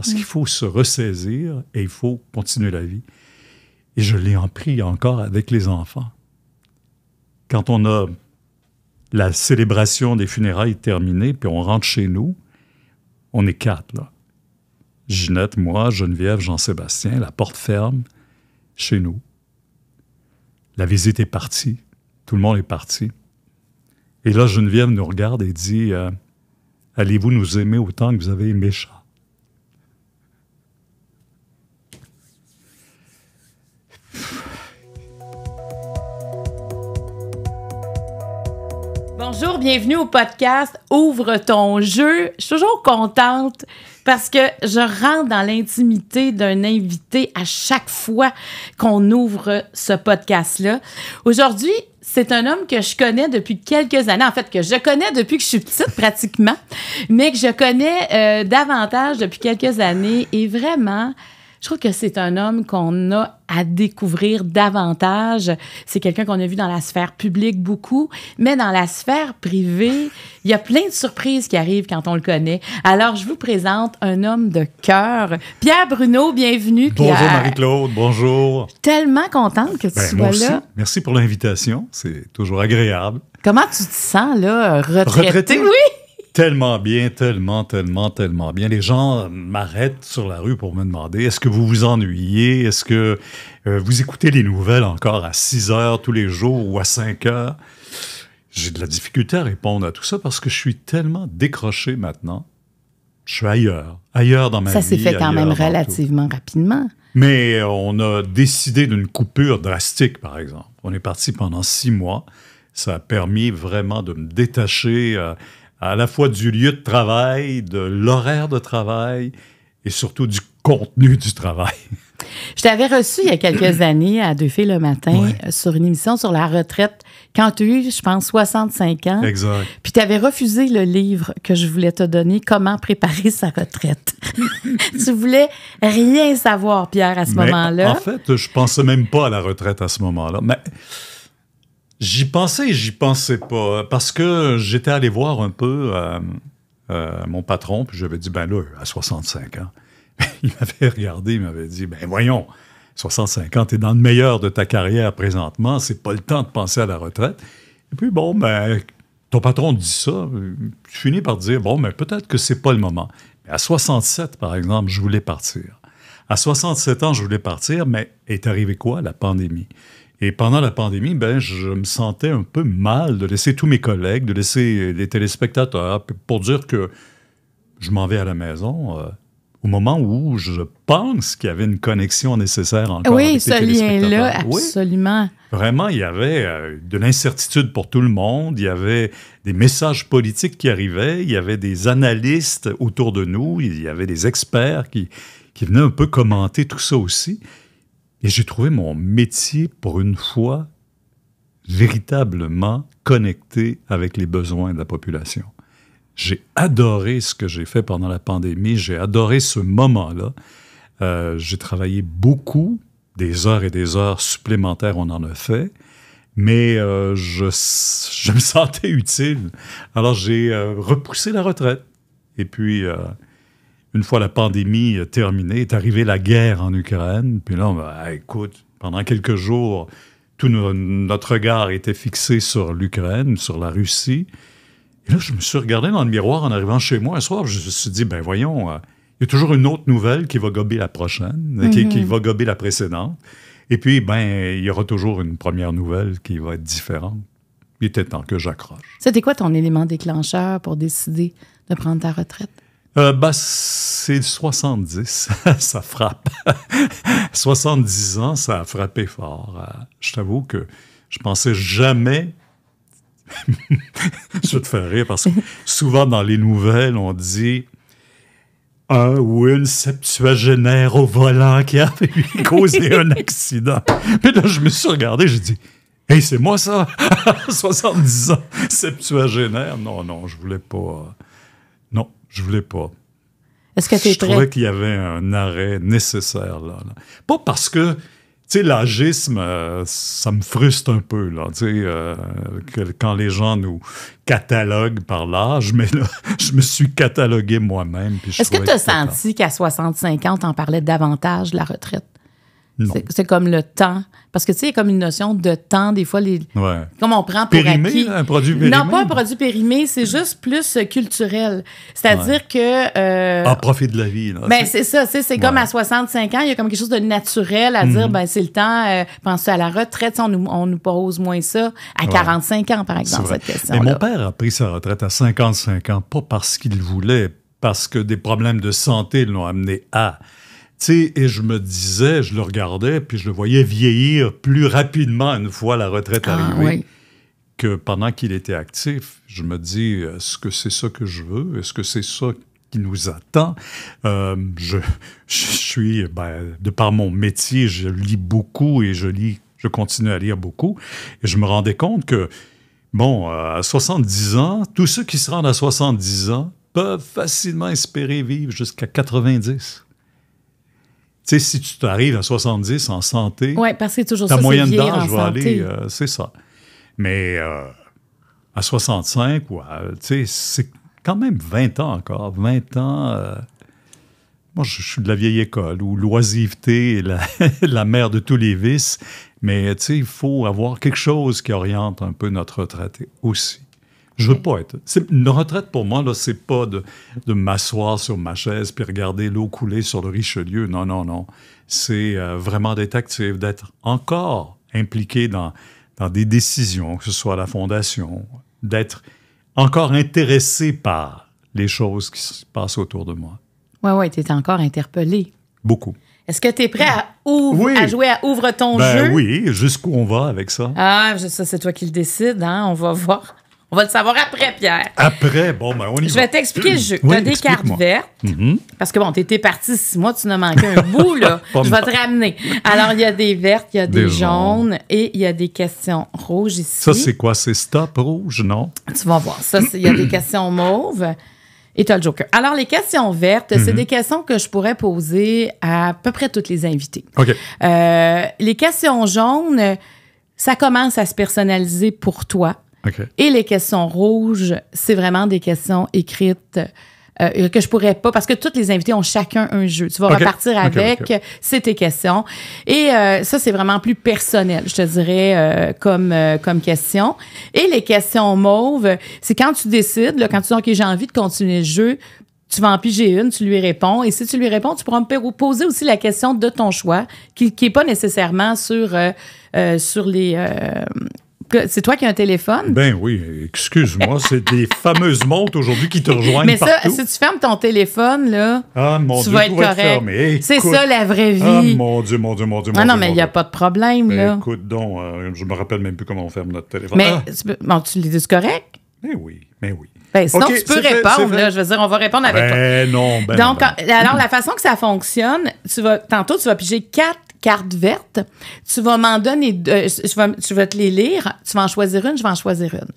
Parce qu'il mm. faut se ressaisir et il faut continuer la vie. Et je l'ai en pris encore avec les enfants. Quand on a la célébration des funérailles terminée, puis on rentre chez nous, on est quatre, là. Ginette, moi, Geneviève, Jean-Sébastien, la porte ferme, chez nous. La visite est partie. Tout le monde est parti. Et là, Geneviève nous regarde et dit euh, Allez-vous nous aimer autant que vous avez aimé Charles Bonjour, bienvenue au podcast Ouvre ton jeu. Je suis toujours contente parce que je rentre dans l'intimité d'un invité à chaque fois qu'on ouvre ce podcast-là. Aujourd'hui, c'est un homme que je connais depuis quelques années, en fait que je connais depuis que je suis petite pratiquement, mais que je connais euh, davantage depuis quelques années et vraiment, je trouve que c'est un homme qu'on a à découvrir davantage. C'est quelqu'un qu'on a vu dans la sphère publique beaucoup, mais dans la sphère privée, il y a plein de surprises qui arrivent quand on le connaît. Alors, je vous présente un homme de cœur, Pierre Bruno. Bienvenue, Pierre. Bonjour, Marie-Claude. Bonjour. Tellement contente que tu ben, sois là. Merci pour l'invitation. C'est toujours agréable. Comment tu te sens, là, retraité? Oui! tellement bien, tellement, tellement, tellement bien. Les gens m'arrêtent sur la rue pour me demander est-ce que vous vous ennuyez Est-ce que euh, vous écoutez les nouvelles encore à 6 heures tous les jours ou à 5 heures J'ai de la difficulté à répondre à tout ça parce que je suis tellement décroché maintenant. Je suis ailleurs, ailleurs dans ma vie. Ça s'est fait quand même relativement rapidement. Mais euh, on a décidé d'une coupure drastique, par exemple. On est parti pendant six mois. Ça a permis vraiment de me détacher. Euh, à la fois du lieu de travail, de l'horaire de travail et surtout du contenu du travail. Je t'avais reçu il y a quelques années à Deux filles le matin euh, sur une émission sur la retraite quand tu as eu, je pense, 65 ans. Exact. Puis tu avais refusé le livre que je voulais te donner, Comment préparer sa retraite. tu voulais rien savoir, Pierre, à ce moment-là. En fait, je pensais même pas à la retraite à ce moment-là. Mais J'y pensais, j'y pensais pas, euh, parce que j'étais allé voir un peu euh, euh, mon patron, puis j'avais dit, ben là, à 65 ans, il m'avait regardé, il m'avait dit, ben voyons, 65 ans, t'es dans le meilleur de ta carrière présentement, c'est pas le temps de penser à la retraite. Et puis bon, ben, ton patron dit ça, tu finis par dire, bon, mais peut-être que c'est pas le moment. à 67, par exemple, je voulais partir. À 67 ans, je voulais partir, mais est arrivé quoi? La pandémie. Et pendant la pandémie, ben, je me sentais un peu mal de laisser tous mes collègues, de laisser les téléspectateurs, pour dire que je m'en vais à la maison euh, au moment où je pense qu'il y avait une connexion nécessaire encore oui, ce lien-là, absolument. Vraiment, il y avait euh, de l'incertitude pour tout le monde, il y avait des messages politiques qui arrivaient, il y avait des analystes autour de nous, il y avait des experts qui, qui venaient un peu commenter tout ça aussi. Et j'ai trouvé mon métier pour une fois véritablement connecté avec les besoins de la population. J'ai adoré ce que j'ai fait pendant la pandémie, j'ai adoré ce moment-là. Euh, j'ai travaillé beaucoup, des heures et des heures supplémentaires, on en a fait, mais euh, je, me sentais utile. Alors j'ai euh, repoussé la retraite. Et puis, une fois la pandémie euh, terminée, est arrivée la guerre en Ukraine. Puis là, ah, écoute, pendant quelques jours, tout notre regard était fixé sur l'Ukraine, sur la Russie. Et là, je me suis regardé dans le miroir en arrivant chez moi un soir. Je me suis dit, ben voyons, euh, il y a toujours une autre nouvelle qui va gober la prochaine, euh, qui, mhm. va gober la précédente. Et puis, ben, il y aura toujours une première nouvelle qui va être différente. Il était temps que j'accroche. C'était quoi ton élément déclencheur pour décider de prendre ta retraite? Ben, bah, c'est 70, ça frappe. 70 ans, ça a frappé fort. Euh, je t'avoue que je pensais jamais. je te faire rire parce que souvent dans les nouvelles, on dit un ou une septuagénaire au volant qui a causé un accident. Puis là, je me suis regardé, j'ai dit Hey, c'est moi ça 70 ans, septuagénaire. Non, non, je voulais pas. Euh, je voulais pas. Est-ce que es Je trouvais qu'il y avait un arrêt nécessaire là. Pas parce que tu sais, l'âgisme, euh, ça me frustre un peu, là, tu sais, euh, quand les gens nous cataloguent par l'âge, mais là, je me suis catalogué moi-même. Est-ce que tu as senti qu'à ans, tu en parlais davantage de la retraite? C'est comme le temps. Parce que, tu sais, il y a comme une notion de temps, des fois, les, comme on prend pour acquis. un produit périmé? Non, pas un produit périmé, c'est juste plus euh, culturel. C'est-à-dire que... Euh, en ah, profit de la vie, là. Ben, c'est ça, c'est comme à 65 ans, il y a comme quelque chose de naturel à dire, mhm. ben, c'est le temps, euh, pense à la retraite, on nous, on nous pose moins ça à 45 ans, par exemple, cette question -là. Mais mon père a pris sa retraite à 55 ans, pas parce qu'il voulait, parce que des problèmes de santé l'ont amené à et je me disais, je le regardais, puis je le voyais vieillir plus rapidement une fois la retraite ah, arrivée que pendant qu'il était actif. Je me dis, est-ce que c'est ça que je veux? Est-ce que c'est ça qui nous attend. Euh, je, suis, ben, de par mon métier, je lis beaucoup et je lis, je continue à lire beaucoup. Et je me rendais compte que, bon, euh, à 70 ans, tous ceux qui se rendent à 70 ans peuvent facilement espérer vivre jusqu'à 90 sais, si tu t'arrives à 70 en santé, ouais, toujours ta moyenne d'âge va aller, euh, c'est ça. Mais euh, à 65, ou c'est quand même 20 ans encore. 20 ans, euh, moi, je, suis de la vieille école où l'oisiveté est la, mère de tous les vices. Mais tu sais, il faut avoir quelque chose qui oriente un peu notre retraite aussi. Je veux pas être. Une retraite pour moi, là, c'est pas de, m'asseoir sur ma chaise puis regarder l'eau couler sur le Richelieu. Non, non, non. C'est euh, vraiment d'être actif, d'être encore impliqué dans, dans des décisions, que ce soit la fondation, d'être encore intéressé par les choses qui se passent autour de moi. Oui, oui, tu es encore interpellé. Beaucoup. Est-ce que tu es prêt à, à, jouer à Ouvre ton ben jeu? Oui, jusqu'où on va avec ça? Ah, ça, c'est toi qui le décides, hein? on va voir. On va le savoir après, Pierre. Après, bon, ben on y va. Je vais t'expliquer le jeu. T'as des cartes vertes. Mm-hmm. Parce que bon, t'étais parti six mois, tu n'as manqué un bout, là. je vais te ramener. Alors, il y a des vertes, il y a des, jaunes et il y a des questions rouges ici. Ça, c'est quoi? C'est stop rouge, non? Tu vas voir. Ça, il y a des questions mauves. Et t'as le Joker. Alors, les questions vertes, c'est mm-hmm. des questions que je pourrais poser à, à peu près toutes les invités. OK. Euh, les questions jaunes, ça commence à se personnaliser pour toi. Et les questions rouges, c'est vraiment des questions écrites. Euh, que je pourrais pas parce que toutes les invités ont chacun un jeu. Tu vas repartir avec, ces c'est tes questions. Et euh, ça c'est vraiment plus personnel, je te dirais euh, comme comme question. Et les questions mauves, c'est quand tu décides, quand tu dis ok j'ai envie de continuer le jeu, tu vas en piger une, tu lui réponds. Et si tu lui réponds, tu pourras me poser aussi la question de ton choix, qui n'est est pas nécessairement sur, euh, sur les, euh, c'est toi qui as un téléphone? Ben oui, excuse-moi, c'est des fameuses montres aujourd'hui qui te rejoignent Mais ça, si tu fermes ton téléphone, là, ah, mon tu vas être correct. C'est ça la vraie ah, vie. Ah mon Dieu, mon Dieu, mon Dieu. Ah non, mais il n'y a pas de problème, ben, là. Écoute donc, je euh, je me rappelle même plus comment on ferme notre téléphone. Mais tu, les dis correct? Mais oui, mais oui. sinon, tu peux répondre. là, je veux dire, on va répondre avec ben, toi. Non, ben, Donc, ben alors, la façon que ça fonctionne, tu vas, tantôt, tu vas piger quatre cartes vertes, Tu vas m'en donner deux, euh, je tu vas te les lire, tu vas en choisir une, je vais en choisir une.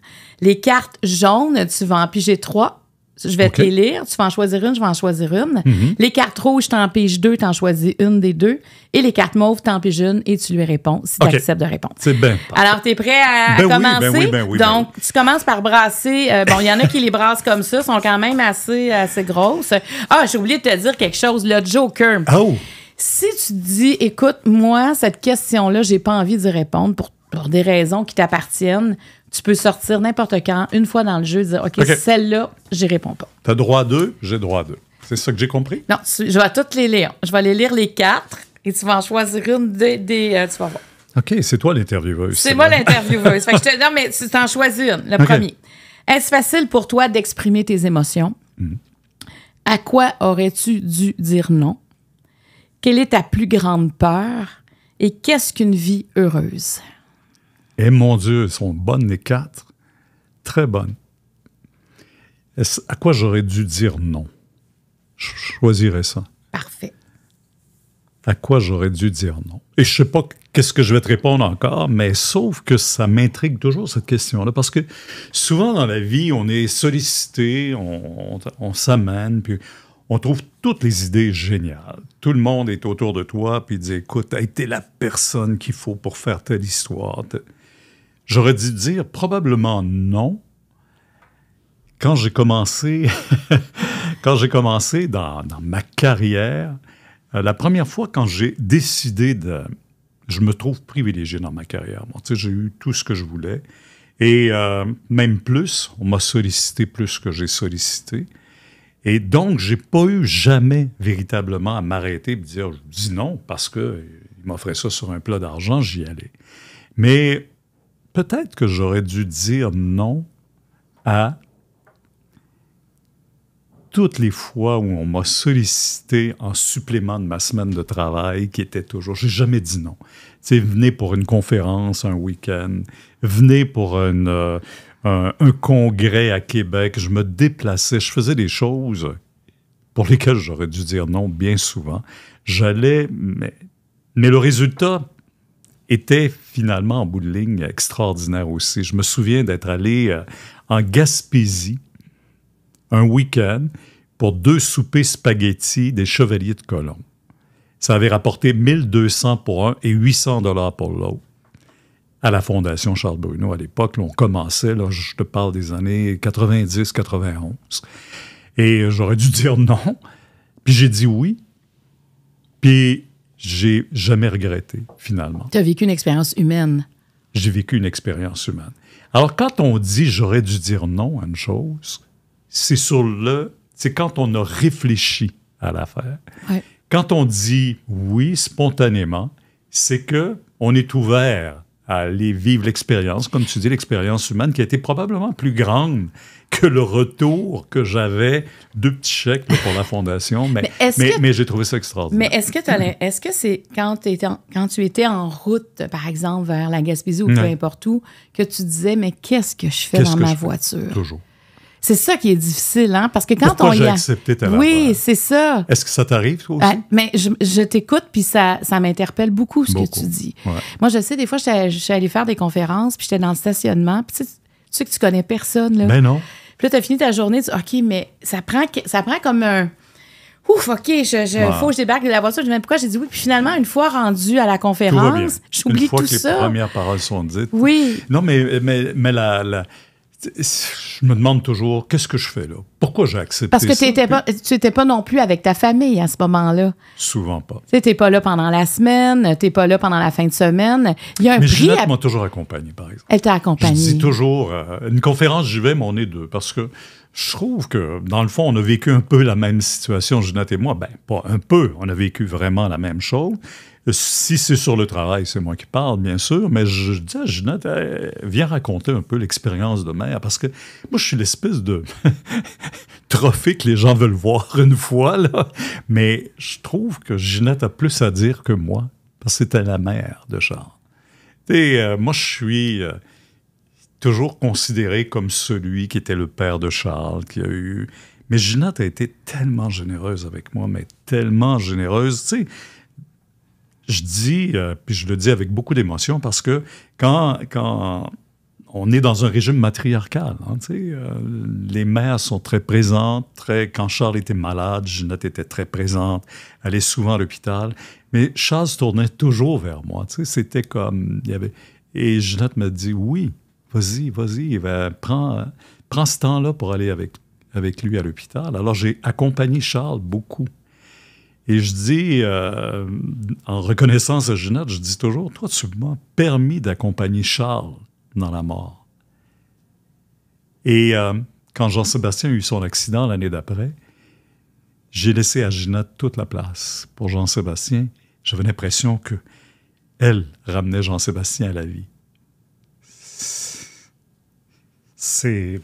Les cartes jaunes, tu vas en piger trois, je vais te les lire, tu vas en choisir une, je vais en choisir une. Mhm. Les cartes rouges, t'en piges deux, t'en choisis une des deux. Et les cartes mauves, t'en piges une et tu lui réponds si tu acceptes de répondre. C'est bien. Alors, t'es prêt à, ben ben commencer? Ben Donc, tu commences par brasser. Euh, bon, il y en a qui les brassent comme ça, sont quand même assez, assez grosses. Ah, j'ai oublié de te dire quelque chose, le Joker. Oh! Si tu te dis, écoute, moi, cette question-là, j'ai pas envie d'y répondre pour, des raisons qui t'appartiennent, tu peux sortir n'importe quand, une fois dans le jeu, dire, OK, celle-là, j'y réponds pas. t'as as droit à deux, j'ai droit à deux. C'est ça que j'ai compris? Non, je vais toutes les lire. Je vais les lire les quatre et tu vas en choisir une des. Euh, tu vas voir. OK, c'est toi l'intervieweuse. C'est moi l'intervieweuse. non, mais tu en choisis une, le premier. Est-ce facile pour toi d'exprimer tes émotions? Mhm. À quoi aurais-tu dû dire non? Quelle est ta plus grande peur et qu'est-ce qu'une vie heureuse? Eh mon Dieu, elles sont bonnes les quatre. Très bonnes. À quoi j'aurais dû dire non? Je choisirais ça. Parfait. À quoi j'aurais dû dire non? Et je sais pas qu'est-ce que je vais te répondre encore, mais sauf que ça m'intrigue toujours cette question-là, parce que souvent dans la vie, on est sollicité, on, on s'amène, puis on trouve toutes les idées géniales. Tout le monde est autour de toi, puis dit Écoute, tu été la personne qu'il faut pour faire telle histoire. J'aurais dû dire probablement non. Quand j'ai commencé, quand j'ai commencé dans, ma carrière, euh, la première fois quand j'ai décidé de. Je me trouve privilégié dans ma carrière. j'ai eu tout ce que je voulais. Et euh, même plus, on m'a sollicité plus que j'ai sollicité. Et donc, j'ai pas eu jamais véritablement à m'arrêter et dire, je dis non parce que il m'offrait ça sur un plat d'argent, j'y allais. Mais peut-être que j'aurais dû dire non à toutes les fois où on m'a sollicité en supplément de ma semaine de travail, qui était toujours, j'ai jamais dit non. Tu sais, venez pour une conférence, un week-end, venez pour une, euh, un, congrès à Québec, je me déplaçais, je faisais des choses pour lesquelles j'aurais dû dire non bien souvent. J'allais, mais, le résultat était finalement en bout de ligne extraordinaire aussi. Je me souviens d'être allé euh, en Gaspésie un week-end pour deux soupers spaghettis des Chevaliers de Colomb. Ça avait rapporté 1200 pour un et 800 dollars pour l'autre à la Fondation Charles Bruno. À l'époque, on commençait, là, je te parle des années 90-91. Et j'aurais dû dire non. Puis j'ai dit oui. Puis j'ai jamais regretté, finalement. Tu as vécu une expérience humaine. J'ai vécu une expérience humaine. Alors, quand on dit j'aurais dû dire non à une chose, c'est sur le. C'est quand on a réfléchi à l'affaire. Quand on dit oui spontanément, c'est que on est ouvert aller vivre l'expérience, comme tu dis, l'expérience humaine qui a été probablement plus grande que le retour que j'avais de petits chèques pour la fondation. Mais, mais, j'ai trouvé ça extraordinaire. Mais est-ce que, est-ce que c'est quand, quand, tu étais en route, par exemple, vers la Gaspésie ou peu importe où, que tu disais, mais qu'est-ce que je fais dans ma voiture? Toujours. C'est ça qui est difficile, hein? Parce que quand on y a... accepté ta Oui, c'est ça. Est-ce que ça t'arrive, toi aussi? Ben, mais je, t'écoute, puis ça, ça m'interpelle beaucoup, ce que tu dis. Moi, je sais, des fois, je suis allée faire des conférences, puis j'étais dans le stationnement, puis tu sais, tu sais que tu connais personne, là. mais ben non. Puis là, as fini ta journée, tu dis, OK, mais ça prend, ça prend comme un ouf, OK, je, je faut que je débarque de la voiture. Je me pourquoi j'ai dit oui. Puis finalement, une fois rendu à la conférence, je j'oublie tout ça. Une que les premières paroles sont dites. Oui. Non, mais, mais, mais la, je me demande toujours, qu'est-ce que je fais là? Pourquoi j'ai accepté Parce que tu n'étais pas non plus avec ta famille à ce moment-là. Souvent pas. Tu n'es pas là pendant la semaine, tu n'es pas là pendant la fin de semaine. Il y a mais Ginette m'a toujours accompagné, par exemple. Elle t'a accompagné. Je dis toujours, euh, une conférence, j'y vais, mais on est deux. Parce que je trouve que, dans le fond, on a vécu un peu la même situation, Ginette et moi. Ben, pas un peu, on a vécu vraiment la même chose. Si c'est sur le travail, c'est moi qui parle, bien sûr, mais je dis à Ginette, viens raconter un peu l'expérience de mère, parce que moi, je suis l'espèce de trophée que les gens veulent voir une fois, là. mais je trouve que Ginette a plus à dire que moi, parce que c'était la mère de Charles. Et euh, moi, je suis... Euh, toujours considéré comme celui qui était le père de Charles, qui a eu. Mais Ginette a été tellement généreuse avec moi, mais tellement généreuse. Tu sais, je dis, euh, puis je le dis avec beaucoup d'émotion, parce que quand, quand on est dans un régime matriarcal, hein, euh, les mères sont très présentes, très, quand Charles était malade, Ginette était très présente, allait souvent à l'hôpital, mais Charles tournait toujours vers moi, c'était comme, il y avait, et Ginette me dit, oui, vas-y, vas-y, prends, ce temps-là pour aller avec, avec lui à l'hôpital. Alors j'ai accompagné Charles beaucoup et je dis, euh, en reconnaissance à Ginette, je dis toujours, toi, tu m'as permis d'accompagner Charles dans la mort. Et euh, quand Jean-Sébastien eut son accident l'année d'après, j'ai laissé à Ginette toute la place. Pour Jean-Sébastien, j'avais l'impression que elle ramenait Jean-Sébastien à la vie. C'est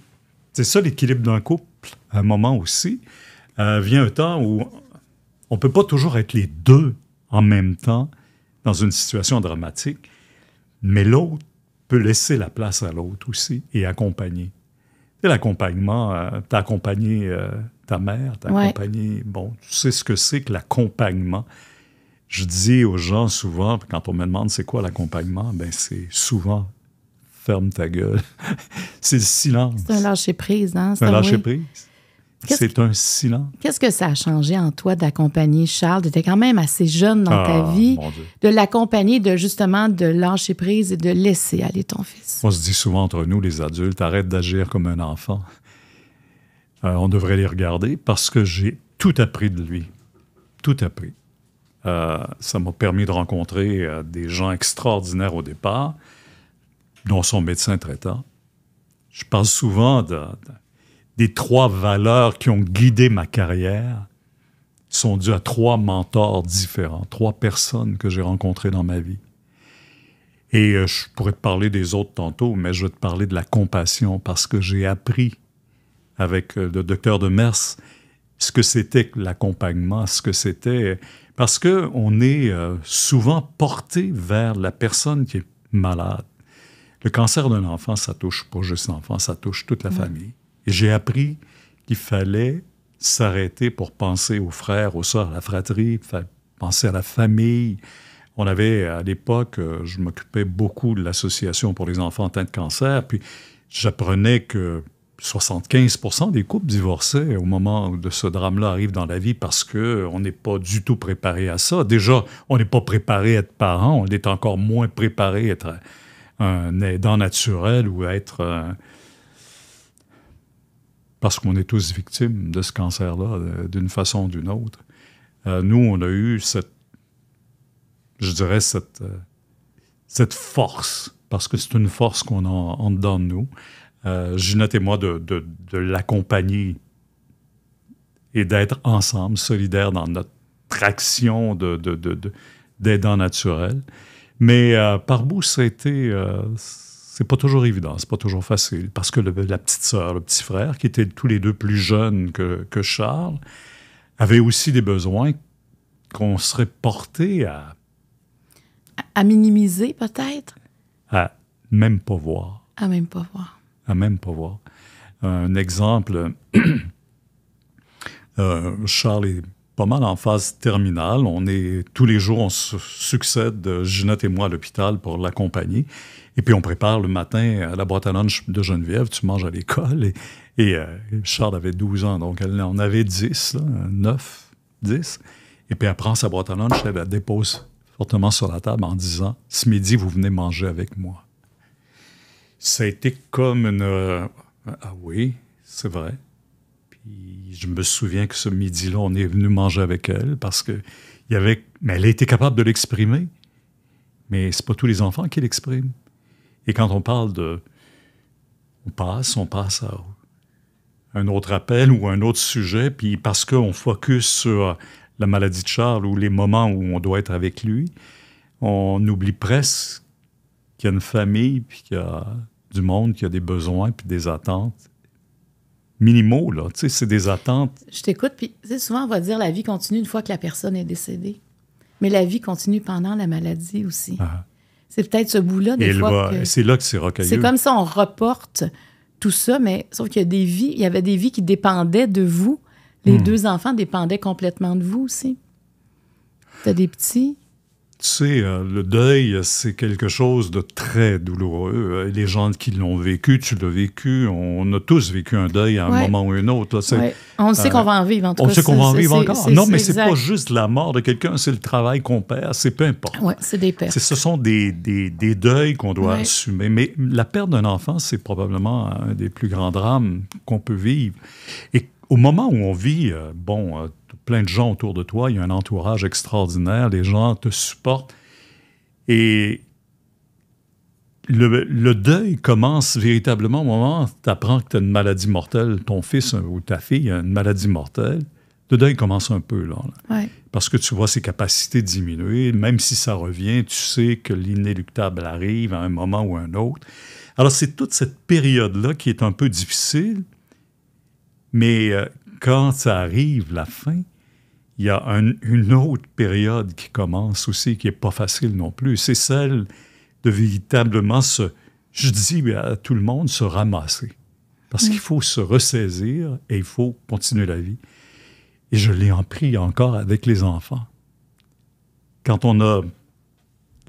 ça l'équilibre d'un couple. un moment aussi, euh, vient un temps où on ne peut pas toujours être les deux en même temps dans une situation dramatique, mais l'autre peut laisser la place à l'autre aussi et accompagner. L'accompagnement, euh, tu as accompagné euh, ta mère, t'as Bon, tu sais ce que c'est que l'accompagnement. Je dis aux gens souvent, quand on me demande c'est quoi l'accompagnement, ben c'est souvent ferme ta gueule. c'est le silence. C'est un lâcher-prise, hein? C'est un lâcher-prise. C'est un silence. Qu'est-ce que ça a changé en toi d'accompagner Charles? Tu étais quand même assez jeune dans ta ah, vie. De l'accompagner, de justement de lâcher prise et de laisser aller ton fils. On se dit souvent entre nous, les adultes, arrête d'agir comme un enfant. Euh, on devrait les regarder parce que j'ai tout appris de lui. Tout appris. Euh, ça m'a permis de rencontrer euh, des gens extraordinaires au départ, dont son médecin traitant. Je parle souvent de des trois valeurs qui ont guidé ma carrière sont dues à trois mentors différents, trois personnes que j'ai rencontrées dans ma vie. Et euh, je pourrais te parler des autres tantôt, mais je vais te parler de la compassion parce que j'ai appris avec euh, le docteur de Mers ce que c'était l'accompagnement, ce que c'était parce qu'on est euh, souvent porté vers la personne qui est malade. Le cancer d'un enfant, ça touche pas juste l'enfant, ça touche toute la famille j'ai appris qu'il fallait s'arrêter pour penser aux frères, aux sœurs, à la fratrie, penser à la famille. On avait, à l'époque, euh, je m'occupais beaucoup de l'association pour les enfants atteints de cancer, puis j'apprenais que 75 des couples divorçaient au moment de ce drame-là arrive dans la vie parce qu'on n'est pas du tout préparé à ça. Déjà, on n'est pas préparé à être parent, on est encore moins préparé à être un aidant naturel ou à être parce qu'on est tous victimes de ce cancer-là euh, d'une façon ou d'une autre. Euh, nous, on a eu cette, je dirais, cette, euh, cette force, parce que c'est une force qu'on a en, dedans de nous. Euh, Ginette et moi, de, l'accompagner et d'être ensemble, solidaires dans notre traction de, naturels. Mais par bout, ça a été c'est pas toujours évident, c'est pas toujours facile, parce que la petite sœur, le petit frère, qui étaient tous les deux plus jeunes que, Charles, avait aussi des besoins qu'on serait porté à... À minimiser, peut-être? À même pas voir. À même pas voir. À même pas voir. Un exemple, euh, Charles est pas mal en phase terminale. On est, tous les jours, on se succède, euh, Ginette et moi, à l'hôpital pour l'accompagner. Et puis on prépare le matin à la boîte à lunch de Geneviève, tu manges à l'école. Et, euh, Charles avait 12 ans, donc elle en avait 10, 9, 10. Et puis elle prend sa boîte à lunch, elle la dépose fortement sur la table en disant Ce midi, vous venez manger avec moi. Ça a été comme une. Euh, ah oui, c'est vrai. Puis je me souviens que ce midi-là, on est venu manger avec elle parce que il y avait. Mais elle a été capable de l'exprimer. Mais c'est pas tous les enfants qui l'expriment. Et quand on parle de... On passe, on passe à un autre appel ou un autre sujet, puis parce qu'on focus sur la maladie de Charles ou les moments où on doit être avec lui, on oublie presque qu'il y a une famille, puis qu'il y a du monde qu'il y a des besoins, puis des attentes minimaux, là. Tu sais, c'est des attentes. Je t'écoute, puis souvent, on va dire la vie continue une fois que la personne est décédée. Mais la vie continue pendant la maladie aussi. Ah. C'est peut-être ce bout-là. Des fois c'est là que c'est rocailleux. C'est comme ça, on reporte tout ça, mais sauf qu'il y a des vies, il y avait des vies qui dépendaient de vous. Les hmm. deux enfants dépendaient complètement de vous aussi. T'as des petits tu sais, euh, le deuil, c'est quelque chose de très douloureux. Euh, les gens qui l'ont vécu, tu l'as vécu, on a tous vécu un deuil à un moment ou un autre. On sait euh, qu'on va en vivre, en on sait qu'on va en vivre encore. Non, mais c'est pas juste la mort de quelqu'un, c'est le travail qu'on perd, c'est peu importe. Oui, c'est des pertes. Ce sont des, deuils qu'on doit assumer. Mais la perte d'un enfant, c'est probablement un des plus grands drames qu'on peut vivre. Et au moment où on vit, bon, plein de gens autour de toi, il y a un entourage extraordinaire, les gens te supportent. Et le, deuil commence véritablement au moment où tu apprends que tu as une maladie mortelle, ton fils ou ta fille a une maladie mortelle. Le deuil commence un peu, là. Parce que tu vois ses capacités diminuer, même si ça revient, tu sais que l'inéluctable arrive à un moment ou à un autre. Alors, c'est toute cette période-là qui est un peu difficile, mais euh, quand ça arrive, la fin, il y a une autre période qui commence aussi, qui n'est pas facile non plus. C'est celle de véritablement se, je dis à tout le monde, se ramasser. Parce mm. qu'il faut se ressaisir et il faut continuer la vie. Et je l'ai en pris encore avec les enfants. Quand on a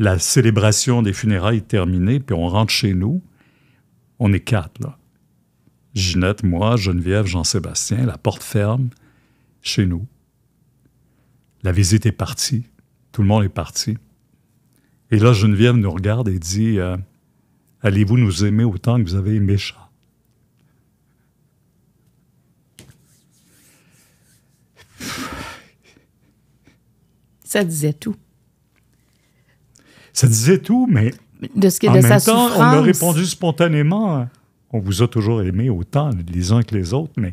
la célébration des funérailles terminée, puis on rentre chez nous, on est quatre, là. Ginette, moi, Geneviève, Jean-Sébastien, la porte ferme, chez nous. La visite est partie. Tout le monde est parti. Et là, Geneviève nous regarde et dit euh, Allez-vous nous aimer autant que vous avez aimé Chat Ça disait tout. Ça disait tout, mais. De ce en même temps, On a répondu spontanément hein. On vous a toujours aimé autant les uns que les autres, mais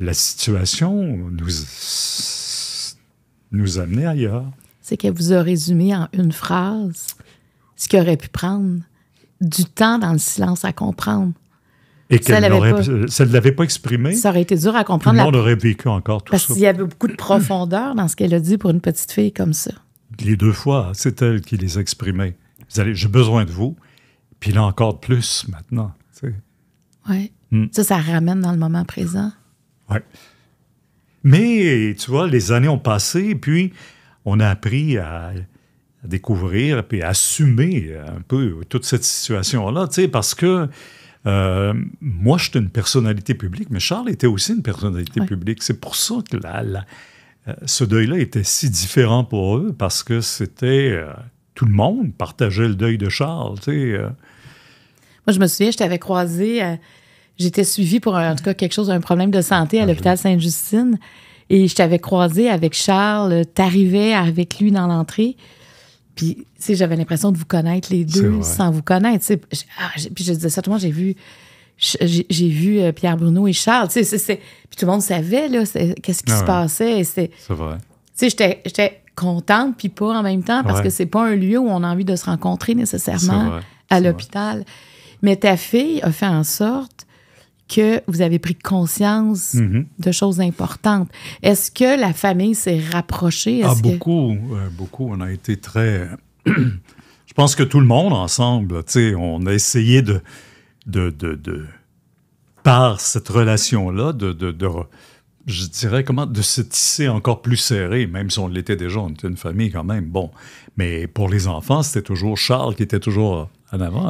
la situation nous nous amener ailleurs. C'est qu'elle vous a résumé en une phrase ce qui aurait pu prendre du temps dans le silence à comprendre. Et qu'elle ne euh, l'avait pas exprimé. Ça aurait été dur à comprendre. Tout le monde aurait vécu encore tout Parce ça. qu'il y avait beaucoup de profondeur dans ce qu'elle a dit pour une petite fille comme ça. Les deux fois, c'est elle qui les exprimait. Vous allez, j'ai besoin de vous. Puis là encore plus maintenant. Oui. Hmm. Ça, ça ramène dans le moment présent. Oui. Mais tu vois, les années ont passé, puis on a appris à découvrir puis à assumer euh, un peu toute cette situation-là, tu sais, parce que euh, moi, j'étais une personnalité publique, mais Charles était aussi une personnalité publique. C'est pour ça que euh, ce deuil-là était si différent pour eux, parce que c'était... tout le monde partageait le deuil de Charles, tu sais. Moi, je me souviens, je t'avais croisé j'étais suivie pour, un, en tout cas, quelque chose, un problème de santé à ah, l'hôpital Sainte-Justine. Et je t'avais croisé avec Charles, euh, t'arrivais avec lui dans l'entrée. Puis, tu sais, j'avais l'impression de vous connaître les deux sans vous connaître. Ah, puis je disais ça, tout le monde, j'ai vu, j'ai vu euh, Pierre Bruno et Charles. puis tout le monde savait, là, qu'est-ce qui ah se passait. C'est vrai. Tu sais, j'étais contente, puis pas en même temps, parce que c'est pas un lieu où on a envie de se rencontrer nécessairement à l'hôpital. Mais ta fille a fait en sorte que vous avez pris conscience mhm. de choses importantes. Est-ce que la famille s'est rapprochée? Ah, beaucoup, euh, beaucoup. On a été très... Je pense que tout le monde ensemble, on a essayé de, de, de, de par cette relation-là, de, de, de, je dirais comment, de se tisser encore plus serré, même si on l'était déjà, on était une famille quand même. Bon, mais pour les enfants, c'était toujours Charles qui était toujours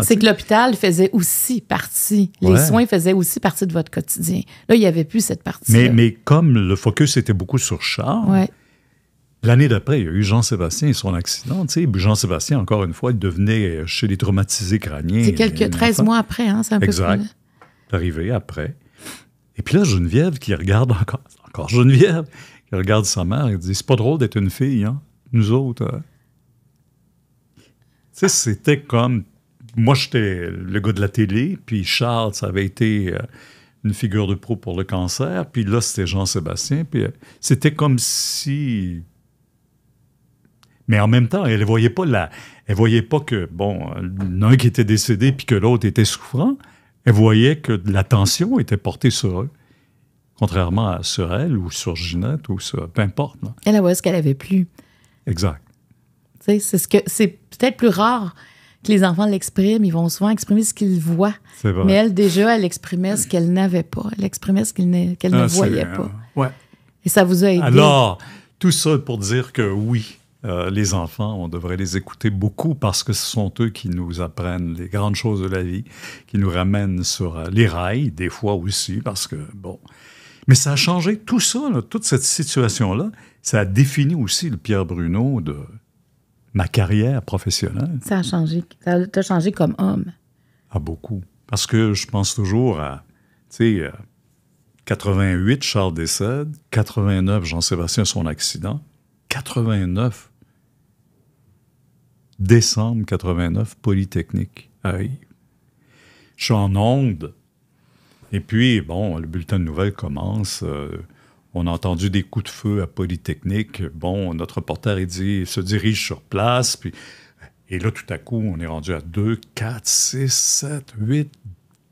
c'est que l'hôpital faisait aussi partie, les soins faisaient aussi partie de votre quotidien. Là, il n'y avait plus cette partie. Mais, mais, comme le focus était beaucoup sur Charles, l'année d'après, il y a eu Jean-Sébastien et son accident. Jean-Sébastien, encore une fois, il devenait chez les traumatisés crâniens. C'est quelques 13 mois après, hein, c'est un peu Arrivé après. Et puis là, Geneviève qui regarde encore, encore Geneviève, qui regarde sa mère et dit C'est pas drôle d'être une fille, hein, nous autres. Hein. Tu sais, c'était comme moi, j'étais le gars de la télé, puis Charles, avait été euh, une figure de pro pour le cancer, puis là, c'était Jean-Sébastien, puis euh, c'était comme si... Mais en même temps, elle voyait pas la... Elle voyait pas que, bon, l'un euh, qui était décédé, puis que l'autre était souffrant, elle voyait que l'attention était portée sur eux, contrairement à sur elle, ou sur Ginette, ou sur... peu importe. Elle voyait ce qu'elle avait plus. Exact. C'est ce que... C'est peut-être plus rare que les enfants l'expriment, ils vont souvent exprimer ce qu'ils voient. Mais elle, déjà, elle exprimait ce qu'elle n'avait pas. Elle exprimait ce qu'elle ne, ah, voyait pas. Et ça vous a aidé. Alors, tout ça pour dire que oui, euh, les enfants, on devrait les écouter beaucoup parce que ce sont eux qui nous apprennent les grandes choses de la vie, qui nous ramènent sur euh, les rails, des fois aussi, parce que, bon. Mais ça a changé tout ça, toute cette situation-là. Ça a défini aussi le Pierre Bruno de ma carrière professionnelle. Ça a changé. Ça t'a changé comme homme. À ah, beaucoup. Parce que je pense toujours à, tu sais, 88, euh, Charles décède. 89, Jean-Sébastien, son accident. 89, décembre 89, Polytechnique arrive. Je suis en onde. Et puis, bon, le bulletin de nouvelles commence. Euh, on a entendu des coups de feu à Polytechnique. Bon, notre reporter, dit, se dirige sur place. Puis, et là, tout à coup, on est rendu à 2, 4, 6, 7, 8,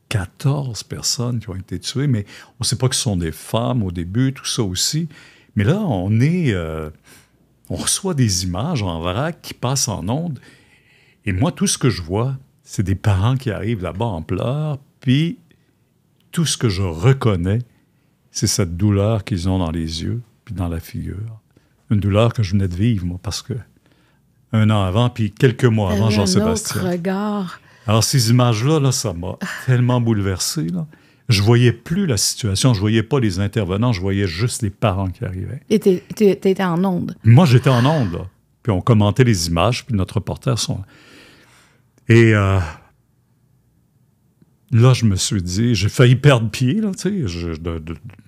14 personnes qui ont été tuées. Mais on ne sait pas que ce sont des femmes au début, tout ça aussi. Mais là, on est. Euh, on reçoit des images en vrac qui passent en ondes. Et moi, tout ce que je vois, c'est des parents qui arrivent là-bas en pleurs. Puis, tout ce que je reconnais, c'est cette douleur qu'ils ont dans les yeux, puis dans la figure. Une douleur que je venais de vivre, moi, parce que un an avant, puis quelques mois avant Jean-Sébastien. regard. Alors, ces images-là, là, ça m'a tellement bouleversé. Là. Je voyais plus la situation, je voyais pas les intervenants, je voyais juste les parents qui arrivaient. Et tu étais en onde. Moi, j'étais en onde. Là. Puis on commentait les images, puis notre reporter son... Et euh, là, je me suis dit, j'ai failli perdre pied, là, tu sais, de,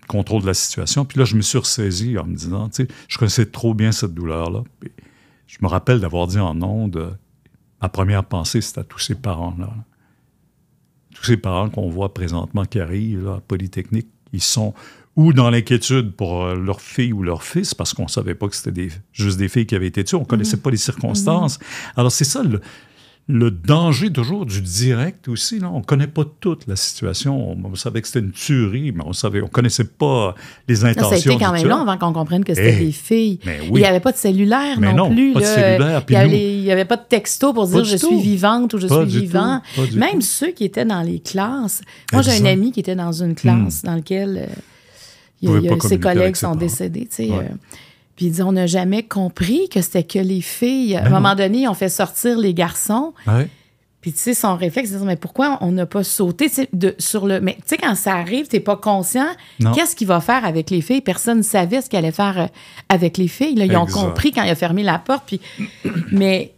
contrôle de la situation. Puis là, je me suis ressaisi en me disant, tu sais, je connaissais trop bien cette douleur-là. Je me rappelle d'avoir dit en ondes, euh, ma première pensée, c'était à tous ces parents-là. Tous ces parents qu'on voit présentement qui arrivent à Polytechnique, ils sont ou dans l'inquiétude pour euh, leur fille ou leur fils, parce qu'on ne savait pas que c'était juste des filles qui avaient été tuées, on ne connaissait mhm. pas les circonstances. Mhm. Alors, c'est ça le le danger toujours du direct aussi. On ne connaît pas toute la situation. On, savait que c'était une tuerie, mais on savait, on connaissait pas les intentions. Non, ça a été quand même long avant qu'on comprenne que c'était eh, des filles. Il n'y avait pas de cellulaire mais non, plus. il n'y avait, pas de texto pour dire je suis vivante ou je suis vivant. même ceux qui étaient dans les classes. Moi, j'ai un ami qui était dans une classe hmm. dans laquelle euh, ses collègues sont décédés. Tu euh, puis il dit, on n'a jamais compris que c'était que les filles. Ben à un moment donné, ils ont fait sortir les garçons. Ah puis tu sais, son réflexe, c'est mais pourquoi on n'a pas sauté sur le... Mais tu sais, quand ça arrive, n'es pas conscient. Qu'est-ce qu'il va faire avec les filles? Personne ne savait ce qu'il allait faire euh, avec les filles. ils ont compris quand il a fermé la porte. Puis... mais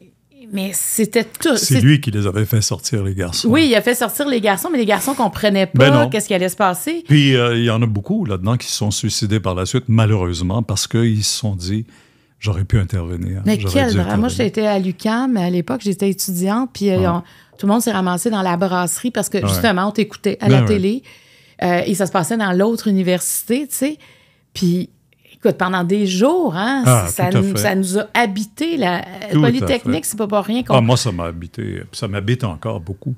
mais c'était tout. C'est lui qui les avait fait sortir, les garçons. Oui, il a fait sortir les garçons, mais les garçons ne comprenaient pas ben qu'est-ce qui allait se passer. Puis euh, il y en a beaucoup là-dedans qui se sont suicidés par la suite, malheureusement, parce qu'ils se sont dit j'aurais pu intervenir. Mais quel drame. Moi, j'étais à mais à l'époque, j'étais étudiante, puis euh, tout le monde s'est ramassé dans la brasserie parce que justement, on t'écoutait à ben la télé euh, et ça se passait dans l'autre université, tu sais. Puis écoute, pendant des jours, hein, ah, ça, nous, a habité. La euh, Polytechnique, c'est pas rien qu'on. Ah, moi, ça m'a habité. Ça m'habite encore beaucoup.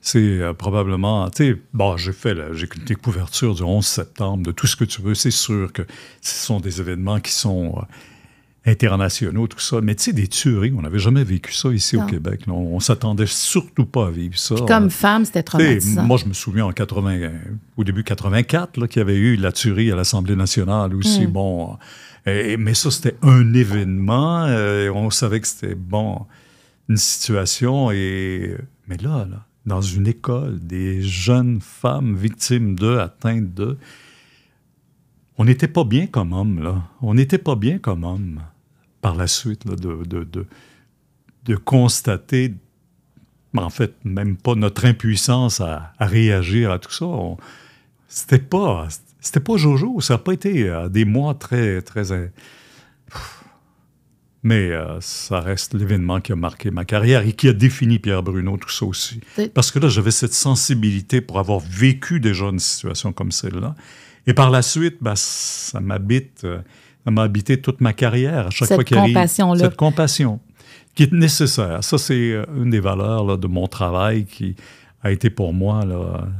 C'est euh, probablement. Tu j'ai fait j'ai découverture du 11 septembre, de tout ce que tu veux. C'est sûr que ce sont des événements qui sont. Euh, internationaux, tout ça. Mais tu sais, des tueries, on n'avait jamais vécu ça ici au Québec. On, ne s'attendait surtout pas à vivre ça. comme femme, c'était traumatisant. Moi, je me souviens en 80, euh, au début 84 qu'il y avait eu la tuerie à l'Assemblée nationale aussi. Mm. Bon, euh, mais ça, c'était un événement. Euh, on savait que c'était, bon, une situation. Et, mais là, dans une école, des jeunes femmes victimes d'eux atteintes d'eux on n'était pas bien comme homme, là. On n'était pas bien comme homme par la suite de, de, constater, en fait, même pas notre impuissance à, réagir à tout ça. C'était pas, c'était pas Jojo, ça n'a pas été euh, des mois très, très. mais euh, ça reste l'événement qui a marqué ma carrière et qui a défini Pierre Bruno, tout ça aussi. Parce que là, j'avais cette sensibilité pour avoir vécu déjà une situation comme celle-là. Et par la suite, ben, ça m'habite. Euh, m'a habité toute ma carrière. À chaque cette fois qu'il cette compassion qui est nécessaire. Ça, c'est euh, une des valeurs de mon travail qui a été pour moi,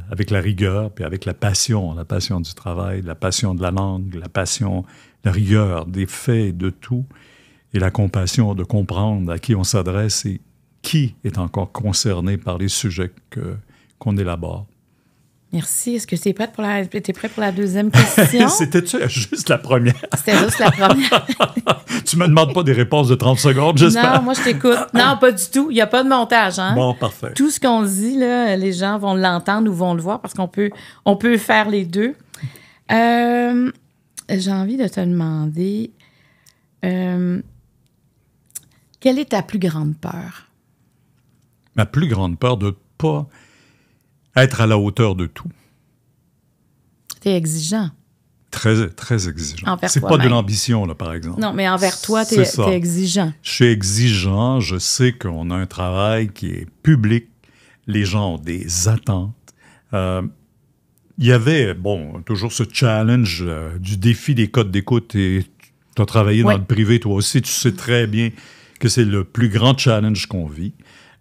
avec la rigueur, puis avec la passion, la passion du travail, la passion de la langue, la passion, la rigueur des faits, de tout, et la compassion de comprendre à qui on s'adresse et qui est encore concerné par les sujets qu'on élabore. Merci. Est-ce que tu es, prête pour la... prêt pour la deuxième question? C'était juste la première. C'était juste la première. tu me demandes pas des réponses de 30 secondes, j'espère. Non, moi, je t'écoute. Non, pas du tout. Il n'y a pas de montage. Hein? Bon, parfait. Tout ce qu'on dit, les gens vont l'entendre ou vont le voir parce qu'on peut, faire les deux. Euh, j'ai envie de te demander euh, quelle est ta plus grande peur? Ma plus grande peur de pas être à la hauteur de tout. T'es exigeant. Très, très exigeant. C'est pas de l'ambition, là, par exemple. Non, mais envers toi, tu exigeant. Je suis exigeant. Je sais qu'on a un travail qui est public. Les gens ont des attentes. Euh, il y avait, bon, toujours ce challenge euh, du défi des codes d'écoute. Et tu as travaillé dans le privé, toi aussi. Tu sais très bien que c'est le plus grand challenge qu'on vit.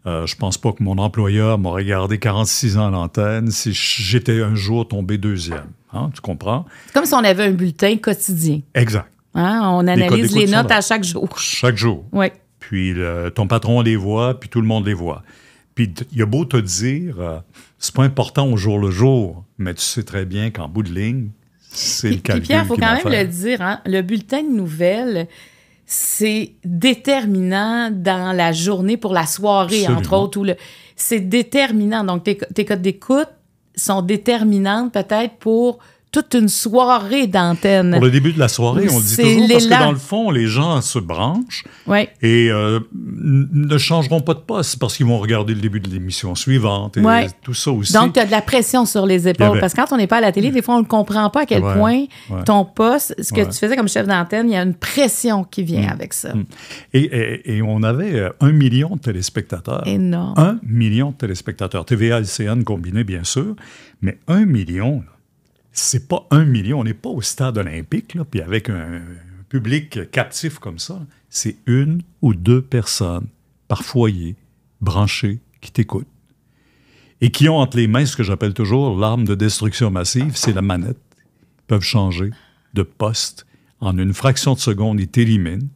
Euh, je pense pas que mon employeur m'aurait gardé 46 ans à l'antenne si j'étais un jour tombé deuxième. Hein, tu comprends? C'est comme si on avait un bulletin quotidien. Exact. Hein, on analyse les, notes à chaque jour. Chaque jour. Oui. Puis ton patron les voit, puis tout le monde les voit. Puis il y a beau te dire, euh, c'est pas important au jour le jour, mais tu sais très bien qu'en bout de ligne, c'est le calcul. Puis Pierre, il faut quand même le dire, hein, le bulletin de nouvelles, c'est déterminant dans la journée pour la soirée, entre autres. C'est déterminant. Donc, tes, tes codes d'écoute sont déterminantes peut-être pour toute une soirée d'antenne. Pour le début de la soirée, on le dit toujours, parce que dans le fond, les gens se branchent et euh, ne changeront pas de poste parce qu'ils vont regarder le début de l'émission suivante et tout ça aussi. Donc, tu as de la pression sur les épaules parce que quand on n'est pas à la télé, mm. des fois, on ne comprend pas à quel point ton poste, ce que tu faisais comme chef d'antenne, il y a une pression qui vient mm. avec ça. Mm. Et, on avait euh, un million de téléspectateurs. Énorme. Un million de téléspectateurs. TVA, LCN combinés, bien sûr, mais un million, c'est pas un million. On n'est pas au stade olympique, là, puis avec un public captif comme ça. C'est une ou deux personnes par foyer, branchées, qui t'écoutent et qui ont entre les mains ce que j'appelle toujours l'arme de destruction massive, c'est la manette. Ils peuvent changer de poste. En une fraction de seconde, ils t'éliminent,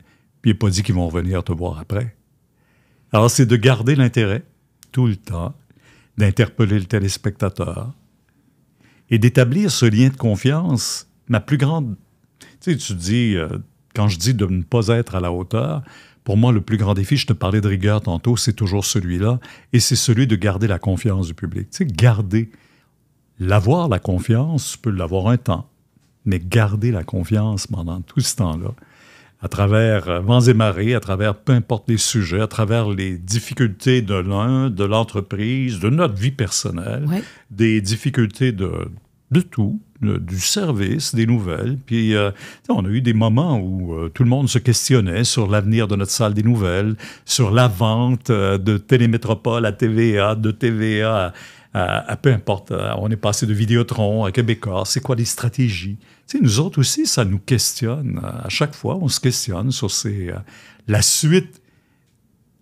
puis il n'est pas dit qu'ils vont revenir te voir après. Alors, c'est de garder l'intérêt tout le temps, d'interpeller le téléspectateur, et d'établir ce lien de confiance, ma plus grande... Tu sais, tu dis, euh, quand je dis de ne pas être à la hauteur, pour moi, le plus grand défi, je te parlais de rigueur tantôt, c'est toujours celui-là, et c'est celui de garder la confiance du public. Tu sais, garder, l'avoir, la confiance, tu peux l'avoir un temps, mais garder la confiance pendant tout ce temps-là, à travers euh, vents et marées, à travers peu importe les sujets, à travers les difficultés de l'un, de l'entreprise, de notre vie personnelle, des difficultés de, de tout, du service, des nouvelles. Puis euh, on a eu des moments où euh, tout le monde se questionnait sur l'avenir de notre salle des nouvelles, sur la vente de Télémétropole à TVA, de TVA à euh, peu importe, euh, on est passé de Vidéotron à Québécois, c'est quoi les stratégies tu Nous autres aussi, ça nous questionne. À chaque fois, on se questionne sur euh, la suite,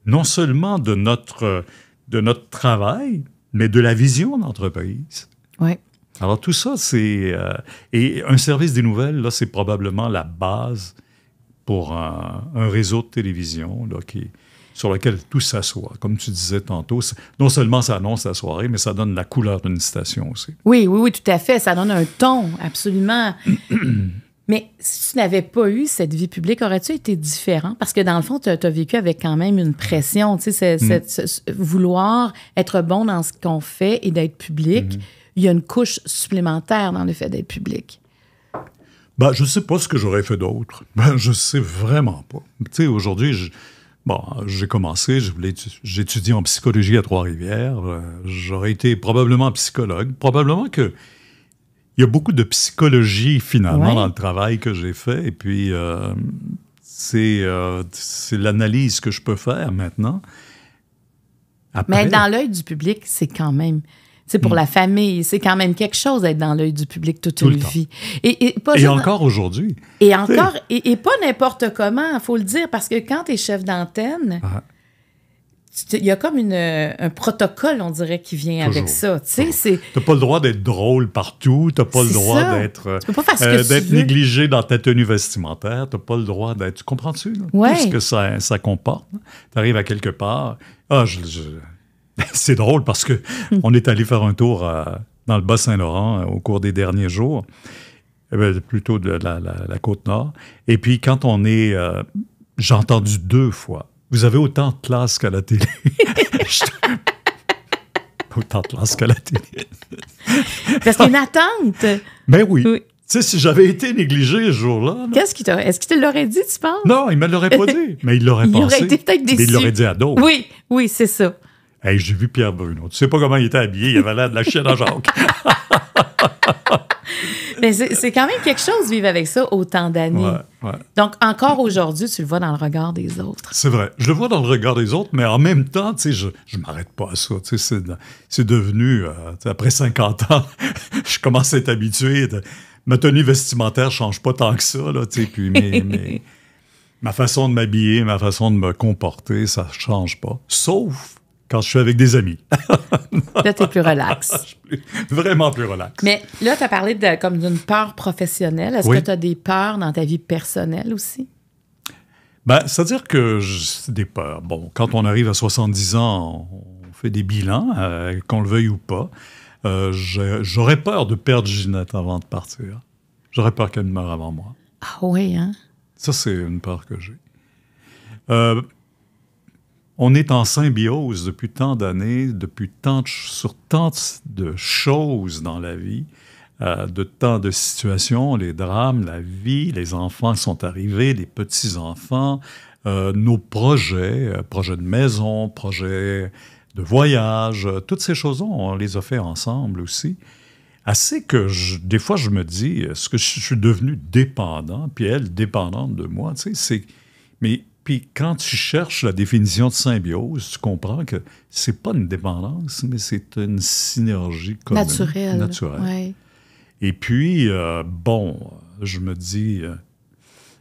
non seulement de notre, de notre travail, mais de la vision d'entreprise. Oui. Alors tout ça, c'est... et un service des nouvelles, là, c'est probablement la base pour un, réseau de télévision qui, sur lequel tout s'assoit. Comme tu disais tantôt, non seulement ça annonce la soirée, mais ça donne la couleur d'une station aussi. Oui, oui, oui, tout à fait. Ça donne un ton, absolument. mais si tu n'avais pas eu cette vie publique, aurais-tu été différent? Parce que dans le fond, tu as, vécu avec quand même une pression, tu sais, mm. vouloir être bon dans ce qu'on fait et d'être public. Mm-hmm. Il y a une couche supplémentaire dans le fait d'être public. Bah, je ne sais pas ce que j'aurais fait d'autre. Ben, je ne sais vraiment pas. Tu sais, aujourd'hui, Bon, j'ai commencé, j'ai étudié en psychologie à Trois-Rivières. Euh, j'aurais été probablement psychologue. Probablement que il y a beaucoup de psychologie finalement dans le travail que j'ai fait. Et puis euh, c'est euh, l'analyse que je peux faire maintenant. Mais dans l'œil du public, c'est quand même c'est pour hmm. la famille. C'est quand même quelque chose d'être dans l'œil du public toute Tout une vie. Et, pas encore aujourd'hui. Et encore, et, pas n'importe comment, il faut le dire, parce que quand tu es chef d'antenne, ah. il y a comme un protocole, on dirait, qui vient avec ça. Tu n'as pas le droit d'être drôle partout, tu n'as pas le droit d'être euh, négligé dans ta tenue vestimentaire, tu n'as pas le droit d'être... Tu comprends-tu ce que ça, ça comporte? Hein? Tu arrives à quelque part, ah, je C'est drôle parce que hmm. on est allé faire un tour euh, dans le Bas-Saint-Laurent euh, au cours des derniers jours, eh ben, plutôt de la, Côte-Nord. Et puis, quand on est... Euh, j'ai entendu deux fois vous avez autant de classe qu'à la télé. autant de classe qu'à la télé. Parce qu'il attente. Mais ben oui. Tu sais, si j'avais été négligé ce jour-là. Qu'est-ce qu'il Est-ce qu'il te l'aurait dit, tu penses? Non, il ne me l'aurait pas dit, mais il l'aurait pensé. Il aurait été peut-être déçu. il l'aurait dit à d'autres. Oui, oui, c'est ça. Hey, j'ai vu Pierre Bruno. Tu sais pas comment il était habillé, il avait l'air de la chienne à Jacques. Mais c'est quand même quelque chose vivre avec ça autant d'années. Donc, encore aujourd'hui, tu le vois dans le regard des autres. C'est vrai. Je le vois dans le regard des autres, mais en même temps, tu sais, je ne m'arrête pas à ça. Tu sais, c'est devenu, euh, après 50 ans, je commence à être habitué. ma tenue vestimentaire change pas tant que ça. Là, tu sais, puis ma façon de m'habiller, ma façon de me comporter, ça change pas. Sauf je suis avec des amis. là, tu es plus relax. Vraiment plus relax. Mais là, tu as parlé de, comme d'une peur professionnelle. Est-ce que tu as des peurs dans ta vie personnelle aussi? Ben, c'est-à-dire que c'est des peurs. Bon, quand on arrive à 70 ans, on fait des bilans, euh, qu'on le veuille ou pas. Euh, j'aurais peur de perdre Ginette avant de partir. J'aurais peur qu'elle meure avant moi. Ah oui, hein? Ça, c'est une peur que j'ai. Euh, on est en symbiose depuis tant d'années, depuis tant sur tant de choses dans la vie, euh, de tant de situations, les drames, la vie, les enfants sont arrivés, les petits-enfants, euh, nos projets, euh, projets de maison, projets de voyage, toutes ces choses on les a fait ensemble aussi. Assez que des fois je me dis, est-ce que je suis devenu dépendant, puis elle dépendante de moi, tu sais, c'est... Puis quand tu cherches la définition de symbiose, tu comprends que c'est pas une dépendance, mais c'est une synergie Naturelle. Et puis, euh, bon, je me dis, euh,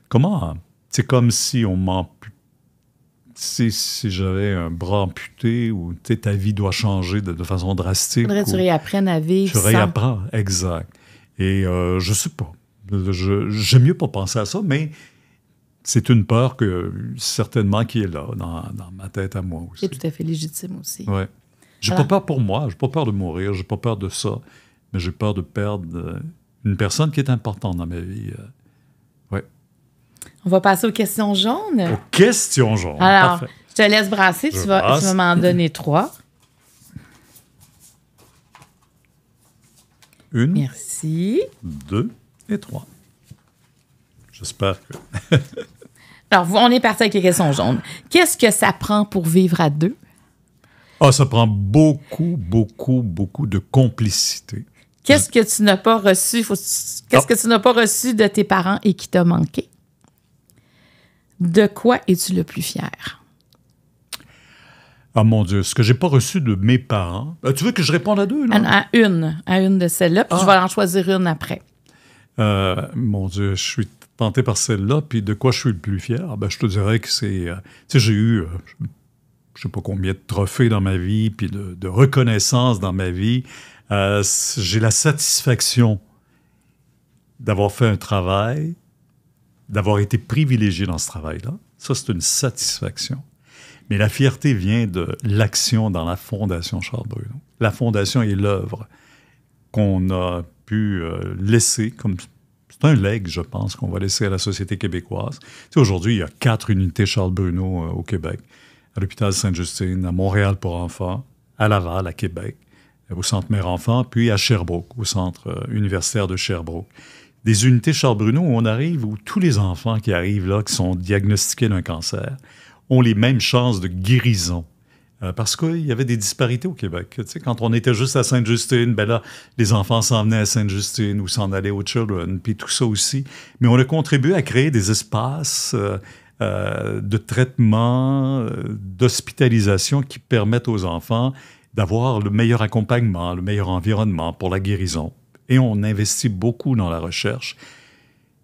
comment... C'est comme si on m'amputait. Si, si j'avais un bras amputé ou ta vie doit changer de, façon drastique. tu réapprennes à vivre. Tu réapprends, exact. Et euh, je sais pas. J'aime mieux pas penser à ça, mais c'est une peur que certainement qui est là, dans, ma tête à moi aussi. C'est tout à fait légitime aussi. Oui. Je n'ai pas peur pour moi, je n'ai pas peur de mourir, je n'ai pas peur de ça, mais j'ai peur de perdre euh, une personne qui est importante dans ma vie. Euh. Ouais. On va passer aux questions jaunes. Aux questions jaunes. Alors, je te laisse brasser, tu vas, vas m'en donner trois. Une. Merci. Deux et trois. J'espère que. Alors, on est parti avec les questions jaunes. Qu'est-ce que ça prend pour vivre à deux? Ah, ça prend beaucoup, beaucoup, beaucoup de complicité. Qu'est-ce que tu n'as pas reçu? Qu'est-ce ah. que tu n'as pas reçu de tes parents et qui t'a manqué? De quoi es-tu le plus fier? Ah mon Dieu, ce que j'ai pas reçu de mes parents. Euh, tu veux que je réponde à deux, À, une, à une de celles-là, puis je ah. vais en choisir une après. Euh, mon Dieu, je suis par celle-là, puis de quoi je suis le plus fier? Ben, je te dirais que c'est. Euh, tu sais, j'ai eu, je euh, je sais pas combien de trophées dans ma vie, puis de, reconnaissance dans ma vie. Euh, j'ai la satisfaction d'avoir fait un travail, d'avoir été privilégié dans ce travail-là. Ça, c'est une satisfaction. Mais la fierté vient de l'action dans la Fondation Charles Bruno. La Fondation est l'œuvre qu'on a pu laisser comme un leg, je pense, qu'on va laisser à la société québécoise. Tu sais, aujourd'hui, il y a quatre unités Charles Bruno euh, au Québec, à l'hôpital Sainte-Justine, à Montréal pour enfants, à Laval, à Québec, euh, au centre Mère Enfant, puis à Sherbrooke, au centre euh, universitaire de Sherbrooke. Des unités Charles Bruno où on arrive, où tous les enfants qui arrivent là, qui sont diagnostiqués d'un cancer, ont les mêmes chances de guérison euh, parce qu'il y avait des disparités au Québec. Tu sais, quand on était juste à Sainte-Justine, ben là, les enfants s'en venaient à Sainte-Justine ou s'en allaient aux Children, puis tout ça aussi. Mais on a contribué à créer des espaces euh, euh, de traitement, d'hospitalisation qui permettent aux enfants d'avoir le meilleur accompagnement, le meilleur environnement pour la guérison. Et on investit beaucoup dans la recherche.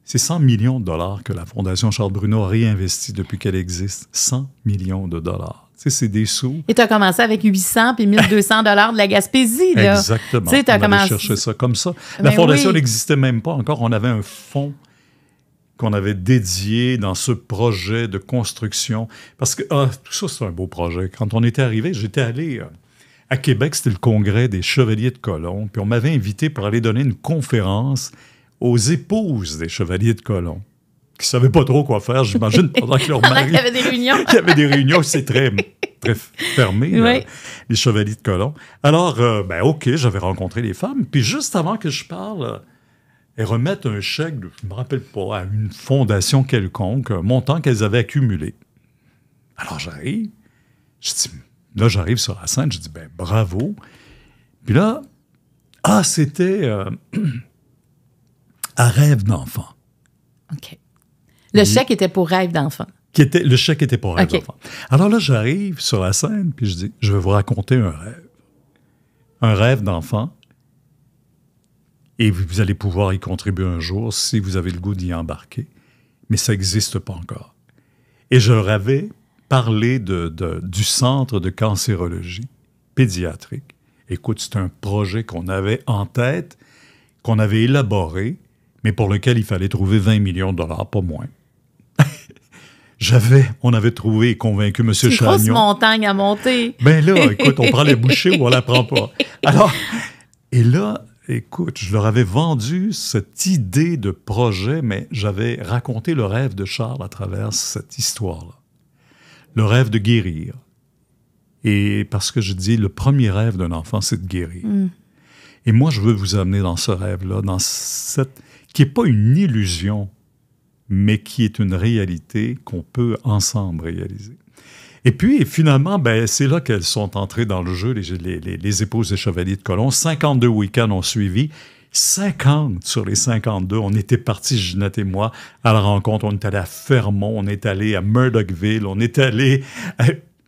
C'est 100 millions de dollars que la Fondation Charles Bruno a réinvesti depuis qu'elle existe. 100 millions de dollars c'est des sous. Et tu as commencé avec 800 puis 1200 dollars de la Gaspésie. Exactement. Tu as on commencé... chercher ça comme ça. La ben fondation n'existait même pas encore. On avait un fonds qu'on avait dédié dans ce projet de construction. Parce que ah, tout ça, c'est un beau projet. Quand on était arrivé, j'étais allé euh, à Québec, c'était le congrès des chevaliers de Colomb, puis on m'avait invité pour aller donner une conférence aux épouses des chevaliers de Colomb qui savaient pas trop quoi faire, j'imagine, pendant que leur Il y avait des réunions. il y avait des réunions, c'est très, très fermé, euh, les chevaliers de colon. Alors, euh, ben OK, j'avais rencontré les femmes. Puis juste avant que je parle, elles remettent un chèque, je me rappelle pas, à une fondation quelconque, un montant qu'elles avaient accumulé. Alors j'arrive, là j'arrive sur la scène, je dis, ben bravo. Puis là, ah, c'était un euh, rêve d'enfant. OK. Le chèque était pour rêve d'enfant. Qui était, le chèque était pour rêve d'enfant. Alors là, j'arrive sur la scène, puis je dis, je vais vous raconter un rêve. Un rêve d'enfant. Et vous, allez pouvoir y contribuer un jour si vous avez le goût d'y embarquer. Mais ça n'existe pas encore. Et je leur avais parlé de, du centre de cancérologie pédiatrique. Écoute, c'est un projet qu'on avait en tête, qu'on avait élaboré, mais pour lequel il fallait trouver 20 millions de dollars, pas moins. J'avais, on avait trouvé et convaincu M. Chagnon. une grosse montagne à monter. Ben là, écoute, on prend les bouchées ou on la prend pas. Alors, et là, écoute, je leur avais vendu cette idée de projet, mais j'avais raconté le rêve de Charles à travers cette histoire-là. Le rêve de guérir. Et parce que je dis, le premier rêve d'un enfant, c'est de guérir. Hmm. Et moi, je veux vous amener dans ce rêve-là, dans cette qui n'est pas une illusion, mais qui est une réalité qu'on peut ensemble réaliser. Et puis, finalement, ben, c'est là qu'elles sont entrées dans le jeu, les, épouses des chevaliers de Colomb. 52 week-ends ont suivi. 50 sur les 52, on était partis, Ginette et moi, à la rencontre. On est allé à Fermont, on est allé à Murdochville, on est allé, à,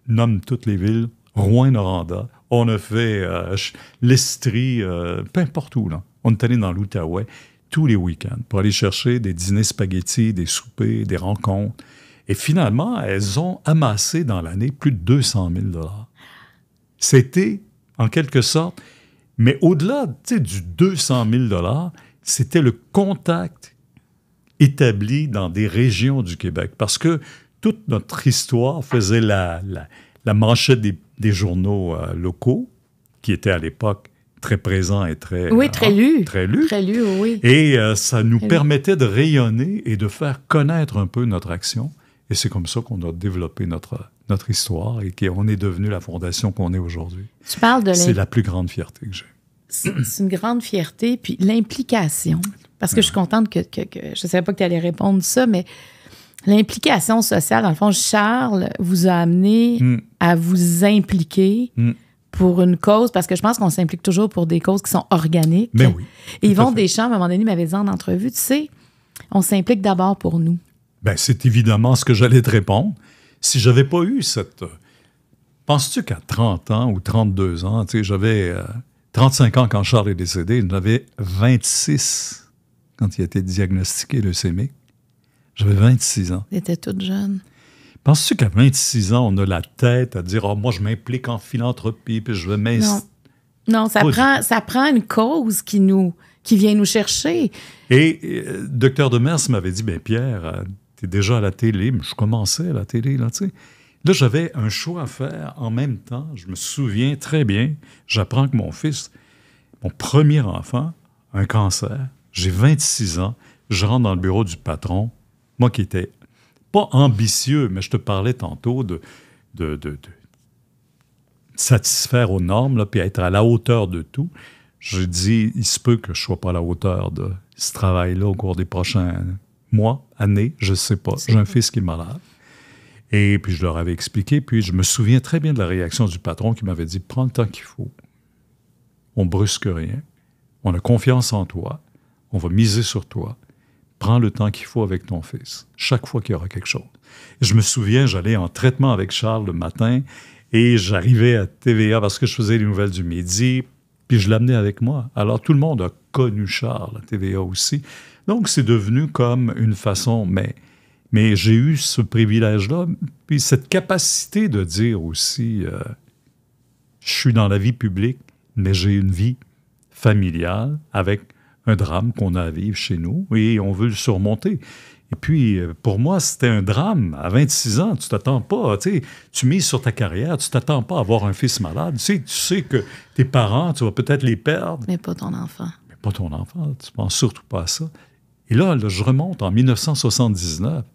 nomme toutes les villes, Rouen-Noranda. On a fait euh, l'Estrie, euh, peu importe où. Là. On est allé dans l'Outaouais tous les week-ends pour aller chercher des dîners spaghettis, des soupers, des rencontres. Et finalement, elles ont amassé dans l'année plus de 200 000 dollars. C'était, en quelque sorte, mais au-delà du 200 000 dollars, c'était le contact établi dans des régions du Québec. Parce que toute notre histoire faisait la, la, manchette des, journaux euh, locaux, qui étaient à l'époque très présent et très... Oui, très lu. Très lu. Très lu, oui. Et euh, ça nous permettait de rayonner et de faire connaître un peu notre action. Et c'est comme ça qu'on a développé notre, notre histoire et qu'on est devenu la fondation qu'on est aujourd'hui. Tu parles de... C'est la plus grande fierté que j'ai. C'est une grande fierté, puis l'implication. Parce que je suis contente que... que, je ne savais pas que tu allais répondre ça, mais... L'implication sociale, dans le fond, Charles vous a amené hmm. à vous impliquer, hmm pour une cause, parce que je pense qu'on s'implique toujours pour des causes qui sont organiques. Mais ben oui. Et Yvon Deschamps, à un moment donné, m'avait dit en entrevue, tu sais, on s'implique d'abord pour nous. Ben, c'est évidemment ce que j'allais te répondre. Si j'avais pas eu cette... Penses-tu qu'à 30 ans ou 32 ans, tu sais, j'avais 35 euh, ans quand Charles est décédé, il avait 26 quand il a été diagnostiqué leucémique. J'avais 26 ans. Il était toute jeune. Penses-tu qu'à 26 ans, on a la tête à dire, Ah, moi, je m'implique en philanthropie, puis je veux m'inscrire. Non, ça, prend, ça prend une cause qui nous qui vient nous chercher. Et euh, docteur Demers m'avait dit, ben Pierre, euh, t'es déjà à la télé, mais je commençais à la télé, là, tu sais. Là, j'avais un choix à faire en même temps. Je me souviens très bien, j'apprends que mon fils, mon premier enfant, a un cancer. J'ai 26 ans, je rentre dans le bureau du patron, moi qui étais pas ambitieux, mais je te parlais tantôt de, satisfaire aux normes, puis être à la hauteur de tout. Je dis, il se peut que je ne sois pas à la hauteur de ce travail-là au cours des prochains mois, années, je ne sais pas. J'ai un fils qui est malade. Et puis je leur avais expliqué, puis je me souviens très bien de la réaction du patron qui m'avait dit, prends le temps qu'il faut. On brusque rien. On a confiance en toi. On va miser sur toi prends le temps qu'il faut avec ton fils, chaque fois qu'il y aura quelque chose. Je me souviens, j'allais en traitement avec Charles le matin et j'arrivais à TVA parce que je faisais les nouvelles du midi, puis je l'amenais avec moi. Alors tout le monde a connu Charles à TVA aussi. Donc c'est devenu comme une façon, mais, mais j'ai eu ce privilège-là, puis cette capacité de dire aussi, euh, je suis dans la vie publique, mais j'ai une vie familiale avec un drame qu'on a à vivre chez nous et on veut le surmonter. Et puis, euh, pour moi, c'était un drame. À 26 ans, tu t'attends pas, tu sais, tu mises sur ta carrière, tu t'attends pas à avoir un fils malade. Tu sais, que tes parents, tu vas peut-être les perdre. Mais pas ton enfant. Mais pas ton enfant, tu penses surtout pas à ça. Et là, là je remonte en 1979.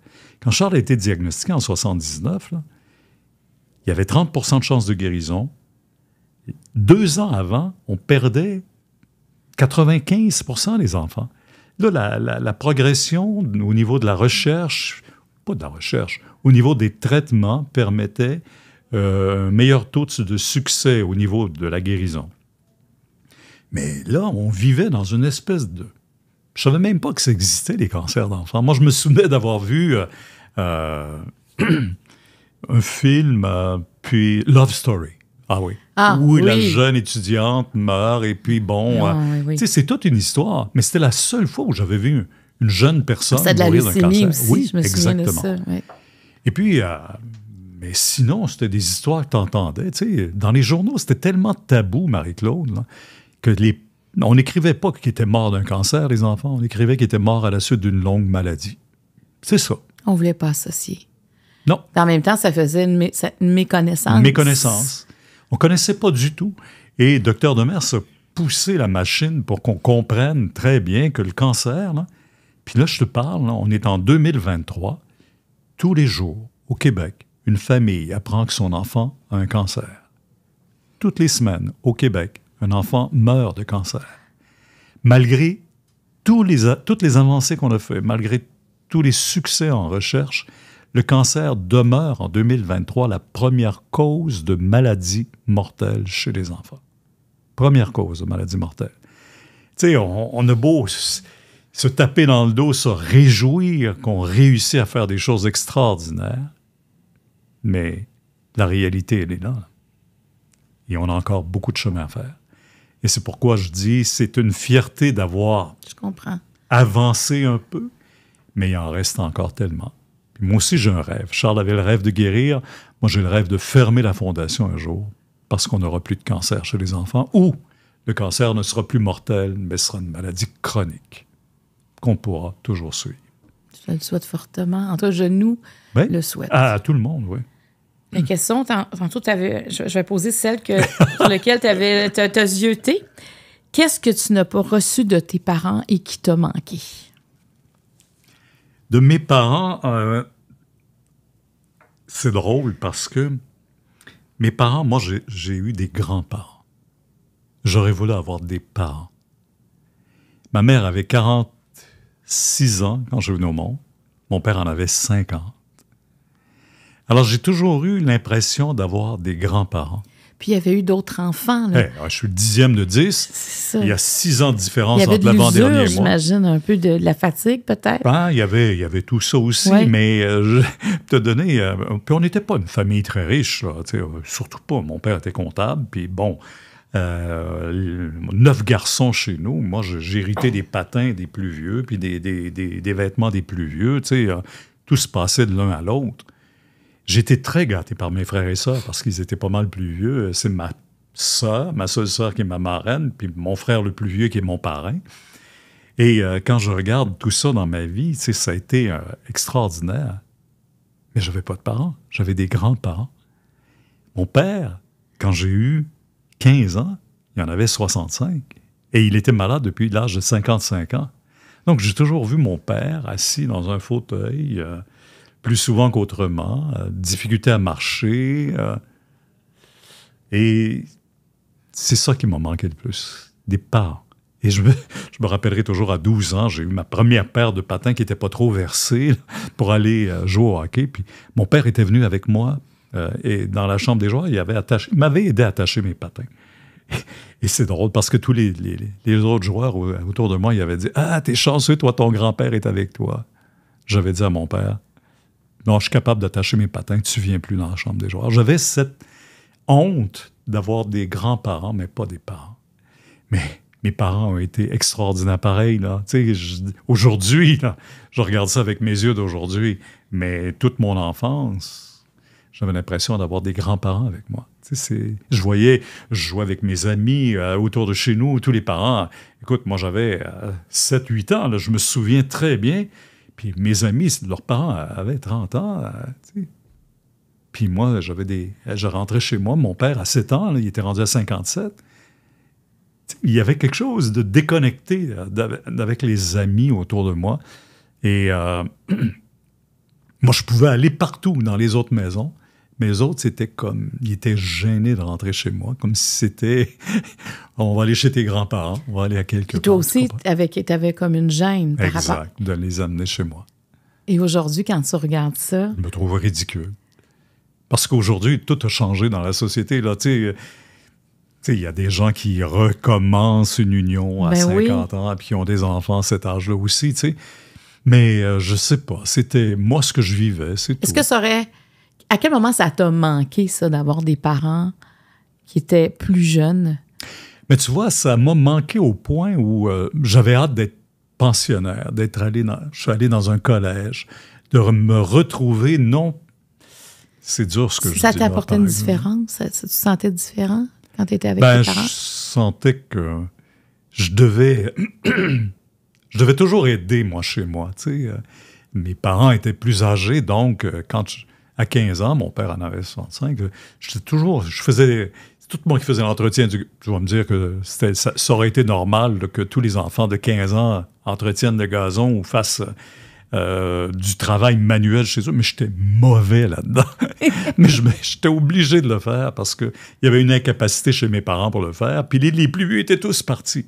Quand Charles a été diagnostiqué en 1979, il y avait 30 de chances de guérison. Deux ans avant, on perdait 95 des enfants. Là, la, progression au niveau de la recherche, pas de la recherche, au niveau des traitements permettait euh, un meilleur taux de succès au niveau de la guérison. Mais là, on vivait dans une espèce de... Je savais même pas que ça existait, les cancers d'enfants. Moi, je me souvenais d'avoir vu euh, euh, un film, puis Love Story. Ah oui. Ah, oui. la jeune étudiante meurt et puis bon, ah, euh, c'est toute une histoire. Mais c'était la seule fois où j'avais vu une jeune personne mourir d'un cancer. Aussi, oui, je me exactement. De ça, et puis, euh, mais sinon, c'était des histoires que tu entendais. dans les journaux, c'était tellement tabou, Marie-Claude, que les on n'écrivait pas qu'ils étaient morts d'un cancer, les enfants. On écrivait qu'ils étaient morts à la suite d'une longue maladie. C'est ça. On voulait pas associer. Non. En même temps, ça faisait une, mé une méconnaissance. Méconnaissance on ne connaissait pas du tout. Et docteur Demers a poussé la machine pour qu'on comprenne très bien que le cancer, puis là je te parle, on est en 2023, tous les jours, au Québec, une famille apprend que son enfant a un cancer. Toutes les semaines, au Québec, un enfant meurt de cancer. Malgré toutes les avancées qu'on a faites, malgré tous les succès en recherche, le cancer demeure en 2023 la première cause de maladie mortelle chez les enfants. Première cause de maladie mortelle. Tu sais, on, on, a beau se taper dans le dos, se réjouir qu'on réussit à faire des choses extraordinaires, mais la réalité, elle est là. Et on a encore beaucoup de chemin à faire. Et c'est pourquoi je dis, c'est une fierté d'avoir avancé un peu, mais il en reste encore tellement moi aussi, j'ai un rêve. Charles avait le rêve de guérir. Moi, j'ai le rêve de fermer la fondation un jour parce qu'on n'aura plus de cancer chez les enfants ou le cancer ne sera plus mortel, mais sera une maladie chronique qu'on pourra toujours suivre. Je le souhaite fortement. En tout je nous le souhaite. À, tout le monde, oui. La question, tantôt, je, vais poser celle sur laquelle tu avais as, Qu'est-ce que tu n'as pas reçu de tes parents et qui t'a manqué? de mes parents, euh, c'est drôle parce que mes parents, moi j'ai eu des grands-parents. J'aurais voulu avoir des parents. Ma mère avait 46 ans quand je suis venu au monde. Mon père en avait 50. Alors j'ai toujours eu l'impression d'avoir des grands-parents. Puis il y avait eu d'autres enfants. Eh, ah, je suis le dixième de dix. Il y a six ans de différence l'avant-dernier J'imagine un peu de, la fatigue, peut-être. Ah, il, y avait, il y avait tout ça aussi, mais euh, je te donner. Euh, puis on n'était pas une famille très riche, euh, surtout pas. Mon père était comptable, puis bon. neuf garçons chez nous. Moi, j'héritais des patins des plus vieux, puis des, des, vêtements des plus vieux. tout se passait de l'un à l'autre. J'étais très gâté par mes frères et sœurs parce qu'ils étaient pas mal plus vieux. C'est ma sœur, ma seule sœur qui est ma marraine, puis mon frère le plus vieux qui est mon parrain. Et euh, quand je regarde tout ça dans ma vie, ça a été euh, extraordinaire. Mais j'avais pas de parents, j'avais des grands-parents. Mon père, quand j'ai eu 15 ans, il en avait 65. Et il était malade depuis l'âge de 55 ans. Donc j'ai toujours vu mon père assis dans un fauteuil, euh, plus souvent qu'autrement, euh, difficulté à marcher. Euh, et c'est ça qui m'a manqué le plus, des pas. Et je me, je me, rappellerai toujours à 12 ans, j'ai eu ma première paire de patins qui était pas trop versée pour aller euh, jouer au hockey. Puis mon père était venu avec moi et dans la chambre des joueurs, il avait attaché, m'avait aidé à attacher mes patins. Et c'est drôle parce que tous les, les, autres joueurs autour de moi, ils avaient dit Ah, t'es chanceux, toi, ton grand-père est avec toi. J'avais dit à mon père non, je suis capable d'attacher mes patins, tu viens plus dans la chambre des joueurs. J'avais cette honte d'avoir des grands-parents, mais pas des parents. Mais mes parents ont été extraordinaires pareil. Aujourd'hui, je regarde ça avec mes yeux d'aujourd'hui, mais toute mon enfance, j'avais l'impression d'avoir des grands-parents avec moi. Je voyais, je jouais avec mes amis euh, autour de chez nous, tous les parents. Écoute, moi j'avais 7-8 euh, ans, là, je me souviens très bien puis mes amis, leurs parents euh, avaient 30 ans. Euh, Puis moi, j'avais des. Euh, je rentrais chez moi, mon père à 7 ans, il était rendu à 57. il y avait quelque chose de déconnecté avec les amis autour de moi. Et moi, je pouvais aller partout dans les autres maisons. Mais autres, c'était comme, ils étaient gênés de rentrer chez moi, comme si c'était, on va aller chez tes grands-parents, on va aller à quelque part. Toi aussi, tu comme une gêne par exact, de les amener chez moi. Et aujourd'hui, quand tu regardes ça... Je me trouve ridicule. Parce qu'aujourd'hui, tout a changé dans la société. Là, tu sais, il y a des gens qui recommencent une union à 50 ben ans et qui ont des enfants à cet âge-là aussi, tu sais. Mais euh, je sais pas. C'était moi ce que je vivais, c'est Est-ce que ça aurait à quel moment ça t'a manqué, ça, d'avoir des parents qui étaient plus jeunes? Mais tu vois, ça m'a manqué au point où euh, j'avais hâte d'être pensionnaire, d'être allé dans, je suis allé dans un collège, de me retrouver non. C'est dur ce que ça je dis. Ça t'apportait une différence? tu te sentais différent quand tu étais avec ben, tes parents? Je sentais que je devais. je devais toujours aider, moi, chez moi. Tu sais. Euh, mes parents étaient plus âgés, donc euh, quand je à 15 ans, mon père en avait 65, j'étais toujours, je faisais, c'est tout le monde qui faisait l'entretien du, tu vas me dire que ça, ça, aurait été normal que tous les enfants de 15 ans entretiennent le gazon ou fassent euh, du travail manuel chez eux, mais j'étais mauvais là-dedans. mais j'étais obligé de le faire parce qu'il y avait une incapacité chez mes parents pour le faire, puis les, les plus vieux étaient tous partis.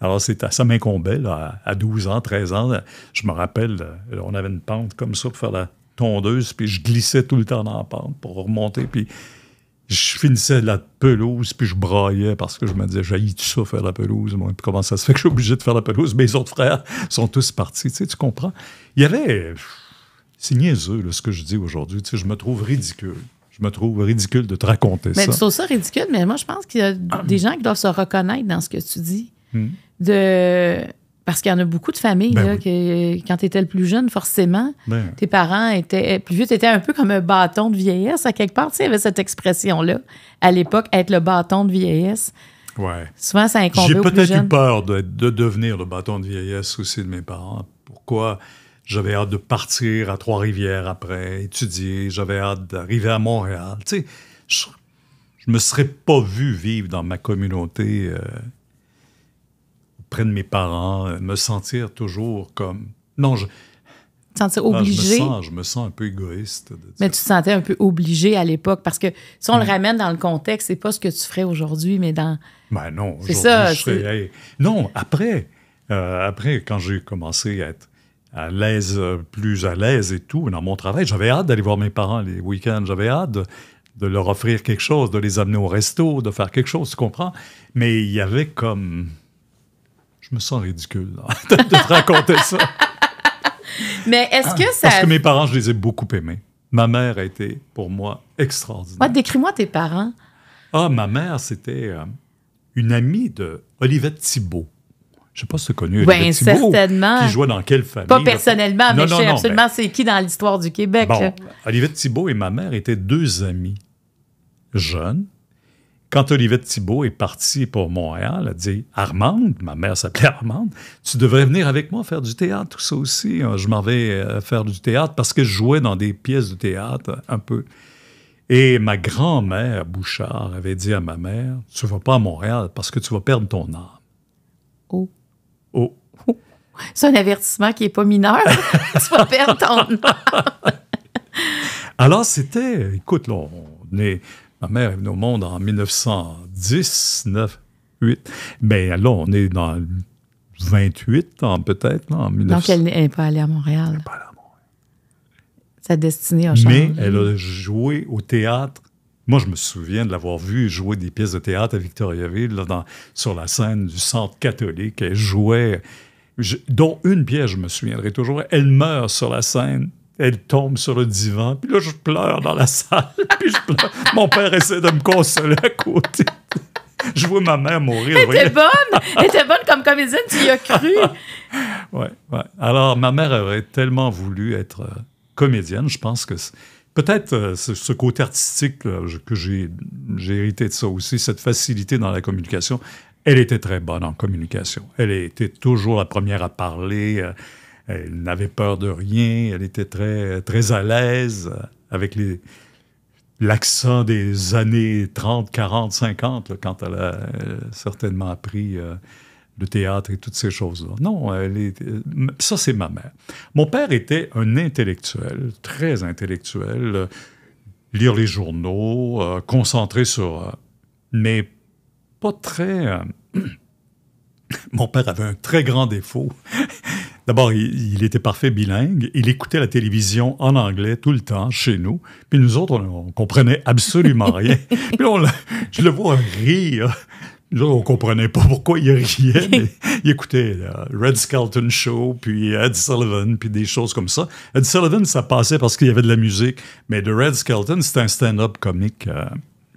Alors, ça m'incombait, à 12 ans, 13 ans. Je me rappelle, euh, on avait une pente comme ça pour faire la, tondeuse, puis je glissais tout le temps dans la pente pour remonter, puis je finissais la pelouse, puis je braillais parce que je me disais, j'ai tout ça faire la pelouse, comment ça se fait que je suis obligé de faire la pelouse? Mes autres frères sont tous partis, tu tu comprends? Il y avait. C'est niaiseux, ce que je dis aujourd'hui. je me trouve ridicule. Je me trouve ridicule de te raconter ça. Mais tu ça ridicule, mais moi, je pense qu'il y a des gens qui doivent se reconnaître dans ce que tu dis. Hmm. De parce qu'il y en a beaucoup de familles, ben que quand tu étais le plus jeune, forcément, ben. tes parents étaient plus vieux, tu étais un peu comme un bâton de vieillesse à quelque part. Tu sais, il y avait cette expression-là, à l'époque, être le bâton de vieillesse. Ouais. Souvent, ça incombait J'ai peut-être eu peur de, devenir le bâton de vieillesse aussi de mes parents. Pourquoi j'avais hâte de partir à Trois-Rivières après, étudier, j'avais hâte d'arriver à Montréal. Tu sais, je, ne me serais pas vu vivre dans ma communauté. Euh, de mes parents, euh, me sentir toujours comme. Non, je. Te sentais obligé. je, me sens, un peu égoïste. mais tu te sentais un peu obligé à l'époque parce que si on le mm. ramène dans le contexte, c'est pas ce que tu ferais aujourd'hui, mais dans. Ben non, c'est Je serais, non, après, euh, après, quand j'ai commencé à être à l'aise, euh, plus à l'aise et tout dans mon travail, j'avais hâte d'aller voir mes parents les week-ends. J'avais hâte de leur offrir quelque chose, de les amener au resto, de faire quelque chose, tu comprends? Mais il y avait comme je me sens ridicule de te raconter ça. Mais est-ce que ça. Parce que mes parents, je les ai beaucoup aimés. Ma mère a été, pour moi, extraordinaire. Décris-moi tes parents. Ah, ma mère, c'était euh, une amie de Olivette Thibault. Je ne sais pas si tu connu Olivette ben, Thibault. certainement. Qui jouait dans quelle famille? Pas personnellement, mais non, je sais absolument ben c'est qui dans l'histoire du Québec. Bon, Olivette Thibault et ma mère étaient deux amies jeunes quand Olivette Thibault est partie pour Montréal, elle a dit Armande, ma mère s'appelait Armande, tu devrais venir avec moi faire du théâtre, tout ça aussi. Euh, je m'en vais euh, faire du théâtre parce que je jouais dans des pièces de théâtre un peu. Et ma grand-mère, Bouchard, avait dit à ma mère Tu vas pas à Montréal parce que tu vas perdre ton âme. Oh. Oh. C'est un avertissement qui n'est pas mineur. tu vas perdre ton âme. Alors, c'était. Écoute, on est Ma mère est venue au monde en 1919. 8. Ben là, on est dans 28 ans peut-être. En Donc, elle n'est pas allée à Montréal. Elle n'est pas allée à Montréal. Sa destinée a changé. Mais elle a joué au théâtre. Moi, je me souviens de l'avoir vue jouer des pièces de théâtre à Victoriaville, sur la scène du centre catholique. Elle jouait, dont une pièce, je me souviendrai toujours. Elle meurt sur la scène elle tombe sur le divan. Puis là, je pleure dans la salle. Puis je pleure. Mon père essaie de me consoler à côté. Je vois ma mère mourir. Elle était bonne! Elle était bonne comme comédienne, tu y as cru! Oui, oui. Alors, ma mère aurait tellement voulu être euh, comédienne. Je pense que peut-être euh, ce, côté artistique que j'ai hérité de ça aussi, cette facilité dans la communication. Elle était très bonne en communication. Elle était toujours la première à parler. Euh, elle n'avait peur de rien, elle était très, très à l'aise avec l'accent des années 30, 40, 50, quand elle a euh, certainement appris euh, le théâtre et toutes ces choses-là. Non, elle est, euh, ça c'est ma mère. Mon père était un intellectuel, très intellectuel, lire les journaux, concentré sur... mais pas très... Mon père avait un très grand défaut. D'abord, il, était parfait bilingue. Il écoutait la télévision en anglais tout le temps chez nous. Puis nous autres, on, comprenait absolument rien. Puis on, je le vois rire. autres, on comprenait pas pourquoi il riait, il écoutait euh, Red Skelton Show, puis Ed Sullivan, puis des choses comme ça. Ed Sullivan, ça passait parce qu'il y avait de la musique, mais de Red Skelton, c'était un stand-up comique. Euh,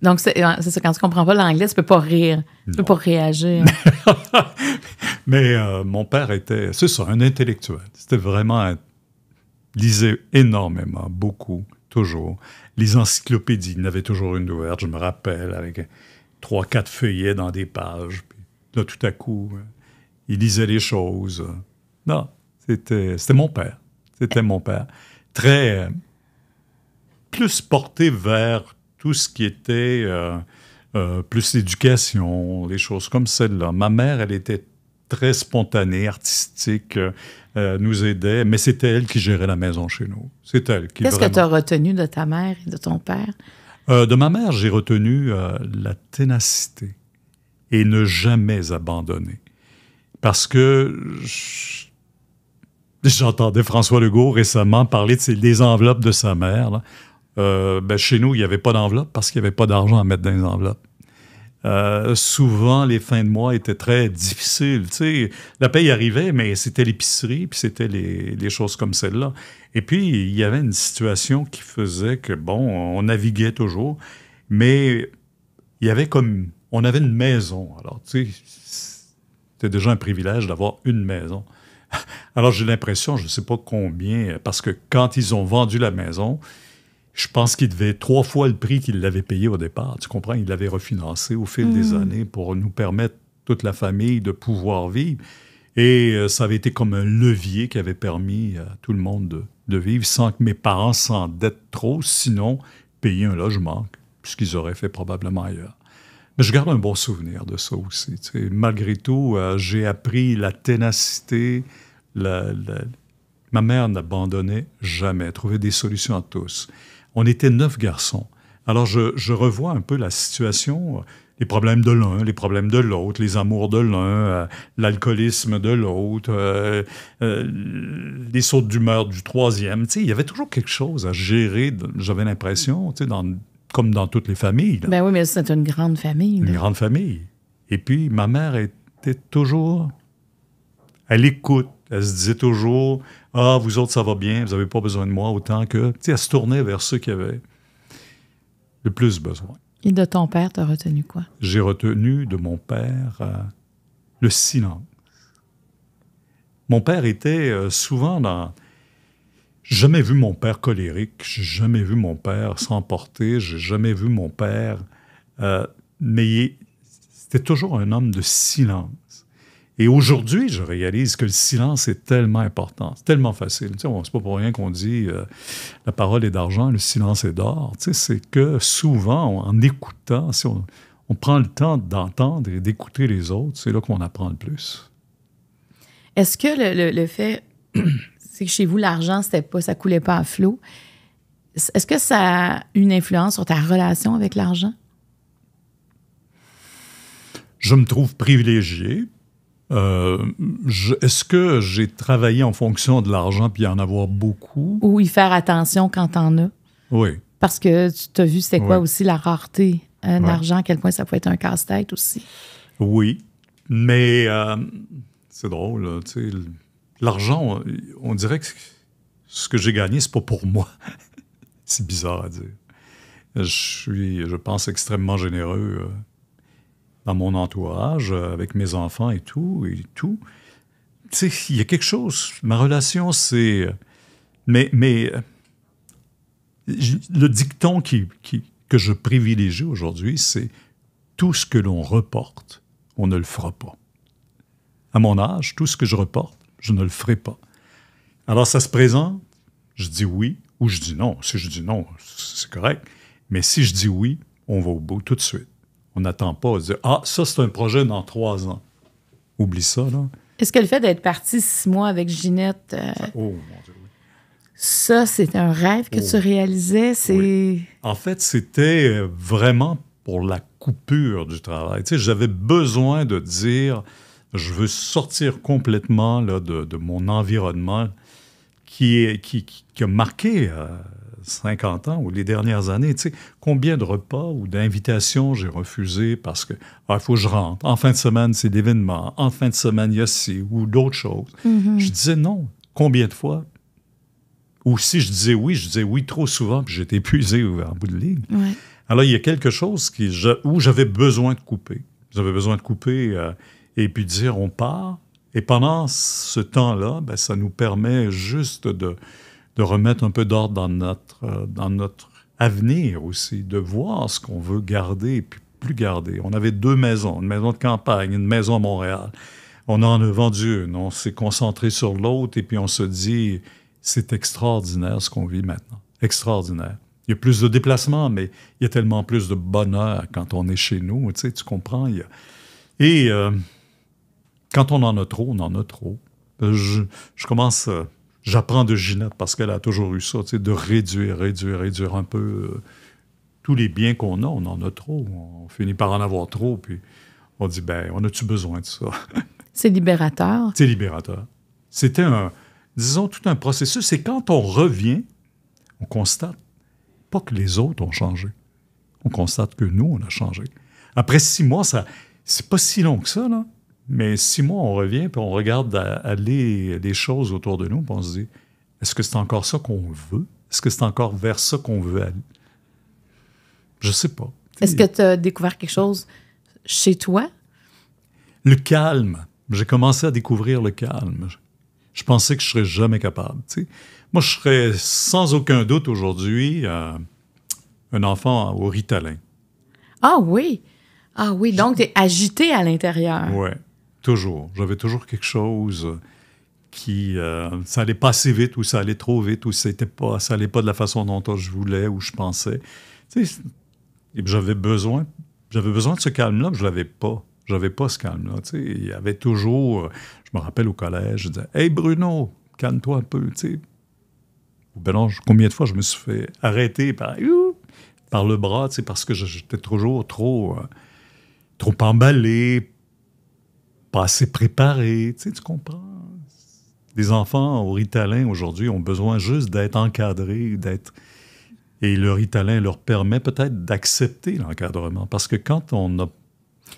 donc, euh, c'est ça, quand tu comprends pas l'anglais, tu peux pas rire, tu ne peux pas réagir. Mais euh, mon père était, c'est ça, un intellectuel. C'était vraiment, lisait énormément, beaucoup, toujours. Les encyclopédies, il avait toujours une ouverte, je me rappelle, avec trois, quatre feuillets dans des pages. Puis là, tout à coup, euh, il lisait les choses. Non, c'était mon père. C'était mon père. Très, plus porté vers tout ce qui était euh, euh, plus l'éducation, les choses comme celle-là. Ma mère, elle était très spontanée, artistique, euh, nous aidait, mais c'était elle qui gérait la maison chez nous. C'est elle qui. Qu'est-ce que tu as retenu de ta mère et de ton père? de ma mère, j'ai retenu la ténacité et ne jamais abandonner. Parce que j'entendais François Legault récemment parler de des enveloppes de sa mère. Là. Euh, ben, chez nous, il n'y avait pas d'enveloppe parce qu'il n'y avait pas d'argent à mettre dans les enveloppes. Euh, souvent, les fins de mois étaient très difficiles. la paye arrivait, mais c'était l'épicerie, puis c'était les, les, choses comme celle-là. Et puis, il y avait une situation qui faisait que, bon, on naviguait toujours, mais il y avait comme... On avait une maison. Alors, tu sais, c'était déjà un privilège d'avoir une maison. Alors, j'ai l'impression, je ne sais pas combien, parce que quand ils ont vendu la maison, je pense qu'il devait trois fois le prix qu'il l'avait payé au départ. Tu comprends? Il l'avait refinancé au fil des mmh. années pour nous permettre, toute la famille, de pouvoir vivre. Et euh, ça avait été comme un levier qui avait permis euh, à tout le monde de, vivre sans que mes parents s'endettent trop, sinon payer un logement, ce qu'ils auraient fait probablement ailleurs. Mais je garde un bon souvenir de ça aussi. Malgré tout, euh, j'ai appris la ténacité. Ma mère n'abandonnait jamais, trouvait des solutions à tous. On était neuf garçons. Alors je, revois un peu la situation, euh, les problèmes de l'un, les problèmes de l'autre, les amours de l'un, euh, l'alcoolisme de l'autre, euh, les sautes d'humeur du troisième. Tu il y avait toujours quelque chose à gérer, j'avais l'impression, comme dans toutes les familles. Ben oui, mais c'est une grande famille. Une grande famille. Et puis ma mère était toujours à l'écoute elle se disait toujours Ah, vous autres, ça va bien, vous n'avez pas besoin de moi autant que. Tu elle se tournait vers ceux qui avaient le plus besoin. Et de ton père, tu as retenu quoi? J'ai retenu de mon père euh, le silence. Mon père était euh, souvent dans. Jamais vu mon père colérique, jamais vu mon père s'emporter, j'ai jamais vu mon père. Euh, mais c'était toujours un homme de silence. Et aujourd'hui, je réalise que le silence est tellement important, c'est tellement facile. c'est pas pour rien qu'on dit euh, la parole est d'argent, le silence est d'or. c'est que souvent, en écoutant, si on, prend le temps d'entendre et d'écouter les autres, c'est là qu'on apprend le plus. Est-ce que le, fait, c'est que chez vous, l'argent, c'était pas, ça coulait pas à flot, est-ce que ça a une influence sur ta relation avec l'argent? Je me trouve privilégié euh, est-ce que j'ai travaillé en fonction de l'argent puis en avoir beaucoup? Ou y faire attention quand t'en as. Oui. Parce que tu t'as vu, c'est quoi aussi la rareté Un argent, à quel point ça peut être un casse-tête aussi. Oui. Mais euh, c'est drôle, tu L'argent, on, dirait que ce que j'ai gagné, c'est pas pour moi. c'est bizarre à dire. Je suis, je pense, extrêmement généreux. Euh, dans mon entourage, euh, avec mes enfants et tout, et tout. Tu sais, il y a quelque chose. Ma relation, c'est. Euh, mais, mais euh, le dicton qui, que je privilégie aujourd'hui, c'est tout ce que l'on reporte, on ne le fera pas. À mon âge, tout ce que je reporte, je ne le ferai pas. Alors ça se présente, je dis oui ou je dis non. Si je dis non, c'est correct. Mais si je dis oui, on va au bout tout de suite n'attend pas. On dire « ah, ça, c'est un projet dans trois ans. Oublie ça, là. Est-ce que le fait d'être parti six mois avec Ginette. Euh, oh, mon Dieu, Ça, c'est un rêve que tu oh. réalisais. C'est... En fait, c'était euh, vraiment pour la coupure du travail. Tu sais, j'avais besoin de dire je veux sortir complètement là, de, de, mon environnement qui, est, qui, qui, a marqué euh, 50 ans ou les dernières années, tu sais, combien de repas ou d'invitations j'ai refusé parce que, il ah, faut que je rentre, en fin de semaine, c'est d'événements. en fin de semaine, il ou d'autres choses. Mm-hmm. Je disais non. Combien de fois? Ou si je disais oui, je disais oui trop souvent, puis j'étais épuisé en bout de ligne. Alors, il y a quelque chose qui, où j'avais besoin de couper. J'avais besoin de couper euh, et puis dire on part. Et pendant ce temps-là, ben, ça nous permet juste de, de remettre un peu d'ordre dans notre, euh, dans notre avenir aussi, de voir ce qu'on veut garder et puis plus garder. On avait deux maisons, une maison de campagne, une maison à Montréal. On en a vendu une, on s'est concentré sur l'autre et puis on se dit, c'est extraordinaire ce qu'on vit maintenant. Extraordinaire. Il y a plus de déplacements, mais il y a tellement plus de bonheur quand on est chez nous. Tu, sais, tu comprends? Il Et euh, quand on en a trop, on en a trop. Je, je commence euh, j'apprends de Ginette parce qu'elle a toujours eu ça, de réduire, réduire, réduire un peu euh, tous les biens qu'on a. On en a trop. On finit par en avoir trop. Puis on dit, ben, on a-tu besoin de ça? C'est libérateur. C'est libérateur. C'était un, disons, tout un processus. C'est quand on revient, on constate pas que les autres ont changé. On constate que nous, on a changé. Après six mois, ça, c'est pas si long que ça, là. Mais si moi, on revient, puis on regarde aller les choses autour de nous, on se dit, est-ce que c'est encore ça qu'on veut? Est-ce que c'est encore vers ça qu'on veut aller? Je sais pas. Est-ce que tu as découvert quelque chose chez toi? Le calme. J'ai commencé à découvrir le calme. Je pensais que je serais jamais capable. Moi, je serais sans aucun doute aujourd'hui euh, un enfant au ritalin. Ah oui! Ah oui, donc tu es agité à l'intérieur. Ouais. Toujours. J'avais toujours quelque chose qui euh, ça allait pas assez vite ou ça allait trop vite ou c'était pas ça allait pas de la façon dont je voulais ou je pensais. j'avais besoin j'avais besoin de ce calme-là, je l'avais pas. J'avais pas ce calme-là. il y avait toujours. Euh, je me rappelle au collège, je disais Hey Bruno, calme-toi un peu. Tu ben combien de fois je me suis fait arrêter par, par le bras, parce que j'étais toujours trop, euh, trop emballé, pas assez préparé, tu, comprends? Des enfants au Ritalin aujourd'hui ont besoin juste d'être encadrés, d'être... Et le Ritalin leur permet peut-être d'accepter l'encadrement, parce que quand on a...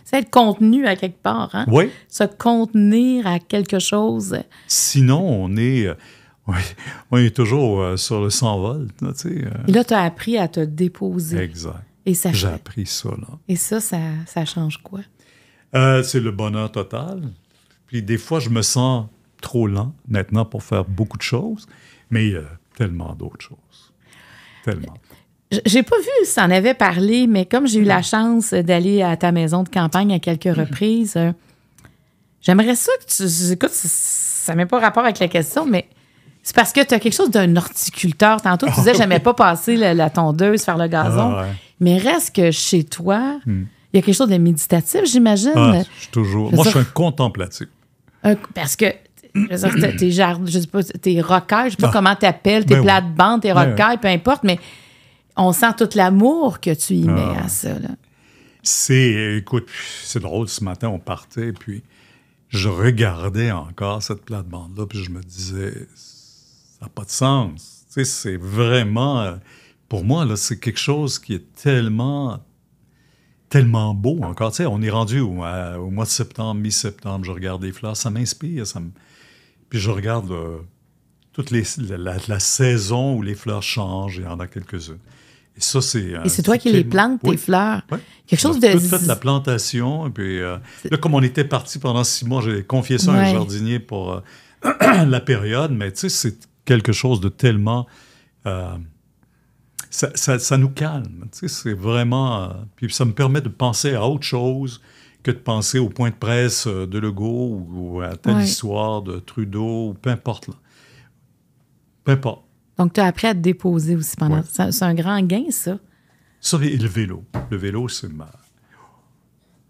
C'est être contenu à quelque part, hein? Oui. Se contenir à quelque chose. Sinon, on est... Euh, on est toujours euh, sur le 100 volts. Tu sais, euh. là, tu as appris à te déposer. Exact. Et ça J'ai appris ça, là. Et ça, ça change quoi? Euh, c'est le bonheur total. Puis des fois, je me sens trop lent maintenant pour faire beaucoup de choses, mais euh, tellement d'autres choses. Tellement. J'ai pas vu en avait parlé, mais comme j'ai eu la chance d'aller à ta maison de campagne à quelques mm-hmm. reprises, euh, j'aimerais ça que tu. Écoute, ça n'a pas rapport avec la question, mais c'est parce que tu as quelque chose d'un horticulteur. Tantôt, tu ah disais, j'aimais pas passer la, tondeuse, faire le gazon. Ah mais reste que chez toi, mm il y a quelque chose de méditatif, j'imagine. Ah, toujours. Moi, je suis un contemplatif. parce que t'es rocailles, je sais t'es je sais pas ah. comment t'appelles, tes ben plates-bandes, tes ben rocailles, peu importe, mais on sent tout l'amour que tu y mets ah. à ça. C'est, écoute, c'est drôle, ce matin, on partait, puis je regardais encore cette plate-bande-là, puis je me disais, ça n'a pas de sens. c'est vraiment, euh, pour moi, là, c'est quelque chose qui est tellement tellement beau encore. Tu sais, on est rendu au, mois de septembre, mi-septembre, je regarde les fleurs, ça m'inspire. Ça Puis je regarde euh, toutes toute les, la, saison où les fleurs changent, et y en a quelques-unes. Et ça, c'est... Euh, c'est toi qui les plantes, tes fleurs. Quelque chose de... Tout fait la plantation. Et puis euh, là, comme on était parti pendant six mois, j'ai confié ça à un jardinier pour la période, mais tu sais, c'est quelque chose de tellement ça, nous calme. Tu sais, c'est vraiment. Euh, puis ça me permet de penser à autre chose que de penser au point de presse euh, de Legault ou à telle histoire de Trudeau ou peu importe. Peu importe. Donc, tu as appris à te déposer aussi pendant. C'est, un grand gain, ça. Ça, et le vélo. Le vélo, c'est ma.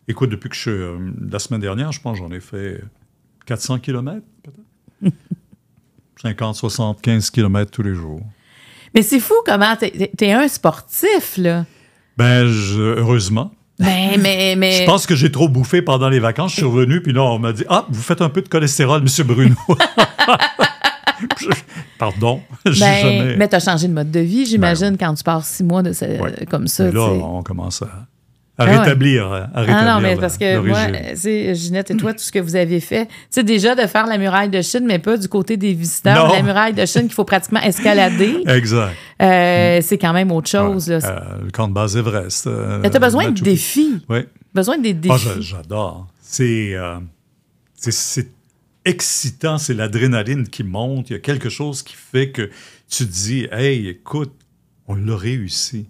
Écoute, depuis que je. suis... Euh, la semaine dernière, je pense j'en ai fait 400 km, peut-être. 50, 75 km tous les jours. Mais c'est fou comment t'es un sportif, là. Ben, heureusement. Ben, mais, mais... Je pense que j'ai trop bouffé pendant les vacances. Je suis revenu, puis là, on m'a dit Ah, vous faites un peu de cholestérol, monsieur Bruno. Pardon. Ben, jamais... Mais tu as changé de mode de vie, j'imagine, ben quand tu pars six mois de comme ça. là, on commence à. Ah euh, à ah rétablir. À rétablir non, mais parce que moi, Ginette et toi, tout ce que vous avez fait, tu sais déjà de faire la muraille de Chine, mais pas du côté des visiteurs. La muraille de Chine qu'il faut pratiquement escalader. exact. Euh, c'est quand même autre chose. Euh, le camp de base Everest. Tu as besoin de défis. Oui. Besoin des ah, défis. Ah, J'adore. C'est excitant, c'est l'adrénaline qui monte. Il y a quelque chose qui fait que tu te dis, hey, écoute, on l'a réussi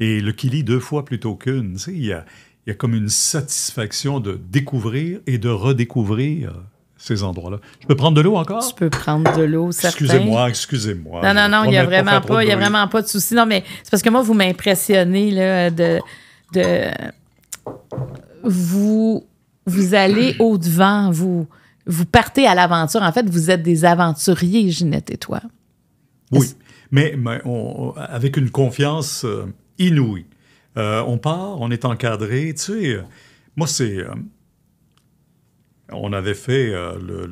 et le Kili deux fois plutôt qu'une. Tu sais, il y a, il y a comme une satisfaction de découvrir et de redécouvrir ces endroits-là. Je peux prendre de l'eau encore? Tu peux prendre de l'eau, certain. Excusez-moi, excusez-moi. Non, non, non, il n'y a vraiment pas, il a vraiment pas de souci. Non, mais c'est parce que moi, vous m'impressionnez, de, de... Vous, vous allez au-devant, vous, vous partez à l'aventure. En fait, vous êtes des aventuriers, Ginette et toi. Oui, mais, mais avec une confiance... Euh, Inouï. Euh, on part, on est encadré. Tu sais, euh, moi, c'est. Euh, on avait fait le,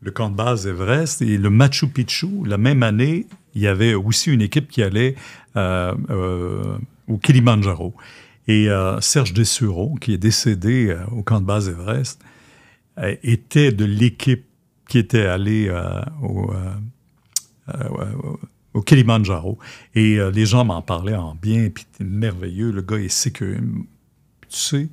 le, camp de base Everest et le Machu Picchu, la même année, il y avait aussi une équipe qui allait au Kilimanjaro. Et Serge Dessureau, qui est décédé au camp de base Everest, était de l'équipe qui était allée au au Kilimanjaro. Et euh, les gens m'en parlaient en bien, puis merveilleux, le gars est sécurisé. Tu sais,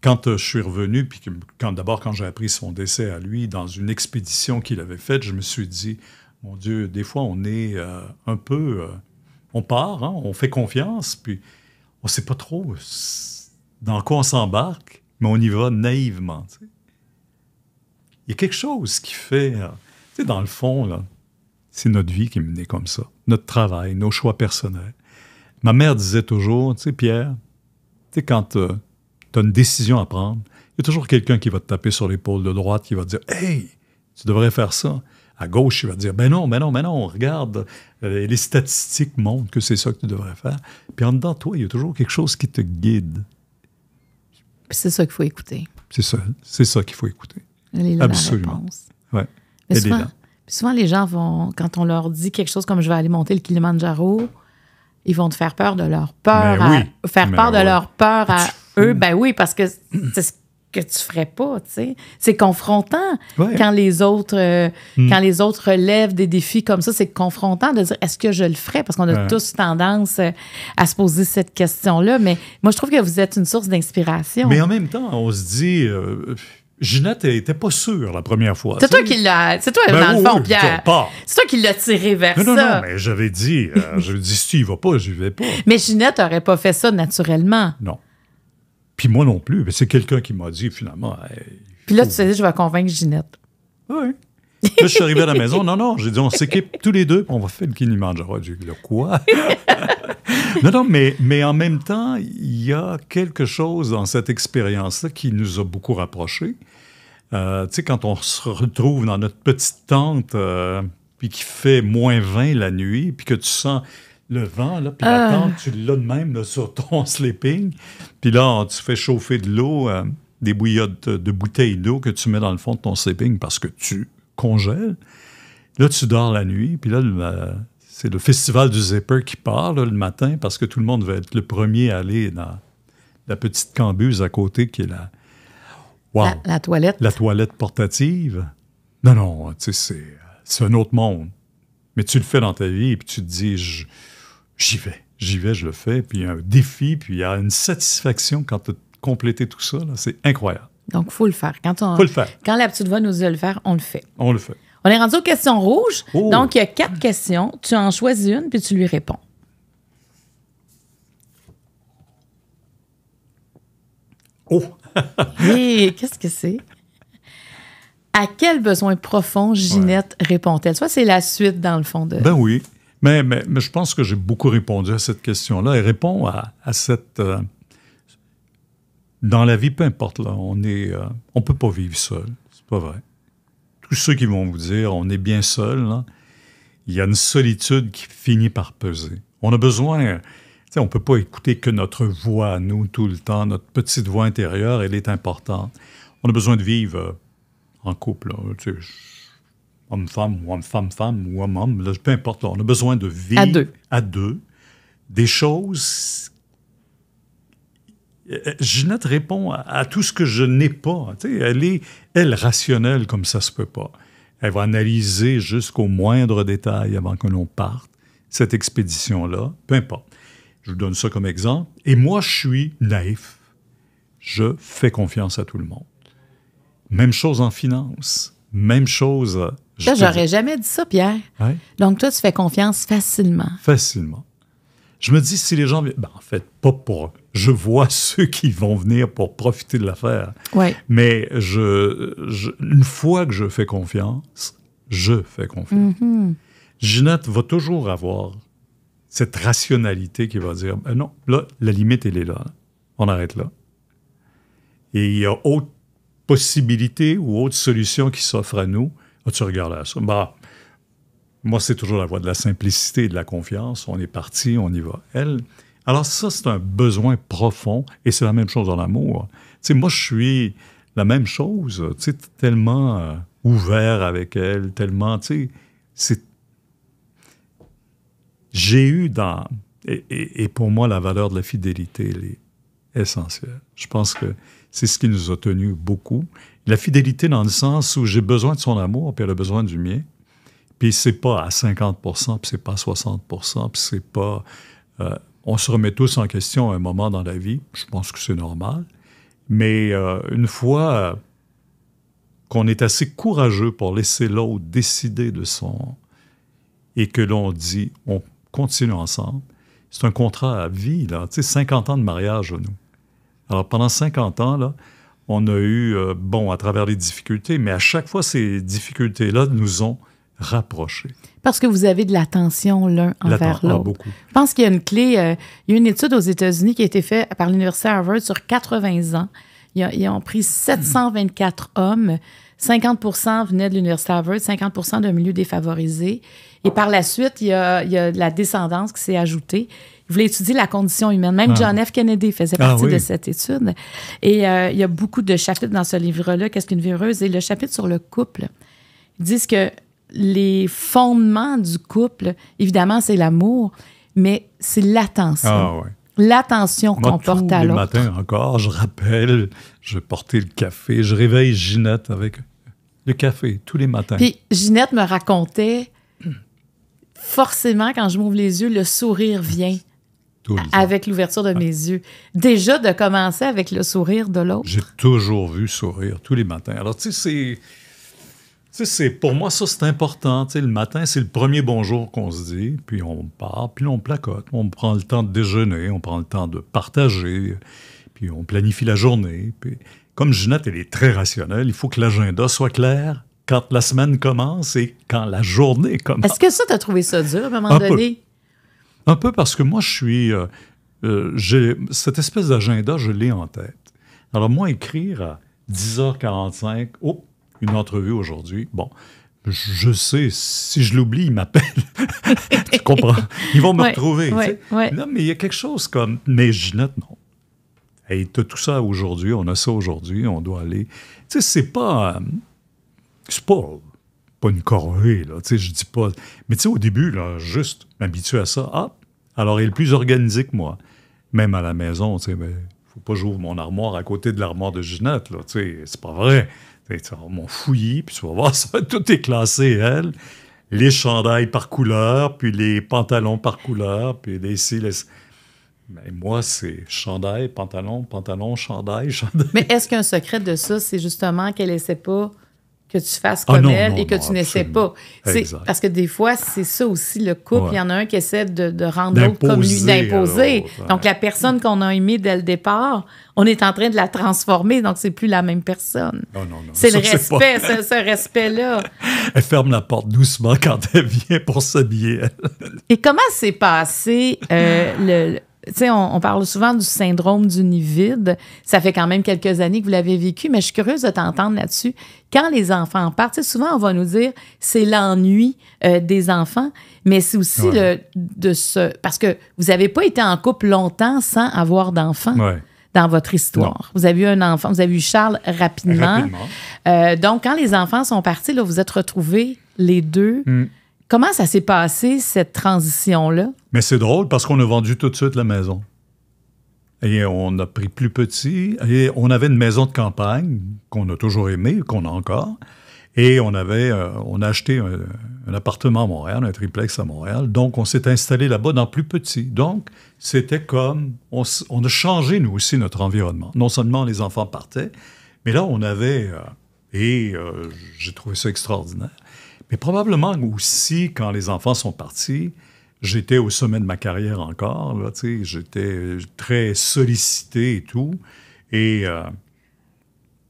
quand euh, je suis revenu, puis quand, d'abord quand j'ai appris son décès à lui, dans une expédition qu'il avait faite, je me suis dit, mon Dieu, des fois on est euh, un peu... on part, hein, on fait confiance, puis on ne sait pas trop dans quoi on s'embarque, mais on y va naïvement. Il y a quelque chose qui fait... tu sais, dans le fond, là, c'est notre vie qui est menée comme ça, notre travail, nos choix personnels. Ma mère disait toujours, tu sais, Pierre, tu quand euh, tu as une décision à prendre, il y a toujours quelqu'un qui va te taper sur l'épaule de droite, qui va te dire, hey, tu devrais faire ça. À gauche, il va te dire, ben non, ben non, ben non, regarde, euh, les statistiques montrent que c'est ça que tu devrais faire. Puis en dedans, toi, il y a toujours quelque chose qui te guide. C'est ça qu'il faut écouter. C'est ça, c'est ça qu'il faut écouter. Elle est là, Absolument. Ouais. Elle est là souvent, les gens vont, quand on leur dit quelque chose comme je vais aller monter le Kilimanjaro, ils vont te faire peur de leur peur, ben faire ben peur de leur peur à eux. Ben oui, parce que c'est ce que tu ferais pas, tu sais. C'est confrontant quand les autres euh, hmm. quand les autres relèvent des défis comme ça, c'est confrontant de dire est-ce que je le ferais parce qu'on a tous tendance euh, à se poser cette question-là, mais moi je trouve que vous êtes une source d'inspiration. Mais en même temps, on se dit euh, Ginette était pas sûre la première fois. C'est toi qui l'as. C'est toi, ben dans le fond, Pierre. C'est toi qui l'as tiré vers ça. Non, non, mais j'avais dit, euh, si tu y vas pas, je vais pas. Mais Ginette aurait pas fait ça naturellement. Non. Puis moi non plus. c'est quelqu'un qui m'a dit finalement. Puis là, tu sais dit, je vais convaincre Ginette. Oui. Là, je suis arrivé à la maison. Non, non, j'ai dit, on s'équipe tous les deux, on va faire le Kilimanjaro. manger dit, quoi? non, non, mais, mais en même temps, il y a quelque chose dans cette expérience-là qui nous a beaucoup rapprochés. Euh, tu sais, quand on se retrouve dans notre petite tente, euh, puis qu'il fait moins 20 la nuit, puis que tu sens le vent, là, puis la ah. tente, tu l'as de même sur ton sleeping, puis là, tu fais chauffer de l'eau, euh, des bouillottes de bouteilles d'eau que tu mets dans le fond de ton sleeping parce que tu congèles. Là, tu dors la nuit, puis là, c'est le festival du zipper qui part le matin parce que tout le monde va être le premier à aller dans la petite cambuse à côté qui est la, la, toilette. La toilette portative. Non, non, tu sais, c'est un autre monde. Mais tu le fais dans ta vie et puis tu te dis, j'y vais, j'y vais, je le fais. Puis il y a un défi, puis il y a une satisfaction quand tu as complété tout ça. C'est incroyable. Donc, il faut le faire. Quand on, faut le faire. Quand la petite voix nous dit de le faire, on le fait. On le fait. On est rendu aux questions rouges. Oh. Donc, il y a quatre questions. Tu en choisis une, puis tu lui réponds. Oh! oui qu'est-ce que c'est? À quel besoin profond Ginette répond-elle? Soit c'est la suite, dans le fond, de... Ben oui. Mais, mais, je pense que j'ai beaucoup répondu à cette question-là. Elle répond à, cette... Euh, dans la vie, peu importe, on est, euh, on peut pas vivre seul. C'est pas vrai. Tous ceux qui vont vous dire, on est bien seul, il y a une solitude qui finit par peser. On a besoin on ne peut pas écouter que notre voix, nous, tout le temps. Notre petite voix intérieure, elle est importante. On a besoin de vivre euh, en couple. homme-femme ou homme-femme-femme ou homme-homme, peu importe. on a besoin de vivre à deux, des choses Ginette euh, euh, répond à, tout ce que je n'ai pas. elle est, elle, rationnelle comme ça se peut pas. Elle va analyser jusqu'au moindre détail avant que l'on parte cette expédition-là, peu importe. Je vous donne ça comme exemple. Et moi, je suis naïf. Je fais confiance à tout le monde. Même chose en finance. Même chose. Je j'aurais jamais dit ça, Pierre. Donc, toi, tu fais confiance facilement. Facilement. Je me dis, si les gens. Ben, en fait, pas pour. Je vois ceux qui vont venir pour profiter de l'affaire. Ouais. Mais une fois que je fais confiance, je fais confiance. Mm-hmm. Ginette va toujours avoir cette rationalité qui va dire euh, non, là, la limite, elle est là. On arrête là. Et il y a autre possibilité ou autre solution qui s'offre à nous. Ah, tu regardes là ça. Bah, moi, c'est toujours la voie de la simplicité et de la confiance. On est parti, on y va. Elle, alors ça, c'est un besoin profond et c'est la même chose dans l'amour. Tu sais, moi, je suis la même chose, tu tellement euh, ouvert avec elle, tellement, tu j'ai eu dans... Et, pour moi, la valeur de la fidélité, elle est essentielle. Je pense que c'est ce qui nous a tenus beaucoup. La fidélité dans le sens où j'ai besoin de son amour, puis elle a besoin du mien. Puis c'est pas à 50 puis c'est pas à 60 puis c'est pas... Euh, on se remet tous en question à un moment dans la vie. Je pense que c'est normal. Mais euh, une fois euh, qu'on est assez courageux pour laisser l'autre décider de son... et que l'on dit, on Continue ensemble. C'est un contrat à vie, là. Tu sais, 50 ans de mariage, nous. Alors, pendant 50 ans, là, on a eu, euh, bon, à travers les difficultés, mais à chaque fois, ces difficultés-là nous ont rapprochés. Parce que vous avez de l'attention l'un envers ah, l'autre. Je pense qu'il y a une clé. Euh, il y a une étude aux États-Unis qui a été faite par l'Université Harvard sur 80 ans. Ils ont, pris 724 hommes 50 venaient de l'Université Harvard, 50 d'un milieu défavorisé. Et par la suite, il y a, la descendance qui s'est ajoutée. Ils voulaient étudier la condition humaine. Même ah. John F. Kennedy faisait ah partie de cette étude. Et euh, il y a beaucoup de chapitres dans ce livre-là, Qu'est-ce qu'une heureuse ?» Et le chapitre sur le couple. Ils disent que les fondements du couple, évidemment, c'est l'amour, mais c'est l'attention. Ah l'attention qu'on porte à l'autre. Le matin encore, je rappelle, je portais le café, je réveille Ginette avec le café, tous les matins. Puis Ginette me racontait, forcément, quand je m'ouvre les yeux, le sourire vient. Avec l'ouverture de ah. mes yeux. Déjà de commencer avec le sourire de l'autre. J'ai toujours vu sourire tous les matins. Alors, tu sais, c'est. pour moi, ça, c'est important. Tu le matin, c'est le premier bonjour qu'on se dit, puis on part, puis on placote. On prend le temps de déjeuner, on prend le temps de partager, puis on planifie la journée. Puis comme Ginette, elle est très rationnelle, il faut que l'agenda soit clair quand la semaine commence et quand la journée commence. Est-ce que ça, as trouvé ça dur à un moment donné? Peu. Un peu parce que moi, je suis... Euh, euh, j'ai, cette espèce d'agenda, je l'ai en tête. Alors moi, écrire à 10h45, oh, une entrevue aujourd'hui, bon, je sais, si je l'oublie, ils m'appellent. tu comprends? Ils vont me retrouver. Non, mais il y a quelque chose comme. Mais Ginette, non. Hey, t'as tout ça aujourd'hui, on a ça aujourd'hui, on doit aller. Tu sais, c'est pas. Euh, c'est pas, une corvée, là. Tu sais, je dis pas. Mais tu sais, au début, là, juste m'habituer à ça. Ah, alors il est plus organisé que moi. Même à la maison, tu sais, mais ben, faut pas j'ouvre mon armoire à côté de l'armoire de Ginette, là. Tu sais, c'est pas vrai. Tu sais, mon fouillis, puis tu vas voir, ça, tout est classé, elle les chandails par couleur, puis les pantalons par couleur, puis les, les mais ben, moi, c'est chandail, pantalon, pantalon, chandail, chandail. Mais est-ce qu'un secret de ça, c'est justement qu'elle essaie pas que tu fasses ah, comme elle et que tu n'essaies pas. Parce que des fois, c'est ça aussi le couple. Il y en a un qui essaie de, rendre l'autre comme lui, d'imposer. Hein. Donc, la personne qu'on a aimée dès le départ, on est en train de la transformer. Donc, c'est plus la même personne. Ah, c'est le respect, ce, respect-là. Elle ferme la porte doucement quand elle vient pour s'habiller. et comment s'est passé euh, le, on, parle souvent du syndrome du nid vide. Ça fait quand même quelques années que vous l'avez vécu, mais je suis curieuse de t'entendre là-dessus. Quand les enfants partent, souvent on va nous dire c'est l'ennui euh, des enfants, mais c'est aussi le de ce parce que vous n'avez pas été en couple longtemps sans avoir d'enfants. Dans votre histoire. Vous avez eu un enfant, vous avez eu Charles rapidement. Euh, donc, quand les enfants sont partis, là, vous êtes retrouvés les deux. Hum. Comment ça s'est passé, cette transition-là? Mais c'est drôle parce qu'on a vendu tout de suite la maison. Et on a pris plus petit. Et on avait une maison de campagne qu'on a toujours aimée, qu'on a encore. Et on avait, euh, on a acheté un, appartement à Montréal, un triplex à Montréal. Donc, on s'est installé là-bas dans plus petit. Donc, c'était comme, on, a changé nous aussi notre environnement. Non seulement les enfants partaient, mais là, on avait, euh, et euh, j'ai trouvé ça extraordinaire. Mais probablement aussi, quand les enfants sont partis, j'étais au sommet de ma carrière encore, là, j'étais très sollicité et tout. Et euh,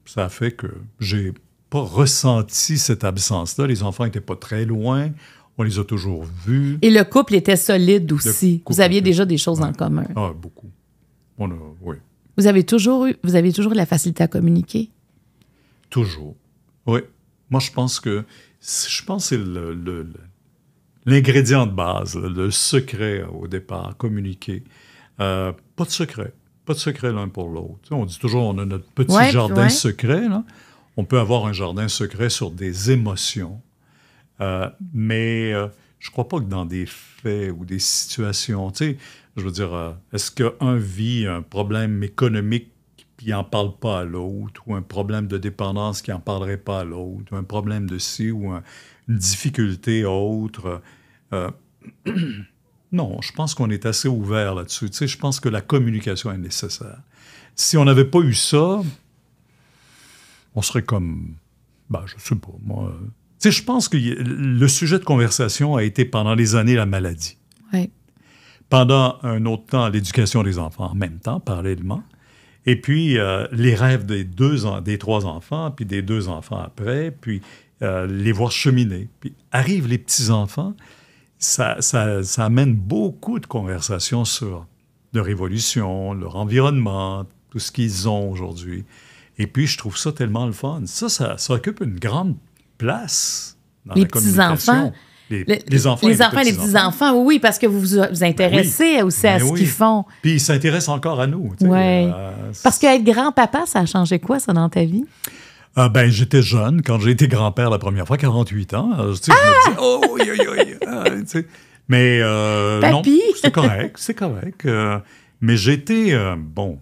ça a fait que j'ai pas ressenti cette absence-là. Les enfants n'étaient pas très loin. On les a toujours vus. Et le couple était solide aussi. Vous aviez déjà des choses en commun. Ah, beaucoup. On a, oui. Vous avez toujours eu, vous avez toujours eu la facilité à communiquer? Toujours. Oui. Moi, je pense que je pense que c'est l'ingrédient de base, le secret au départ, communiquer. Euh, pas de secret. Pas de secret l'un pour l'autre. On dit toujours on a notre petit jardin secret. On peut avoir un jardin secret sur des émotions, euh, mais euh, je ne crois pas que dans des faits ou des situations, je veux dire, est-ce qu'un vit un problème économique qui n'en parle pas à l'autre, ou un problème de dépendance qui n'en parlerait pas à l'autre, ou un problème de ci, ou une difficulté autre. Euh, non, je pense qu'on est assez ouvert là-dessus. Tu sais, je pense que la communication est nécessaire. Si on n'avait pas eu ça, on serait comme, bah, ben, ne je sais pas, moi. Euh, tu sais, je pense que le sujet de conversation a été pendant les années la maladie. Pendant un autre temps, l'éducation des enfants en même temps, parallèlement. Et puis, euh, les rêves des, deux, des trois enfants, puis des deux enfants après, puis euh, les voir cheminer. Puis arrivent les petits-enfants, ça, ça, amène beaucoup de conversations sur leur évolution, leur environnement, tout ce qu'ils ont aujourd'hui. Et puis, je trouve ça tellement le fun. Ça, ça, occupe une grande place dans les la communication. Petits enfants les, enfants. Les, et les petits-enfants, oui, parce que vous vous ben intéressez aussi à ben ce qu'ils font. Puis ils s'intéressent encore à nous. Oui. Euh, parce qu'être grand-papa, ça a changé quoi, ça, dans ta vie? Ah ben, j'étais jeune quand j'ai été grand-père la première fois, 48 ans. Euh, je me dis, oh, Mais non, c'est correct, c'est correct. mais j'étais, bon,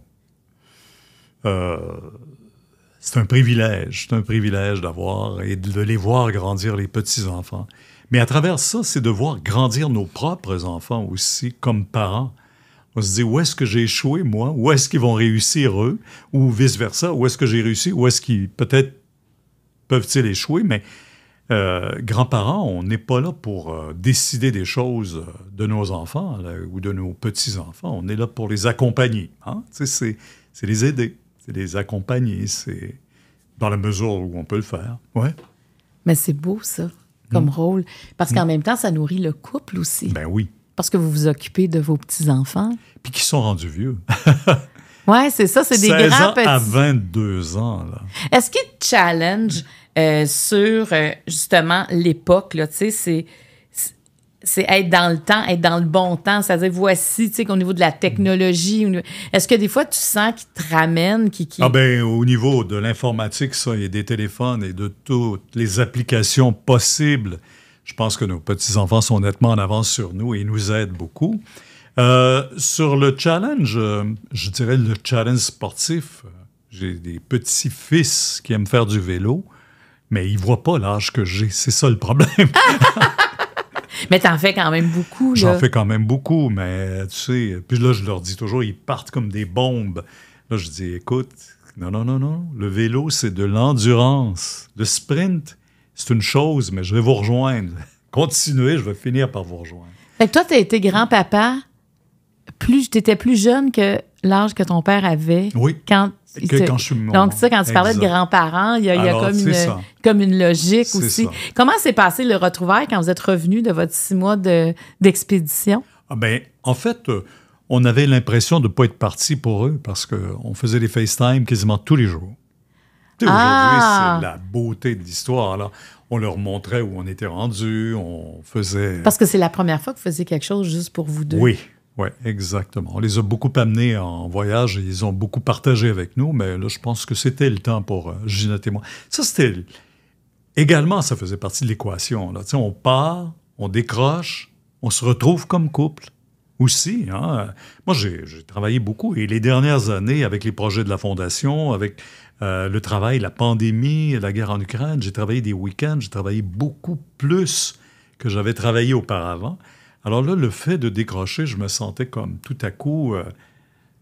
c'est un privilège, c'est un privilège d'avoir et de les voir grandir, les petits-enfants. Mais à travers ça, c'est de voir grandir nos propres enfants aussi comme parents. On se dit où est-ce que j'ai échoué moi, où est-ce qu'ils vont réussir eux, ou vice versa, où est-ce que j'ai réussi, où est-ce qu'ils peut-être peuvent-ils échouer, mais euh, grands-parents, on n'est pas là pour euh, décider des choses euh, de nos enfants ou de nos petits-enfants. On est là pour les accompagner. Hein? C'est les aider, c'est les accompagner, c'est dans la mesure où on peut le faire. Ouais. Mais c'est beau, ça comme mm. rôle. Parce qu'en mm. même temps, ça nourrit le couple aussi. Ben oui. Parce que vous vous occupez de vos petits-enfants. Puis qui sont rendus vieux. oui, c'est ça, c'est des grands ans à 22 ans. là Est-ce que challenge euh, sur euh, justement l'époque? là, Tu sais, c'est c'est être dans le temps, être dans le bon temps. C'est-à-dire, voici, tu sais, qu'au niveau de la technologie, est-ce que des fois, tu sens qu'ils te ramènent, qui, qui... Ah ben, au niveau de l'informatique, ça, et des téléphones et de toutes les applications possibles, je pense que nos petits-enfants sont nettement en avance sur nous et nous aident beaucoup. Euh, sur le challenge, euh, je dirais le challenge sportif, euh, j'ai des petits-fils qui aiment faire du vélo, mais ils ne voient pas l'âge que j'ai. C'est ça le problème. Mais t'en fais quand même beaucoup. J'en fais quand même beaucoup, mais tu sais, puis là, je leur dis toujours, ils partent comme des bombes. Là, je dis, écoute, non, non, non, non, le vélo, c'est de l'endurance. Le sprint, c'est une chose, mais je vais vous rejoindre. Continuez, je vais finir par vous rejoindre. Fait que toi, t'as été grand-papa, plus, t'étais plus jeune que l'âge que ton père avait. Oui. Quand quand Donc, ça, quand tu parlais de grands-parents, il y a, comme, une, logique aussi. Comment s'est passé le retrouvaille quand vous êtes revenu de votre six mois d'expédition? ah ben, en fait, euh, on avait l'impression de ne pas être parti pour eux parce qu'on faisait des FaceTime quasiment tous les jours. Aujourd'hui, ah! c'est la beauté de l'histoire. On leur montrait où on était rendu, on faisait. Parce que c'est la première fois que vous faisiez quelque chose juste pour vous deux. Oui, oui, exactement. On les a beaucoup amenés en voyage et ils ont beaucoup partagé avec nous, mais là, je pense que c'était le temps pour euh, Ginette et moi. Ça, c'était également, ça faisait partie de l'équation. Là. on part, on décroche, on se retrouve comme couple aussi. Hein, euh, moi, j'ai, travaillé beaucoup et les dernières années, avec les projets de la Fondation, avec euh, le travail, la pandémie, la guerre en Ukraine, j'ai travaillé des week-ends, j'ai travaillé beaucoup plus que j'avais travaillé auparavant. Alors là, le fait de décrocher, je me sentais comme tout à coup euh,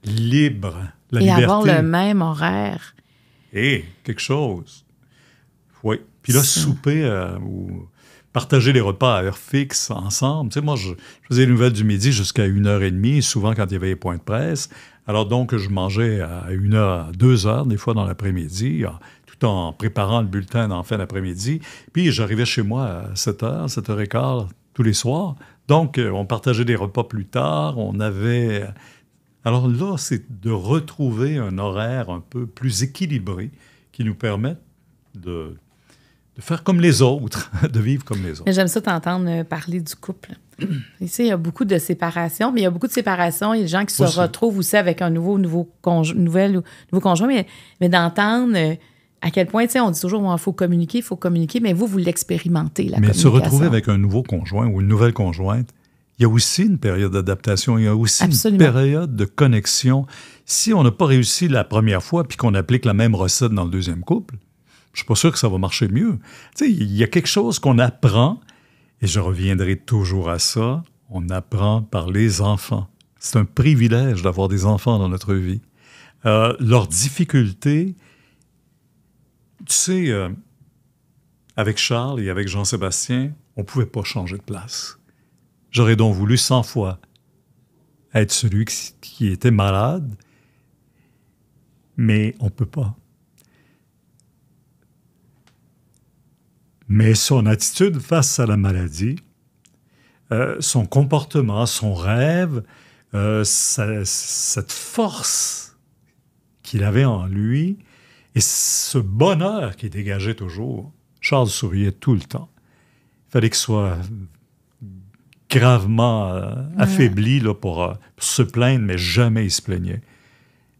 libre, la Et avoir le même horaire. Et eh, quelque chose. Oui. Puis là, souper euh, ou partager les repas à heure fixe ensemble. Tu sais, moi, je, faisais les nouvelles du midi jusqu'à 1 h demie, souvent quand il y avait les points de presse. Alors donc, je mangeais à une heure, 2h, des fois dans l'après-midi, tout en préparant le bulletin en fin d'après-midi. Puis j'arrivais chez moi à 7h, 7h15, tous les soirs. Donc, euh, on partageait des repas plus tard, on avait... Euh, alors là, c'est de retrouver un horaire un peu plus équilibré qui nous permette de, faire comme les autres, de vivre comme les autres. j'aime ça t'entendre euh, parler du couple. Ici, il y a beaucoup de séparations, mais il y a beaucoup de séparations. Il y a des gens qui se retrouvent aussi avec un nouveau, nouveau conjoint, nouvel, nouveau conjoint, mais d'entendre à quel point, tu sais, on dit toujours, il faut communiquer, il faut communiquer, mais vous, vous l'expérimentez, la Mais se retrouver avec un nouveau conjoint ou une nouvelle conjointe, il y a aussi une période d'adaptation, il y a aussi une période de connexion. Si on n'a pas réussi la première fois puis qu'on applique la même recette dans le deuxième couple, je ne suis pas sûr que ça va marcher mieux. Tu sais, il y a quelque chose qu'on apprend, et je reviendrai toujours à ça, on apprend par les enfants. C'est un privilège d'avoir des enfants dans notre vie. Euh, leurs difficultés, tu sais, euh, avec Charles et avec Jean-Sébastien, on ne pouvait pas changer de place. J'aurais donc voulu cent fois être celui qui était malade, mais on ne peut pas. Mais son attitude face à la maladie, euh, son comportement, son rêve, euh, cette force qu'il avait en lui, et ce bonheur qui dégageait toujours, Charles souriait tout le temps. Il fallait qu'il soit gravement euh, affaibli euh, pour, se plaindre, mais jamais il se plaignait.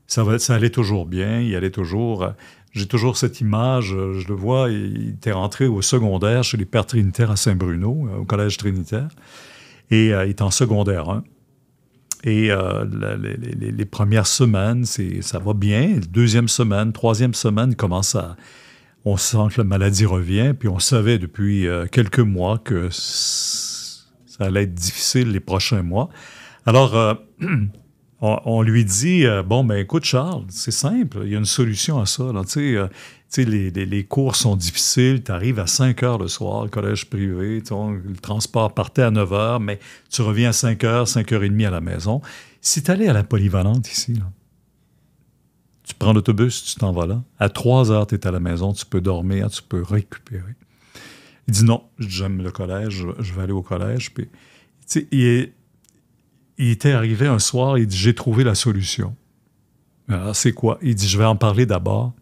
Ça, ça allait toujours bien, il allait toujours. Euh, j'ai toujours cette image, je le vois, il était rentré au secondaire chez les Pères Trinitaires à Saint-Bruno, au Collège Trinitaire, et il est en secondaire 1. Et euh, les, premières semaines, ça va bien. Deuxième semaine, troisième semaine, commence à, on sent que la maladie revient. Puis on savait depuis euh, quelques mois que ça allait être difficile les prochains mois. Alors, euh, on, lui dit, bon, ben écoute Charles, c'est simple, il y a une solution à ça les, les, cours sont difficiles, tu arrives à 5 heures le soir, le collège privé, le transport partait à 9 heures, mais tu reviens à 5 heures, 5 heures et demie à la maison. Si tu allais à la polyvalente ici, tu prends l'autobus, tu t'en vas là, à 3 heures, tu es à la maison, tu peux dormir, tu peux récupérer. Il dit non, j'aime le collège, je vais aller au collège. Puis, il, il était arrivé un soir, il dit j'ai trouvé la solution. Alors, c'est quoi? Il dit je vais en parler d'abord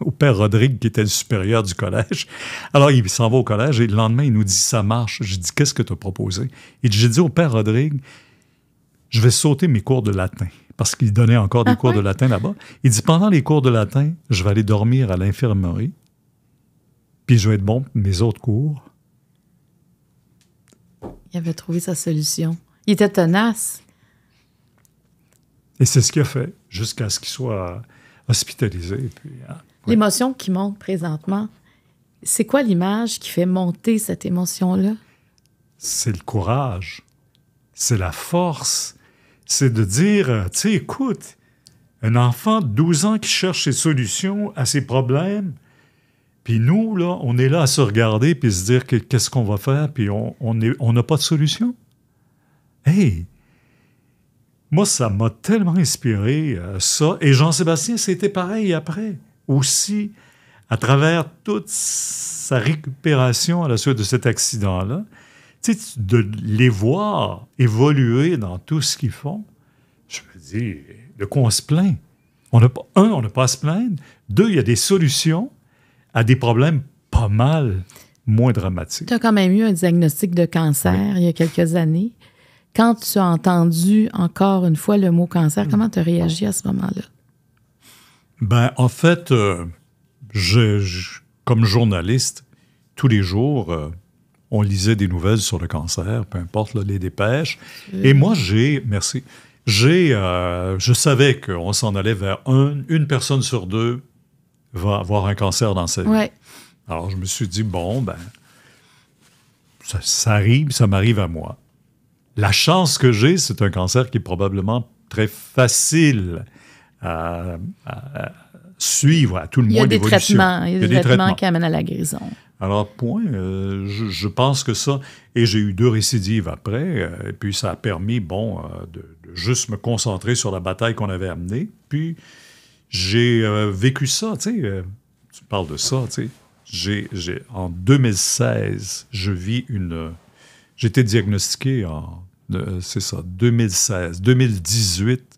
au père Rodrigue, qui était le supérieur du collège. Alors, il s'en va au collège et le lendemain, il nous dit Ça marche. J'ai dit Qu'est-ce que tu as proposé Et j'ai dit au père Rodrigue Je vais sauter mes cours de latin, parce qu'il donnait encore des ah cours de latin là-bas. Il dit Pendant les cours de latin, je vais aller dormir à l'infirmerie, puis je vais être bon pour mes autres cours. Il avait trouvé sa solution. Il était tenace. Et c'est ce qu'il a fait jusqu'à ce qu'il soit hospitalisé. puis, hein. L'émotion qui monte présentement, c'est quoi l'image qui fait monter cette émotion-là? C'est le courage, c'est la force, c'est de dire, euh, tu sais, écoute, un enfant de 12 ans qui cherche ses solutions à ses problèmes, puis nous, là, on est là à se regarder puis se dire qu'est-ce qu'on va faire, puis on n'a on pas de solution. Hey! Moi, ça m'a tellement inspiré, euh, ça. Et Jean-Sébastien, c'était pareil après aussi à travers toute sa récupération à la suite de cet accident-là, de les voir évoluer dans tout ce qu'ils font, je me dis, de quoi on se plaint? On pas un, on n'a pas à se plaindre. Deux, il y a des solutions à des problèmes pas mal moins dramatiques. Tu as quand même eu un diagnostic de cancer il y a quelques années. Quand tu as entendu encore une fois le mot cancer, comment tu as réagi à ce moment-là? Ben, en fait, euh, je, comme journaliste, tous les jours, euh, on lisait des nouvelles sur le cancer, peu importe les dépêches. Et mm. moi, j'ai, merci, j'ai, euh, je savais qu'on s'en allait vers un, une personne sur deux va avoir un cancer dans sa vie. Alors, je me suis dit, bon, ben, ça, ça arrive, ça m'arrive à moi. La chance que j'ai, c'est un cancer qui est probablement très facile à, suivre à tout le monde Il y a des traitements, qui amènent à la guérison. Alors, point, euh, je, pense que ça, et j'ai eu deux récidives après, euh, et puis ça a permis, bon, euh, de, juste me concentrer sur la bataille qu'on avait amenée. Puis j'ai vécu ça, tu sais, tu parles de ça, tu sais. J'ai, en 2016, je vis une... J'ai été diagnostiqué en, c'est ça, 2016, 2018,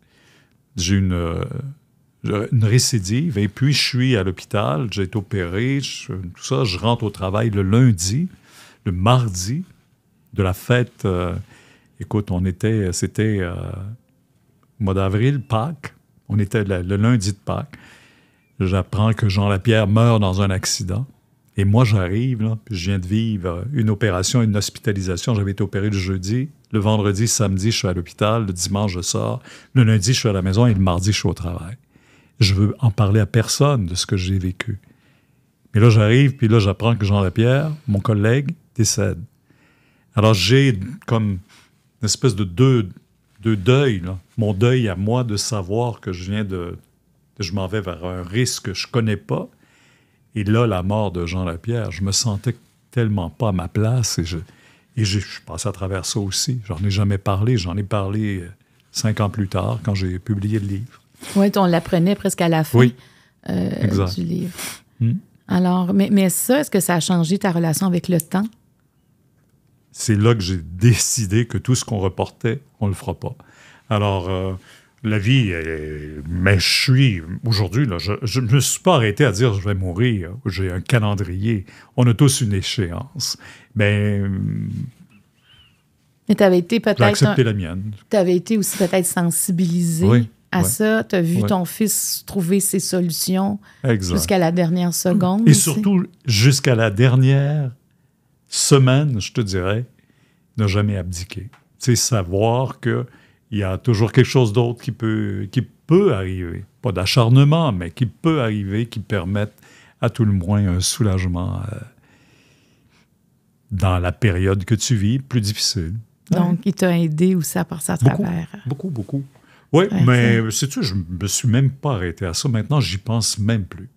j'ai une, euh, une récidive et puis je suis à l'hôpital, j'ai été opéré, tout ça, je rentre au travail le lundi, le mardi de la fête. Euh, écoute, on était, c'était euh, mois d'avril, Pâques, on était le, le lundi de Pâques. J'apprends que Jean Lapierre meurt dans un accident. Et moi, j'arrive, puis je viens de vivre euh, une opération, une hospitalisation. J'avais été opéré le jeudi. Le vendredi, samedi, je suis à l'hôpital. Le dimanche, je sors. Le lundi, je suis à la maison. Et le mardi, je suis au travail. Je veux en parler à personne de ce que j'ai vécu. Mais là, j'arrive, puis là, j'apprends que Jean Lapierre, mon collègue, décède. Alors, j'ai comme une espèce de deux, deuils. Mon deuil à moi de savoir que je viens de. je m'en vais vers un risque que je ne connais pas et là, la mort de Jean Lapierre, je me sentais tellement pas à ma place et je, et je, à travers ça aussi. J'en ai jamais parlé. J'en ai parlé euh, cinq ans plus tard quand j'ai publié le livre. Oui, on l'apprenait presque à la fin euh, du livre. Hmm. Alors, mais, ça, est-ce que ça a changé ta relation avec le temps? C'est là que j'ai décidé que tout ce qu'on reportait, on ne le fera pas. Alors, euh, la vie, est... mais je suis aujourd'hui, je ne me suis pas arrêté à dire je vais mourir, j'ai un calendrier. On a tous une échéance. Mais. tu avais été peut-être. la mienne. Tu avais été aussi peut-être sensibilisé à ça. Tu as vu ton fils trouver ses solutions jusqu'à la dernière seconde. Et surtout, jusqu'à la dernière semaine, je te dirais, ne jamais abdiquer. C'est savoir que il y a toujours quelque chose d'autre qui peut, qui peut arriver. Pas d'acharnement, mais qui peut arriver, qui permette à tout le moins un soulagement euh, dans la période que tu vis, plus difficile. Donc, il t'a aidé ou à passer à travers. Beaucoup, beaucoup. Oui, mais sais-tu, je ne me suis même pas arrêté à ça. Maintenant, j'y pense même plus.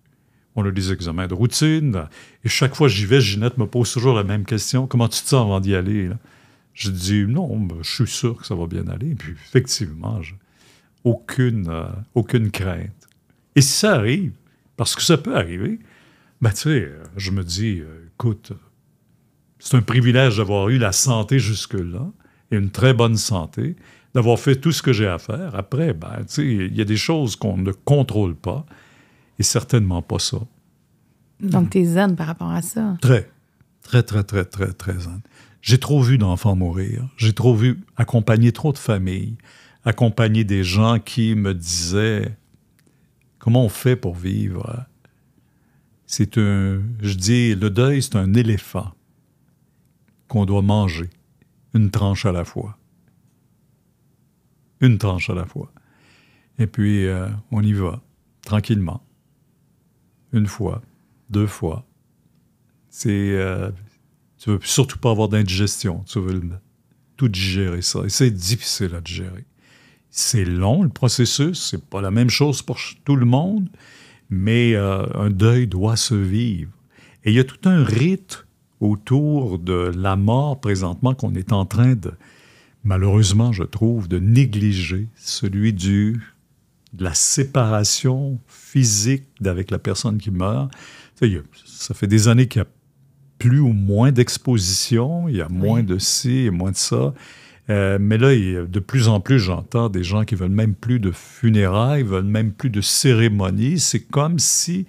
On a des examens de routine. Et chaque fois que j'y vais, Ginette me pose toujours la même question. Comment tu te sens avant d'y aller? Je dis non, je suis sûr que ça va bien aller. Puis effectivement, aucune, euh, aucune crainte. Et si ça arrive, parce que ça peut arriver, ben, tu euh, je me dis, euh, écoute, c'est un privilège d'avoir eu la santé jusque-là, et une très bonne santé, d'avoir fait tout ce que j'ai à faire. Après, ben, tu sais, il y a des choses qu'on ne contrôle pas, et certainement pas ça. Donc, mm. tu es zen par rapport à ça. Très, très, très, très, très, très zen. J'ai trop vu d'enfants mourir. J'ai trop vu accompagner trop de familles, accompagner des gens qui me disaient comment on fait pour vivre. C'est un, je dis, le deuil, c'est un éléphant qu'on doit manger, une tranche à la fois. Une tranche à la fois. Et puis, euh, on y va, tranquillement. Une fois, deux fois. C'est euh, tu veux surtout pas avoir d'indigestion. Tu veux tout digérer ça. Et c'est difficile à digérer. C'est long, le processus. C'est pas la même chose pour tout le monde. Mais euh, un deuil doit se vivre. Et il y a tout un rite autour de la mort présentement qu'on est en train de, malheureusement, je trouve, de négliger celui du, de la séparation physique avec la personne qui meurt. Ça, fait des années qu'il y a plus ou moins d'exposition, il y a moins de ci et moins de ça. Euh, mais là, de plus en plus, j'entends des gens qui veulent même plus de funérailles, veulent même plus de cérémonies. C'est comme si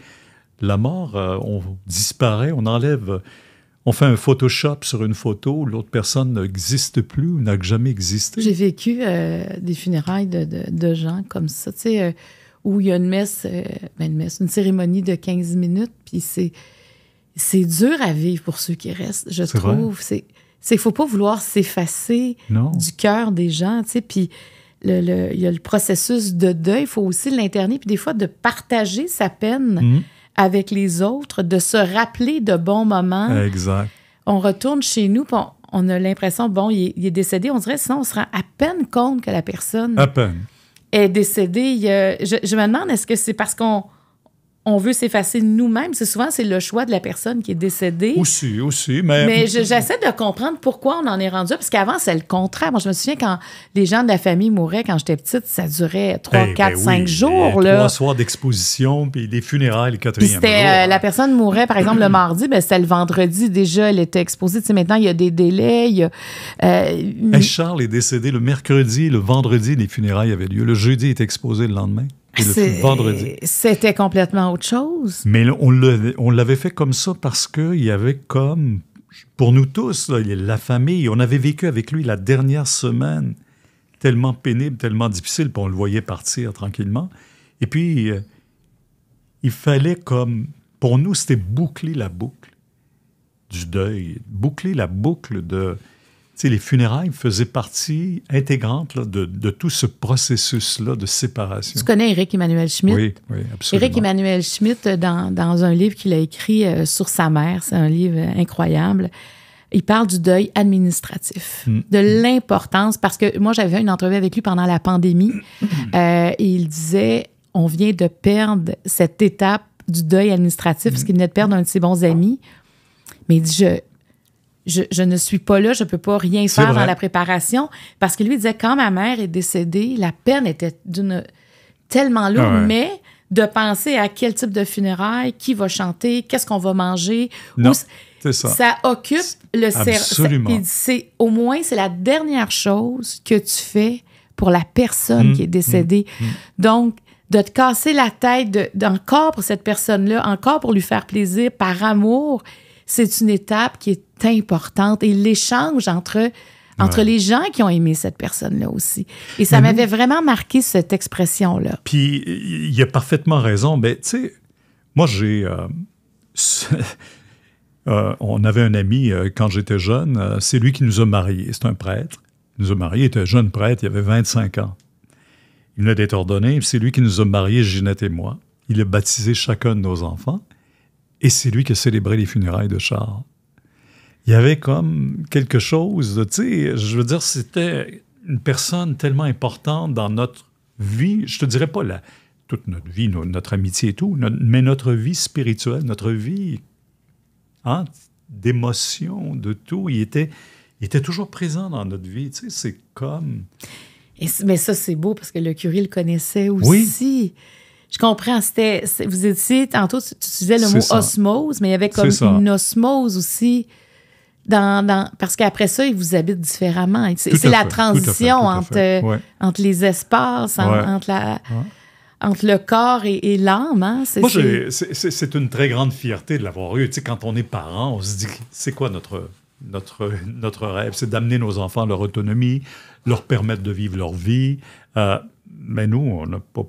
la mort, euh, on disparaît, on enlève, euh, on fait un Photoshop sur une photo, l'autre personne n'existe plus n'a jamais existé. J'ai vécu des funérailles de, gens comme ça, tu sais, où il y a une ben, une messe, une cérémonie de 15 minutes, puis c'est c'est dur à vivre pour ceux qui restent, je trouve. C'est c'est faut pas vouloir s'effacer du cœur des gens, tu puis le, il y a le processus de deuil, il faut aussi l'interner, puis des fois de partager sa peine mhm. avec les autres, de se rappeler de bons moments. Exact. On retourne chez nous, puis on, a l'impression, bon, il est, décédé, on dirait, sinon on se rend à peine compte que la personne est décédée. je, je me demande, est-ce que c'est parce qu'on on veut s'effacer nous-mêmes. C'est souvent c'est le choix de la personne qui est décédée. Aussi, aussi, mais. j'essaie de comprendre pourquoi on en est rendu parce qu'avant c'est le contraire. Moi, je me souviens quand les gens de la famille mouraient quand j'étais petite, ça durait eh trois, ben quatre, cinq jours là. Trois soirs d'exposition puis des funérailles le quatrième jour. Euh, la personne mourait par exemple le mardi, ben c'est le vendredi déjà elle était exposée. Tu sais, maintenant il y a des délais. Euh, Charles est décédé le mercredi, le vendredi les funérailles avaient lieu, le jeudi il était exposé le lendemain. C'était complètement autre chose. Mais on l'avait fait comme ça parce qu'il y avait comme, pour nous tous, la famille, on avait vécu avec lui la dernière semaine tellement pénible, tellement difficile, puis on le voyait partir tranquillement. Et puis, euh, il fallait comme, pour nous, c'était boucler la boucle du deuil, boucler la boucle de les funérailles faisaient partie intégrante de, tout ce processus-là de séparation. Tu connais Eric Emmanuel Schmitt? Oui, oui, absolument. Eric Emmanuel Schmitt, euh, dans, un livre qu'il a écrit euh, sur sa mère, c'est un livre euh, incroyable, il parle du deuil administratif, mm. de l'importance, parce que moi, j'avais une entrevue avec lui pendant la pandémie, mm. et il disait, on vient de perdre cette étape du deuil administratif, mm. parce qu'il venait de perdre un de ses bons amis. Mais il dit, je, je, ne suis pas là, je ne peux pas rien faire dans la préparation. Parce que lui disait, quand ma mère est décédée, la peine était d'une tellement lourde, mais de penser à quel type de funérailles, qui va chanter, qu'est-ce qu'on va manger. ça. occupe le cerveau. Au moins, c'est la dernière chose que tu fais pour la personne mmh, qui est mmh, décédée. Mmh. Donc, de te casser la tête encore pour cette personne-là, encore pour lui faire plaisir par amour, c'est une étape qui est importante et l'échange entre entre les gens qui ont aimé cette personne-là aussi. Et ça m'avait vraiment marqué cette expression-là. Puis, il a parfaitement raison. Mais ben, tu sais, moi, j'ai... Euh, euh, on avait un ami euh, quand j'étais jeune. c'est lui qui nous a mariés. C'est un prêtre. Il nous a mariés. Il était un jeune prêtre. Il avait 25 ans. Il venait d'être ordonné. C'est lui qui nous a mariés, Ginette et moi. Il a baptisé chacun de nos enfants. Et c'est lui qui a célébré les funérailles de Charles il y avait comme quelque chose, tu sais, je veux dire, c'était une personne tellement importante dans notre vie, je te dirais pas la, toute notre vie, notre, amitié et tout, mais notre vie spirituelle, notre vie hein, d'émotion, de tout, il était, était toujours présent dans notre vie, tu sais, c'est comme... mais ça, c'est beau parce que le curé le connaissait aussi. Oui. Je comprends, c'était, vous étiez, tantôt, tu, tu le mot osmose, mais il y avait comme une osmose aussi parce qu'après ça, ils vous habitent différemment. C'est la transition entre, entre les espaces, entre, la, entre, le corps et, l'âme. Hein. Moi, c'est une très grande fierté de l'avoir eu. Tu sais, quand on est parent, on se dit, c'est quoi notre, notre, notre rêve? C'est d'amener nos enfants à leur autonomie, leur permettre de vivre leur vie. Euh, mais nous, on n'a pas...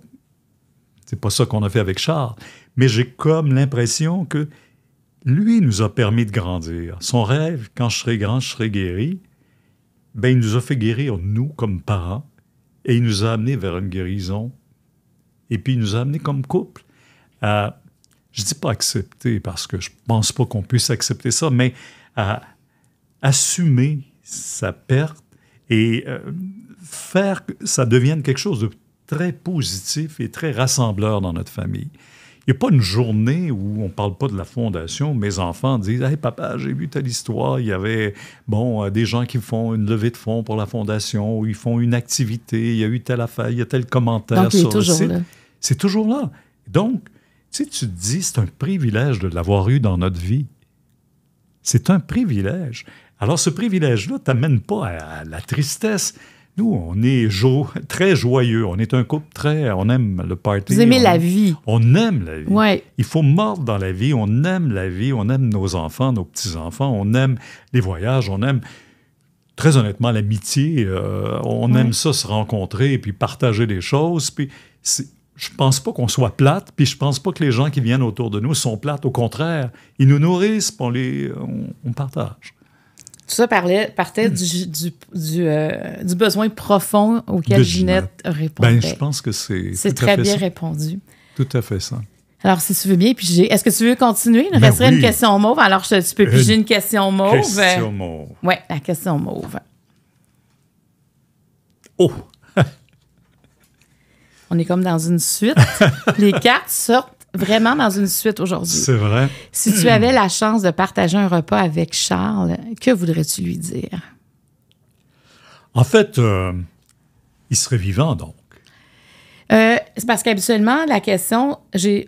C'est pas ça qu'on a fait avec Charles. Mais j'ai comme l'impression que lui nous a permis de grandir. Son rêve, quand je serai grand, je serai guéri, ben, il nous a fait guérir, nous, comme parents, et il nous a amenés vers une guérison. Et puis, il nous a amenés comme couple à, je ne dis pas accepter, parce que je ne pense pas qu'on puisse accepter ça, mais à assumer sa perte et euh, faire que ça devienne quelque chose de très positif et très rassembleur dans notre famille. Il n'y a pas une journée où on ne parle pas de la fondation. Mes enfants disent Hey, papa, j'ai vu telle histoire. Il y avait bon, euh, des gens qui font une levée de fonds pour la fondation, où ils font une activité, il y a eu telle affaire, il y a tel commentaire Donc, il est toujours C'est toujours là. Donc, tu tu te dis C'est un privilège de l'avoir eu dans notre vie. C'est un privilège. Alors, ce privilège-là ne t'amène pas à la tristesse. Nous, on est très joyeux. On est un couple très. On aime le party. Vous aimez la vie. On aime la vie. Ouais. Il faut mordre dans la vie. On aime la vie. On aime nos enfants, nos petits-enfants. On aime les voyages. On aime très honnêtement, l'amitié, euh, on aime ça se rencontrer et puis partager des choses. Puis je pense pas qu'on soit plate, puis je pense pas que les gens qui viennent autour de nous sont plates. Au contraire, ils nous nourrissent, puis on, les, on partage. Tout ça parlait, partait hmm. euh, du, besoin profond auquel Ginette, ben, répondait. Ben, je pense que c'est. C'est très bien répondu. Tout à fait ça. Alors, si tu veux bien piger. Est-ce que tu veux continuer? Il nous ben resterait une question mauve. Alors, tu peux piger une, une question mauve. Question mauve. Oui, la question mauve. Oh! On est comme dans une suite. Les cartes sortent vraiment dans une suite aujourd'hui. C'est vrai. Si tu avais la chance de partager un repas avec Charles, que voudrais-tu lui dire? En fait, euh, il serait vivant, donc. Euh, c'est parce qu'habituellement, la question,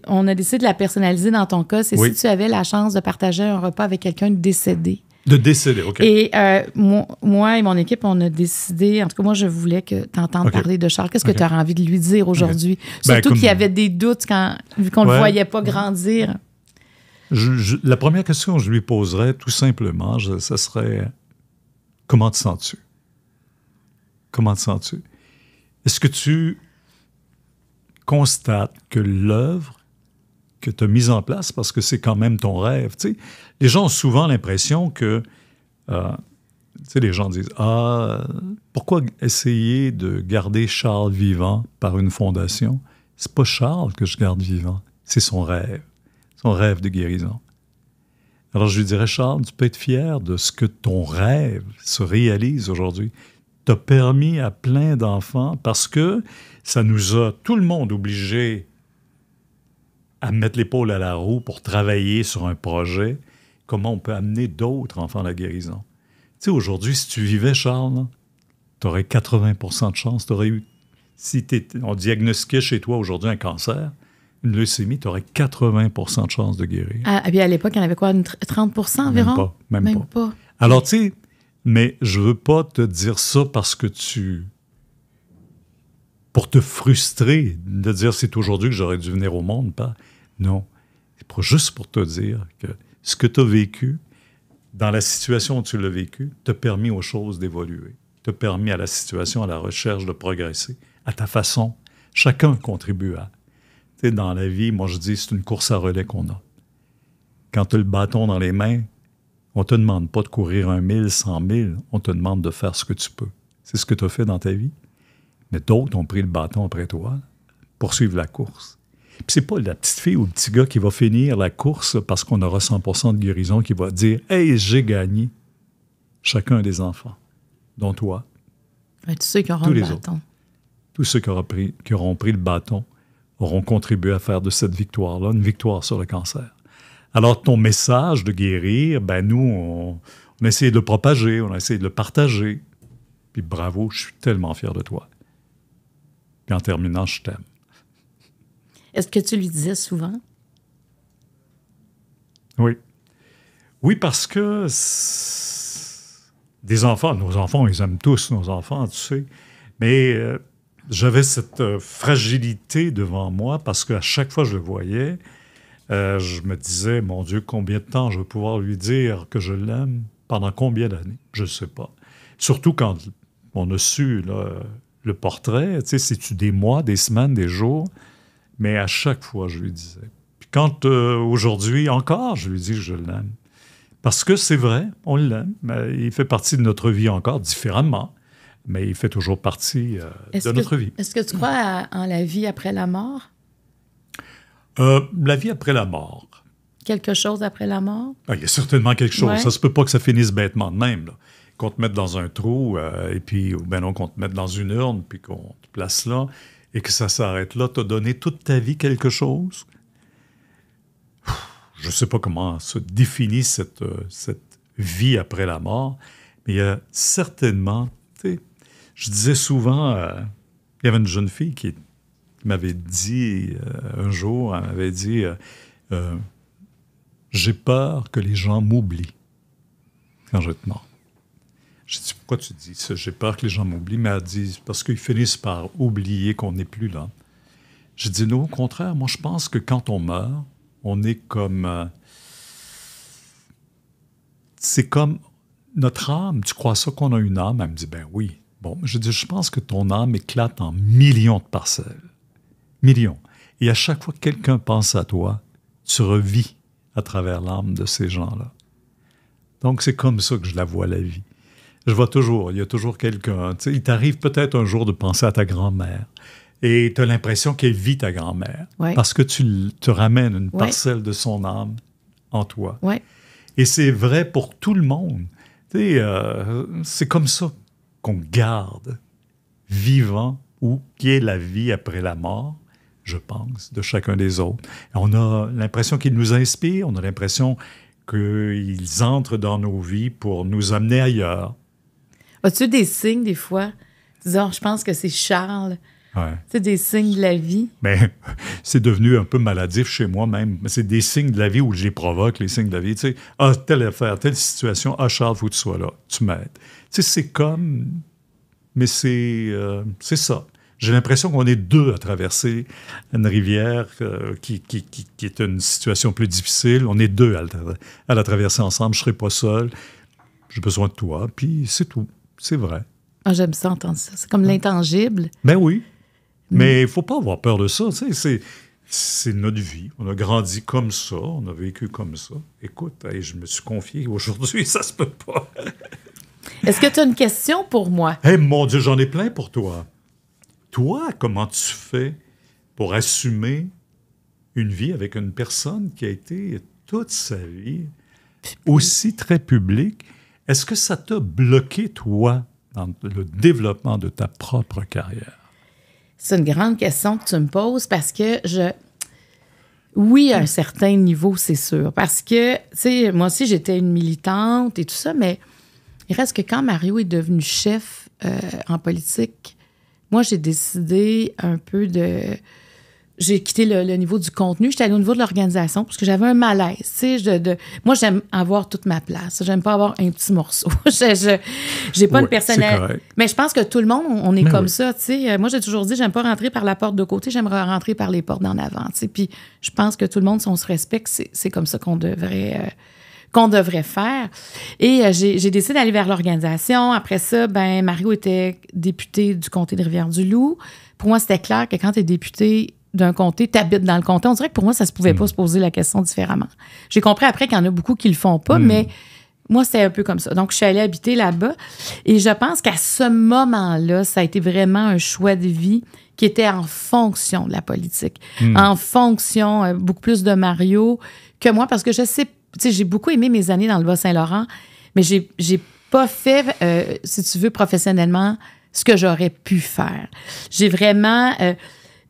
on a décidé de la personnaliser dans ton cas, c'est si tu avais la chance de partager un repas avec quelqu'un décédé, de décéder, OK. Et euh, moi, et mon équipe, on a décidé, en tout cas, moi, je voulais que tu entendes parler de Charles. Qu'est-ce que tu as envie de lui dire aujourd'hui? Ben, Surtout qu'il y avait des doutes quand, vu qu'on ne le voyait pas grandir. la première question que je lui poserais, tout simplement, ce serait Comment te sens-tu? Comment te sens-tu? Est-ce que tu constates que l'œuvre que tu as mise en place parce que c'est quand même ton rêve. Les gens ont souvent l'impression que. Euh, les gens disent Ah, pourquoi essayer de garder Charles vivant par une fondation C'est pas Charles que je garde vivant, c'est son rêve, son rêve de guérison. Alors je lui dirais Charles, tu peux être fier de ce que ton rêve se réalise aujourd'hui. as permis à plein d'enfants parce que ça nous a tout le monde obligé à mettre l'épaule à la roue pour travailler sur un projet, comment on peut amener d'autres enfants à la guérison. Tu sais, aujourd'hui, si tu vivais, Charles, tu aurais 80 de chance, aurais eu, si on diagnostiquait chez toi aujourd'hui un cancer, une leucémie, tu aurais 80 de chance de guérir. Ah, eh bien, à l'époque, il y en avait quoi, 30 environ? Même pas. Même, pas. Alors, tu sais, mais je veux pas te dire ça parce que tu pour te frustrer de dire c'est aujourd'hui que j'aurais dû venir au monde, pas. Non. C'est pour, juste pour te dire que ce que tu as vécu, dans la situation où tu l'as vécu, t'a permis aux choses d'évoluer, t'a permis à la situation, à la recherche de progresser, à ta façon. Chacun contribue à. Tu sais, dans la vie, moi je dis, c'est une course à relais qu'on a. Quand tu as le bâton dans les mains, on ne te demande pas de courir un mille, cent mille, on te demande de faire ce que tu peux. C'est ce que tu as fait dans ta vie. Mais d'autres ont pris le bâton après toi, poursuivent la course. Puis c'est pas la petite fille ou le petit gars qui va finir la course parce qu'on aura 100% de guérison qui va dire Hey, j'ai gagné. Chacun des enfants, dont toi. tous ceux qui auront le bâton. Tous ceux qui auront, pris, qui auront pris le bâton auront contribué à faire de cette victoire-là une victoire sur le cancer. Alors, ton message de guérir, ben nous, on, essaie a essayé de le propager, on a essayé de le partager. Puis bravo, je suis tellement fier de toi. Puis en terminant, je t'aime. Est-ce que tu lui disais souvent? Oui. Oui, parce que des enfants, nos enfants, ils aiment tous nos enfants, tu sais. Mais euh, j'avais cette euh, fragilité devant moi parce qu'à chaque fois que je le voyais, euh, je me disais, mon Dieu, combien de temps je vais pouvoir lui dire que je l'aime pendant combien d'années? Je ne sais pas. Surtout quand on a su le portrait, tu sais, c'est-tu des mois, des semaines, des jours? Mais à chaque fois, je lui disais. Puis quand euh, aujourd'hui, encore, je lui dis que je l'aime. Parce que c'est vrai, on l'aime. Il fait partie de notre vie encore différemment, mais il fait toujours partie euh, de notre vie. Est-ce que tu crois en la vie après la mort? Euh, la vie après la mort. Quelque chose après la mort? Ah, il y a certainement quelque chose. Ça se peut pas que ça finisse bêtement de même. Qu'on te mette dans un trou, et puis, ou ben non, qu'on te mette dans une urne, puis qu'on te place là et que ça s'arrête là, t'as donné toute ta vie quelque chose. Je ne sais pas comment se définit cette, euh, cette vie après la mort, mais il y a certainement, tu sais, je disais souvent, euh, il y avait une jeune fille qui, m'avait dit euh, un jour, elle m'avait dit, j'ai peur que les gens m'oublient quand je te je dit, pourquoi tu dis ça? J'ai peur que les gens m'oublient, mais elle dit, parce qu'ils finissent par oublier qu'on n'est plus là. Je dis non, au contraire, moi je pense que quand on meurt, on est comme... Euh, c'est comme notre âme, tu crois ça qu'on a une âme? Elle me dit, ben oui. Bon, je dis, je pense que ton âme éclate en millions de parcelles. Millions. Et à chaque fois que quelqu'un pense à toi, tu revis à travers l'âme de ces gens-là. Donc c'est comme ça que je la vois, la vie je vois toujours, il y a toujours quelqu'un. Il t'arrive peut-être un jour de penser à ta grand-mère et tu as l'impression qu'elle vit ta grand-mère parce que tu te ramènes une parcelle de son âme en toi. Et c'est vrai pour tout le monde. Euh, c'est comme ça qu'on garde vivant ou qui est la vie après la mort, je pense, de chacun des autres. On a l'impression qu'ils nous inspirent, on a l'impression qu'ils entrent dans nos vies pour nous amener ailleurs, As-tu des signes, des fois, disant, je pense que c'est Charles? Ouais. C'est des signes de la vie. Mais ben, c'est devenu un peu maladif chez moi même. C'est des signes de la vie où je les provoque, les signes de la vie. Tu sais, ah, telle affaire, telle situation, ah, Charles, faut que tu sois là, tu m'aides. Tu sais, c'est comme. Mais c'est euh, c'est ça. J'ai l'impression qu'on est deux à traverser une rivière euh, qui, qui, qui, qui, est une situation plus difficile. On est deux à, à la traverser ensemble. Je ne serai pas seul. J'ai besoin de toi, puis c'est tout. C'est vrai. Ah, j'aime ça entendre ça. C'est comme hein? l'intangible. Ben oui. Mm. Mais il ne faut pas avoir peur de ça. C'est notre vie. On a grandi comme ça. On a vécu comme ça. Écoute, et je me suis confié aujourd'hui. Ça se peut pas. Est-ce que tu as une question pour moi? Eh mon Dieu, j'en ai plein pour toi. Toi, comment tu fais pour assumer une vie avec une personne qui a été toute sa vie aussi très publique est-ce que ça t'a bloqué, toi, dans le développement de ta propre carrière? C'est une grande question que tu me poses parce que je. Oui, à un certain niveau, c'est sûr. Parce que, tu sais, moi aussi, j'étais une militante et tout ça, mais il reste que quand Mario est devenu chef euh, en politique, moi, j'ai décidé un peu de j'ai quitté le, niveau du contenu, j'étais allée au niveau de l'organisation parce que j'avais un malaise. Je, de, moi, j'aime avoir toute ma place. J'aime pas avoir un petit morceau. je n'ai pas une Mais je pense que tout le monde, on est ben comme ça. sais euh, Moi, j'ai toujours dit, j'aime pas rentrer par la porte de côté, j'aimerais rentrer par les portes d'en avant. sais Puis je pense que tout le monde, si on se respecte, c'est comme ça qu'on devrait... Euh, qu'on devrait faire. Et euh, j'ai décidé d'aller vers l'organisation. Après ça, ben Mario était député du comté de Rivière-du-Loup. Pour moi, c'était clair que quand tu es député d'un comté, t'habites dans le comté. On dirait que pour moi, ça se pouvait mm. pas se poser la question différemment. J'ai compris après qu'il y en a beaucoup qui le font pas, mm. mais moi, c'était un peu comme ça. Donc, je suis allée habiter là-bas et je pense qu'à ce moment-là, ça a été vraiment un choix de vie qui était en fonction de la politique, mm. en fonction euh, beaucoup plus de Mario que moi parce que je sais, tu sais, j'ai beaucoup aimé mes années dans le Bas-Saint-Laurent, mais j'ai, j'ai pas fait, euh, si tu veux, professionnellement ce que j'aurais pu faire. J'ai vraiment... Euh,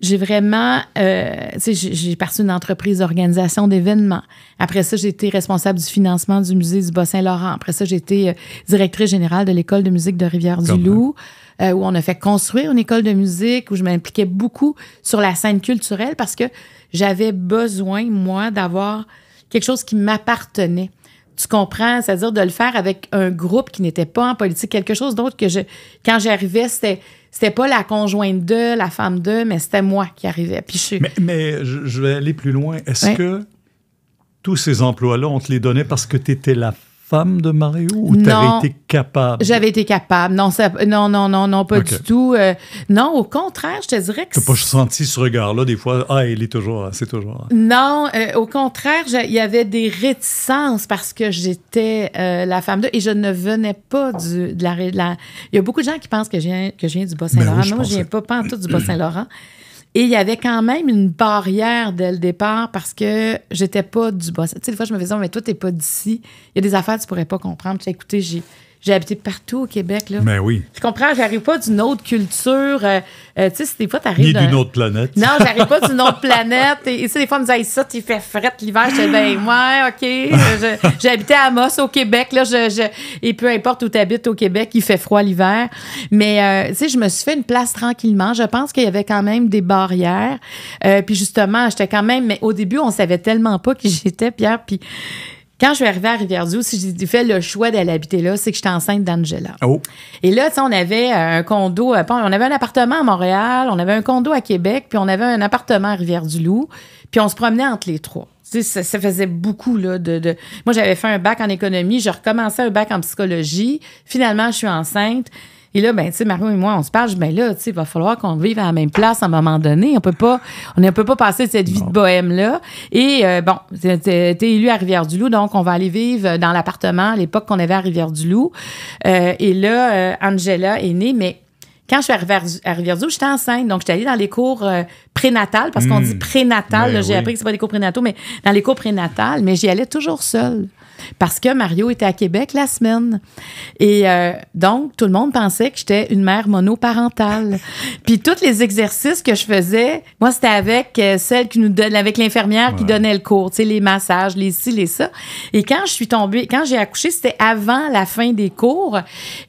j'ai vraiment, euh, j'ai parti une entreprise d'organisation d'événements. Après ça, j'ai été responsable du financement du musée du Bas-Saint-Laurent. Après ça, j'ai été euh, directrice générale de l'école de musique de Rivière-du-Loup, euh, où on a fait construire une école de musique, où je m'impliquais beaucoup sur la scène culturelle parce que j'avais besoin, moi, d'avoir quelque chose qui m'appartenait. Tu comprends? C'est-à-dire de le faire avec un groupe qui n'était pas en politique, quelque chose d'autre que je. Quand j'arrivais, c'était c'était pas la conjointe de, la femme de, mais c'était moi qui arrivais. Puis je... Mais, je, vais aller plus loin. Est-ce que tous ces emplois-là, on te les donnait parce que tu étais la femme de Mario ou t'avais été capable? J'avais été capable. Non, non, non, non, non, pas du tout. Euh, non, au contraire, je te dirais que. n'as pas senti ce regard-là des fois? Ah, il est toujours, c'est toujours. Non, euh, au contraire, il y avait des réticences parce que j'étais euh, la femme de. Et je ne venais pas du, de la. Il y a beaucoup de gens qui pensent que je viens, que je viens du ben Bas-Saint-Laurent. non, je viens pas, pas en tout du Bas-Saint-Laurent. Et il y avait quand même une barrière dès le départ parce que j'étais pas du boss. Tu sais, des fois, je me faisais, mais toi, t'es pas d'ici. Il y a des affaires que tu pourrais pas comprendre. Tu sais, écoutez, j'ai j'ai habité partout au Québec. Là. Mais ben oui. Tu comprends? J'arrive pas d'une autre culture. Euh, euh, tu sais, des fois, t'arrives. Ni d'une autre planète. Non, j'arrive pas d'une autre planète. Et tu des fois, on me disait, ça, tu fait frette l'hiver. Je ben, moi, OK. J'habitais à Moss au Québec. Là, Et peu importe où tu habites au Québec, il fait froid l'hiver. Mais, euh, tu sais, je me suis fait une place tranquillement. Je pense qu'il y avait quand même des barrières. puis justement, j'étais quand même. Mais au début, on savait tellement pas qui j'étais, Pierre. Puis quand je suis arrivée à Rivière-du-Loup, si j'ai fait le choix d'aller habiter là, c'est que j'étais enceinte d'Angela. Oh. Et là, on avait euh, un condo, euh, on avait un appartement à Montréal, on avait un condo à Québec, puis on avait un appartement à Rivière-du-Loup, puis on se promenait entre les trois ça, faisait beaucoup, là, de... Moi, j'avais fait un bac en économie, je recommençais un bac en psychologie. Finalement, je suis enceinte. Et là, ben, tu sais, Mario et moi, on se parle. Je ben là, tu sais, il va falloir qu'on vive à la même place à un moment donné. On peut pas, on ne peut pas passer cette vie de bohème-là. Et euh, bon, bon, c'était élu à Rivière-du-Loup, donc on va aller vivre dans l'appartement à l'époque qu'on avait à Rivière-du-Loup. Euh, et là, euh, Angela est née, mais quand je suis arrivée à Rivière-du, j'étais enceinte. Donc, j'étais allée dans les cours euh, prénatales, parce qu'on hmm. dit prénatal. Ben j'ai appris que c'est pas des cours prénataux, mais dans les cours prénatales. Mais j'y allais toujours seule parce que Mario était à Québec la semaine. Et euh, donc, tout le monde pensait que j'étais une mère monoparentale. Puis tous les exercices que je faisais, moi, c'était avec euh, celle qui nous donne, avec l'infirmière qui donnait le cours, tu sais, les massages, les ci, les ça. Et quand je suis tombée, quand j'ai accouché, c'était avant la fin des cours.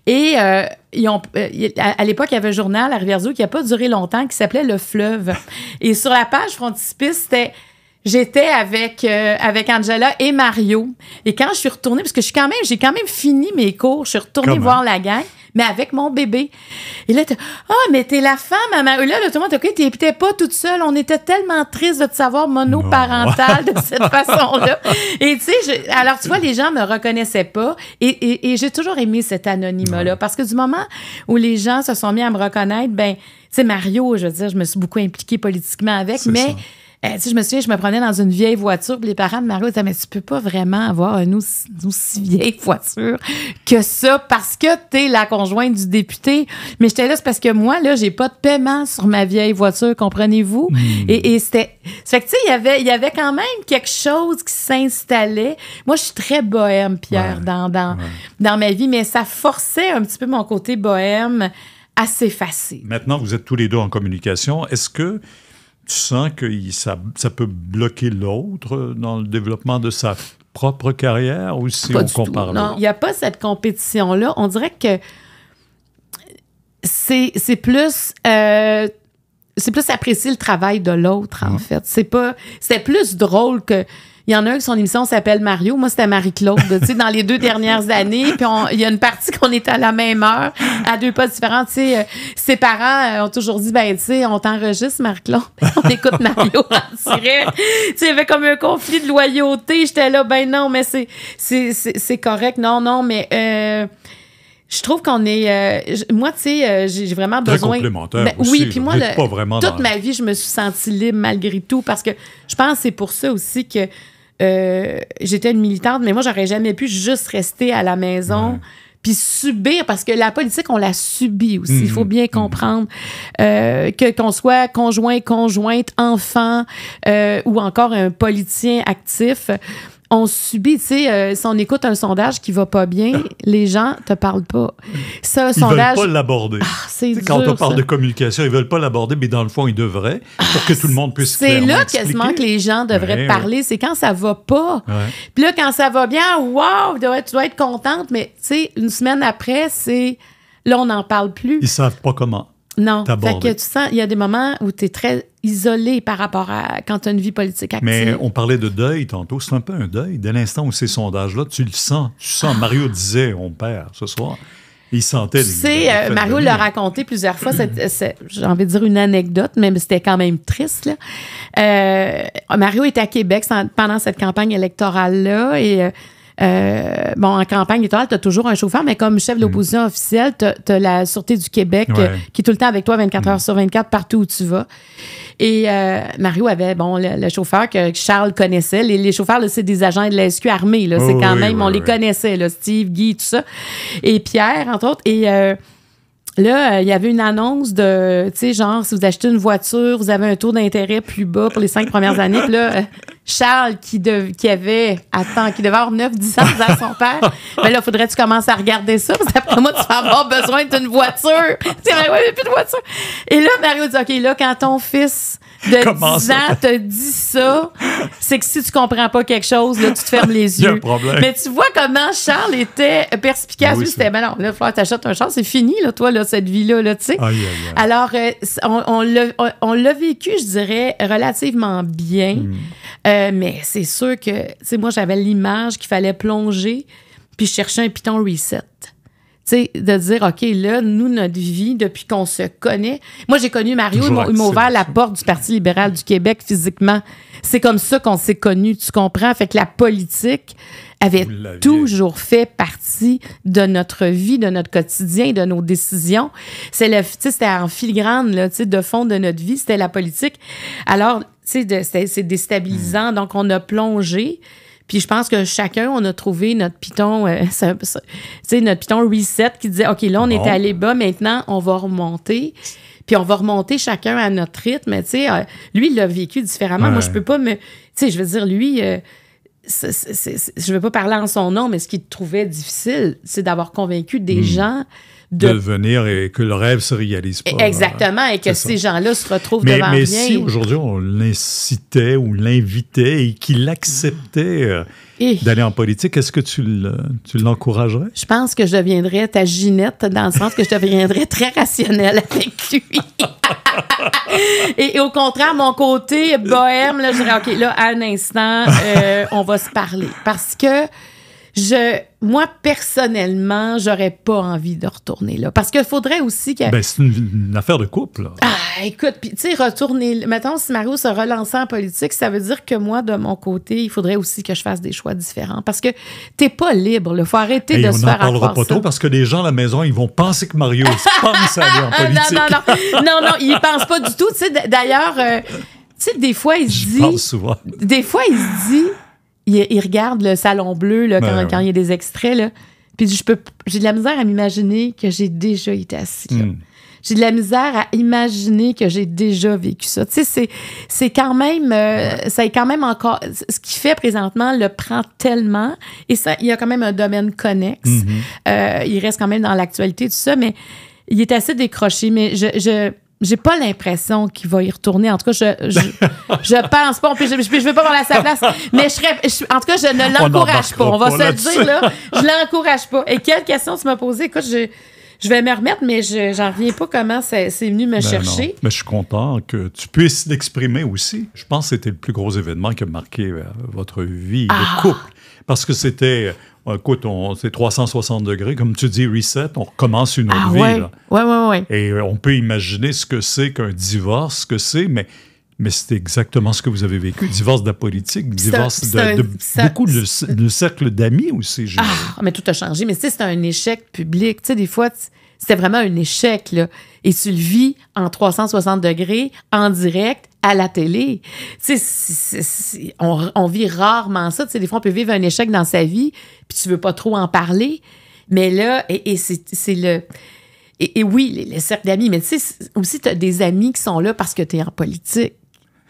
Et euh, à, l'époque, il y avait un journal à Rivière-du qui n'a pas duré longtemps qui s'appelait Le Fleuve. Et sur la page frontispice, c'était j'étais avec euh, avec Angela et Mario. Et quand je suis retournée, parce que je suis quand même, j'ai quand même fini mes cours, je suis retournée voir la gang, mais avec mon bébé. Et là, ah, oh, mais t'es la femme, maman. là, tout le monde, ok, pas toute seule. On était tellement triste de te savoir monoparentale de cette façon-là. Et tu sais, alors tu vois, les gens me reconnaissaient pas. Et, et, j'ai toujours aimé cet anonymat-là, parce que du moment où les gens se sont mis à me reconnaître, ben, c'est Mario, je veux dire, je me suis beaucoup impliquée politiquement avec, mais euh, je me souviens, je me prenais dans une vieille voiture, puis les parents de Mario disaient Mais tu peux pas vraiment avoir une aussi, vieille voiture que ça parce que tu es la conjointe du député. Mais j'étais là, c'est parce que moi, là, j'ai pas de paiement sur ma vieille voiture, comprenez-vous? Hmm. Et, et c'était. Fait que, tu sais, il y avait, y avait quand même quelque chose qui s'installait. Moi, je suis très bohème, Pierre, dans, dans, dans ma vie, mais ça forçait un petit peu mon côté bohème à s'effacer. Maintenant, vous êtes tous les deux en communication. Est-ce que tu sens que ça, peut bloquer l'autre euh, dans le développement de sa propre carrière ou si on compare tout, Non, il n'y a pas cette compétition-là. On dirait que c'est plus. Euh, c'est plus apprécier le travail de l'autre, en fait. C'est pas. C'est plus drôle que il y en a un qui son émission s'appelle Mario. Moi, c'était Marie-Claude. tu sais, dans les deux dernières années, puis il y a une partie qu'on est à la même heure, à deux pas différents. Tu sais, euh, ses parents euh, ont toujours dit, ben, tu sais, on t'enregistre, Marie-Claude. on écoute Mario en tu il y avait comme un conflit de loyauté. J'étais là, ben non, mais c'est, c'est, c'est, correct. Non, non, mais, euh, je trouve qu'on est. moi, tu sais, j'ai vraiment besoin. Complémentaire ben oui, puis moi, toute ma vie, je me suis sentie libre malgré tout parce que je pense que c'est pour ça aussi que euh, j'étais une militante, mais moi, j'aurais jamais pu juste rester à la maison. Puis subir, parce que la politique, on la subit aussi. Il faut mhm. bien mhm. comprendre euh, que qu'on soit conjoint, conjointe, enfant euh, ou encore un politicien actif on subit, tu sais, euh, si on écoute un sondage qui va pas bien, ah. les gens te parlent pas. Ça, ils veulent pas l'aborder. Ah, c'est Quand on parle de communication, ils veulent pas l'aborder, mais dans le fond, ils devraient, ah, pour que tout le monde puisse C'est là quasiment que les gens devraient parler, c'est quand ça va pas. Puis là, quand ça va bien, wow, tu dois être contente, mais tu sais, une semaine après, c'est... Là, on n'en parle plus. Ils savent pas comment. Non. que tu sens, il y a des moments où tu es très isolé par rapport à quand tu as une vie politique active. Mais on parlait de deuil tantôt, c'est un peu un deuil. Dès l'instant où ces sondages-là, tu le sens. Tu sens, Mario disait, on perd ce soir. Il sentait. Tu euh, sais, Mario l'a raconté plusieurs fois. J'ai envie de dire une anecdote, mais c'était quand même triste. Euh, Mario était à Québec pendant cette campagne électorale-là et euh, euh, bon, en campagne électorale, tu toujours un chauffeur, mais comme chef de mm. l'opposition officielle, tu as, la Sûreté du Québec euh, qui est tout le temps avec toi 24 heures mm. sur 24 partout où tu vas. Et euh, Mario avait, bon, le, chauffeur que Charles connaissait. Les, chauffeurs, c'est des agents de la SQ armés. c'est oh quand même, on les connaissait, là, Steve, Guy, tout ça. Et Pierre, entre autres. Et là, il y avait une annonce de, tu sais, genre, si vous achetez une voiture, vous avez un taux d'intérêt plus bas pour les cinq premières années. Puis là, Charles, qui, avait, attends, qui devait avoir 9-10 ans à son père, ben là, faudrait que tu commences à regarder ça, parce qu'après moi, tu vas avoir besoin d'une voiture. Tu sais, ben, ouais, plus de voiture. Et là, Mario dit, OK, là, quand ton fils de 10 ans te dit ça, c'est que si tu comprends pas quelque chose, là, tu te fermes les yeux. Mais tu vois comment Charles était perspicace. c'était, ben non, là, il faut que t'achètes un char, c'est fini, là, toi, là, cette vie-là, -là, tu sais. Alors, euh, on, l'a vécu, je dirais, relativement bien. Hmm. Euh, mais c'est sûr que, tu sais, moi, j'avais l'image qu'il fallait plonger, puis chercher un piton reset. Tu sais, de dire, OK, là, nous, notre vie, depuis qu'on se connaît. Moi, j'ai connu Mario, il m'a ouvert la porte du Parti libéral du Québec physiquement. C'est comme ça qu'on s'est connus, tu comprends? Fait que la politique avait toujours fait partie de notre vie, de notre quotidien, de nos décisions. C'est c'était en filigrane, là, de fond de notre vie, c'était la politique. Alors, c'est déstabilisant. Mm. Donc, on a plongé. Puis je pense que chacun, on a trouvé notre piton, euh, notre piton reset qui disait, OK, là, on est allé bas, maintenant, on va remonter. Puis on va remonter chacun à notre rythme. Tu euh, lui, il l'a vécu différemment. Moi, je peux pas me... Tu sais, je veux dire, lui... Euh, je ne veux pas parler en son nom, mais ce qu'il trouvait difficile, c'est d'avoir convaincu des mm. gens de... venir et que le rêve se réalise pas. Exactement, et que ces gens-là se retrouvent mais, devant mais si aujourd'hui on l'incitait ou l'invitait et qu'il acceptait euh, eh. d'aller en politique, est-ce que tu l'encouragerais? Je pense que je deviendrais ta Ginette, dans le sens que je deviendrais très rationnelle avec lui. et, au contraire, mon côté bohème, là, je dirais, OK, là, à un instant, euh, on va se parler. Parce que je, moi, personnellement, j'aurais pas envie de retourner là. Parce qu'il faudrait aussi que. Ben, c'est une, affaire de couple. Ah, écoute, puis, tu sais, retourner. Mettons, si Mario se relançait en politique, ça veut dire que moi, de mon côté, il faudrait aussi que je fasse des choix différents. Parce que t'es pas libre, Il faut arrêter de se faire. On n'en parlera pas trop parce que les gens à la maison, ils vont penser que Mario pense à aller en politique. non, non, non. Non, non, ils pensent pas du tout. Tu sais, d'ailleurs, euh, tu sais, des fois, ils se souvent. Des fois, il se dit il, regarde le salon bleu là, quand, il y a des extraits. Là. Puis je peux, j'ai de la misère à m'imaginer que j'ai déjà été assis. Hmm. J'ai de la misère à imaginer que j'ai déjà vécu ça. Tu sais, c'est, quand même, euh, ça est quand même encore, ce qui fait présentement le prend tellement. Et ça, il y a quand même un domaine connexe. Mm-hmm. Euh, il reste quand même dans l'actualité, tout ça, mais il est assez décroché. Mais je, je j'ai pas l'impression qu'il va y retourner. En tout cas, je, je, pense pas. Puis je, je, veux pas voir la sa place. Mais je en tout cas, je ne l'encourage pas. On va se dire, là. Je l'encourage pas. Et quelle question tu m'as posée? Écoute, je, je vais me remettre, mais je n'en reviens pas comment c'est venu me ben chercher. Mais je suis content que tu puisses l'exprimer aussi. Je pense que c'était le plus gros événement qui a marqué euh, votre vie de ah! couple. Parce que c'était euh, écoute, c'est 360 degrés, comme tu dis, reset, on recommence une autre ah vie. oui, oui, Et euh, on peut imaginer ce que c'est qu'un divorce, ce que c'est, mais. Mais c'est exactement ce que vous avez vécu. Divorce de la politique, divorce de, beaucoup de, de cercle d'amis aussi. Ah, mais tout a changé. Mais tu c'est un échec public. Tu sais, des fois, c'est vraiment un échec. Là. Et tu le vis en 360 degrés, en direct, à la télé. on, vit rarement ça. des fois, on peut vivre un échec dans sa vie, puis tu veux pas trop en parler. Mais là, et, c'est le... Et, oui, les, cercles d'amis, mais tu sais, aussi, tu as des amis qui sont là parce que tu es en politique.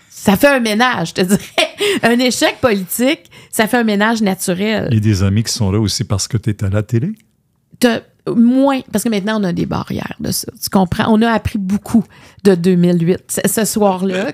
Ça fait un ménage, je te dirais. un échec politique, ça fait un ménage naturel. Et des amis qui sont là aussi parce que tu es à la télé? moins, parce que maintenant, on a des barrières de ça. Tu comprends? On a appris beaucoup de 2008. Ce soir-là,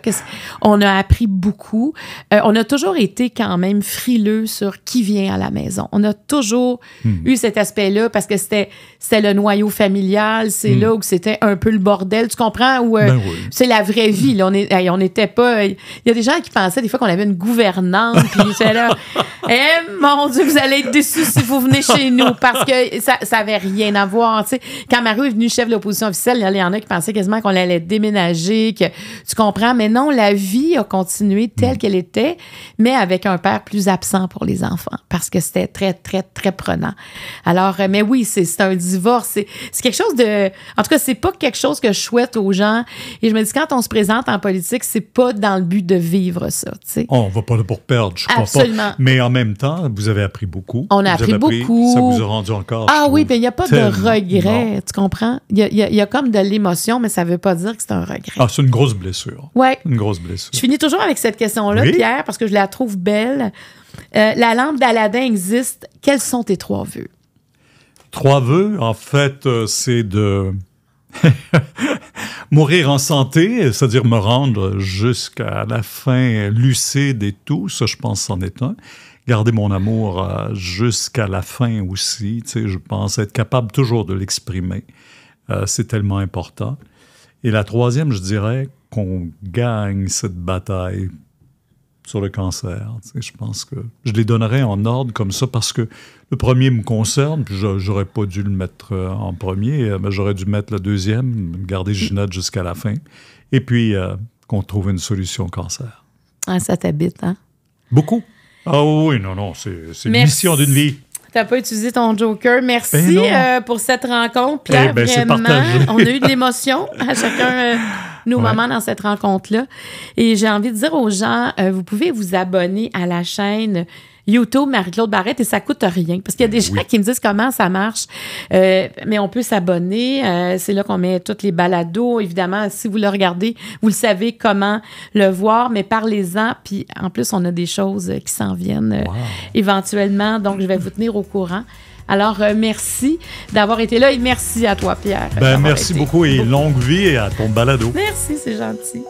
on a appris beaucoup. Euh, on a toujours été quand même frileux sur qui vient à la maison. On a toujours hmm. eu cet aspect-là parce que c'était le noyau familial. C'est hmm. là où c'était un peu le bordel. Tu comprends? Euh, ben c'est la vraie vie. on n'était pas. Euh, il y a des gens qui pensaient des fois qu'on avait une gouvernante. Puis là, eh, mon Dieu, vous allez être déçus si vous venez chez nous parce que ça n'avait rien rien à voir. Quand Mario est venu chef de l'opposition officielle, il y en a qui pensaient quasiment qu'on allait déménager, que tu comprends. Mais non, la vie a continué telle mm. qu'elle était, mais avec un père plus absent pour les enfants, parce que c'était très, très, très prenant. Alors, euh, mais oui, c'est un divorce. C'est quelque chose de... En tout cas, c'est pas quelque chose que je souhaite aux gens. Et je me dis, quand on se présente en politique, c'est pas dans le but de vivre ça. sais. Oh, on va pas là pour perdre, je Absolument. pas. Mais en même temps, vous avez appris beaucoup. On a appris, beaucoup. ça vous a rendu encore. Ah oui, mais il n'y a pas de regret, tu comprends? Il y, a, comme de l'émotion, mais ça ne veut pas dire que c'est un regret. Ah, c'est une grosse blessure. Oui. Une grosse blessure. Je finis toujours avec cette question-là, Pierre, parce que je la trouve belle. Euh, la lampe d'Aladin existe. Quels sont tes trois vœux? Trois vœux, en fait, euh, c'est de mourir en santé, c'est-à-dire me rendre jusqu'à la fin lucide et tout. Ça, je pense, c'en est un garder mon amour euh, jusqu'à la fin aussi. Tu je pense être capable toujours de l'exprimer. Euh, c'est tellement important. Et la troisième, je dirais qu'on gagne cette bataille sur le cancer. je pense que je les donnerais en ordre comme ça parce que le premier me concerne, puis j'aurais pas dû le mettre euh, en premier, mais j'aurais dû mettre le deuxième, garder Ginette jusqu'à la fin, et puis qu'on trouve une solution au cancer. Ah, ça t'habite, hein? Beaucoup. Ah oui, non, non, c'est une mission d'une vie. Tu n'as pas utilisé ton Joker. Merci ben euh, pour cette rencontre, Pierre. Eh ben, vraiment, on a eu de l'émotion à chacun euh, nos moments dans cette rencontre-là. Et j'ai envie de dire aux gens, euh, vous pouvez vous abonner à la chaîne YouTube, Marie-Claude Barrette, et ça coûte rien. Parce qu'il y a des ben gens qui me disent comment ça marche. Euh, mais on peut s'abonner. Euh, c'est là qu'on met toutes les balados. Évidemment, si vous le regardez, vous le savez comment le voir, mais parlez-en. Puis en plus, on a des choses qui s'en viennent euh, éventuellement. Donc, je vais vous tenir au courant. Alors, merci d'avoir été là et merci à toi, Pierre. Ben, merci beaucoup et longue vie à ton balado. Merci, c'est gentil.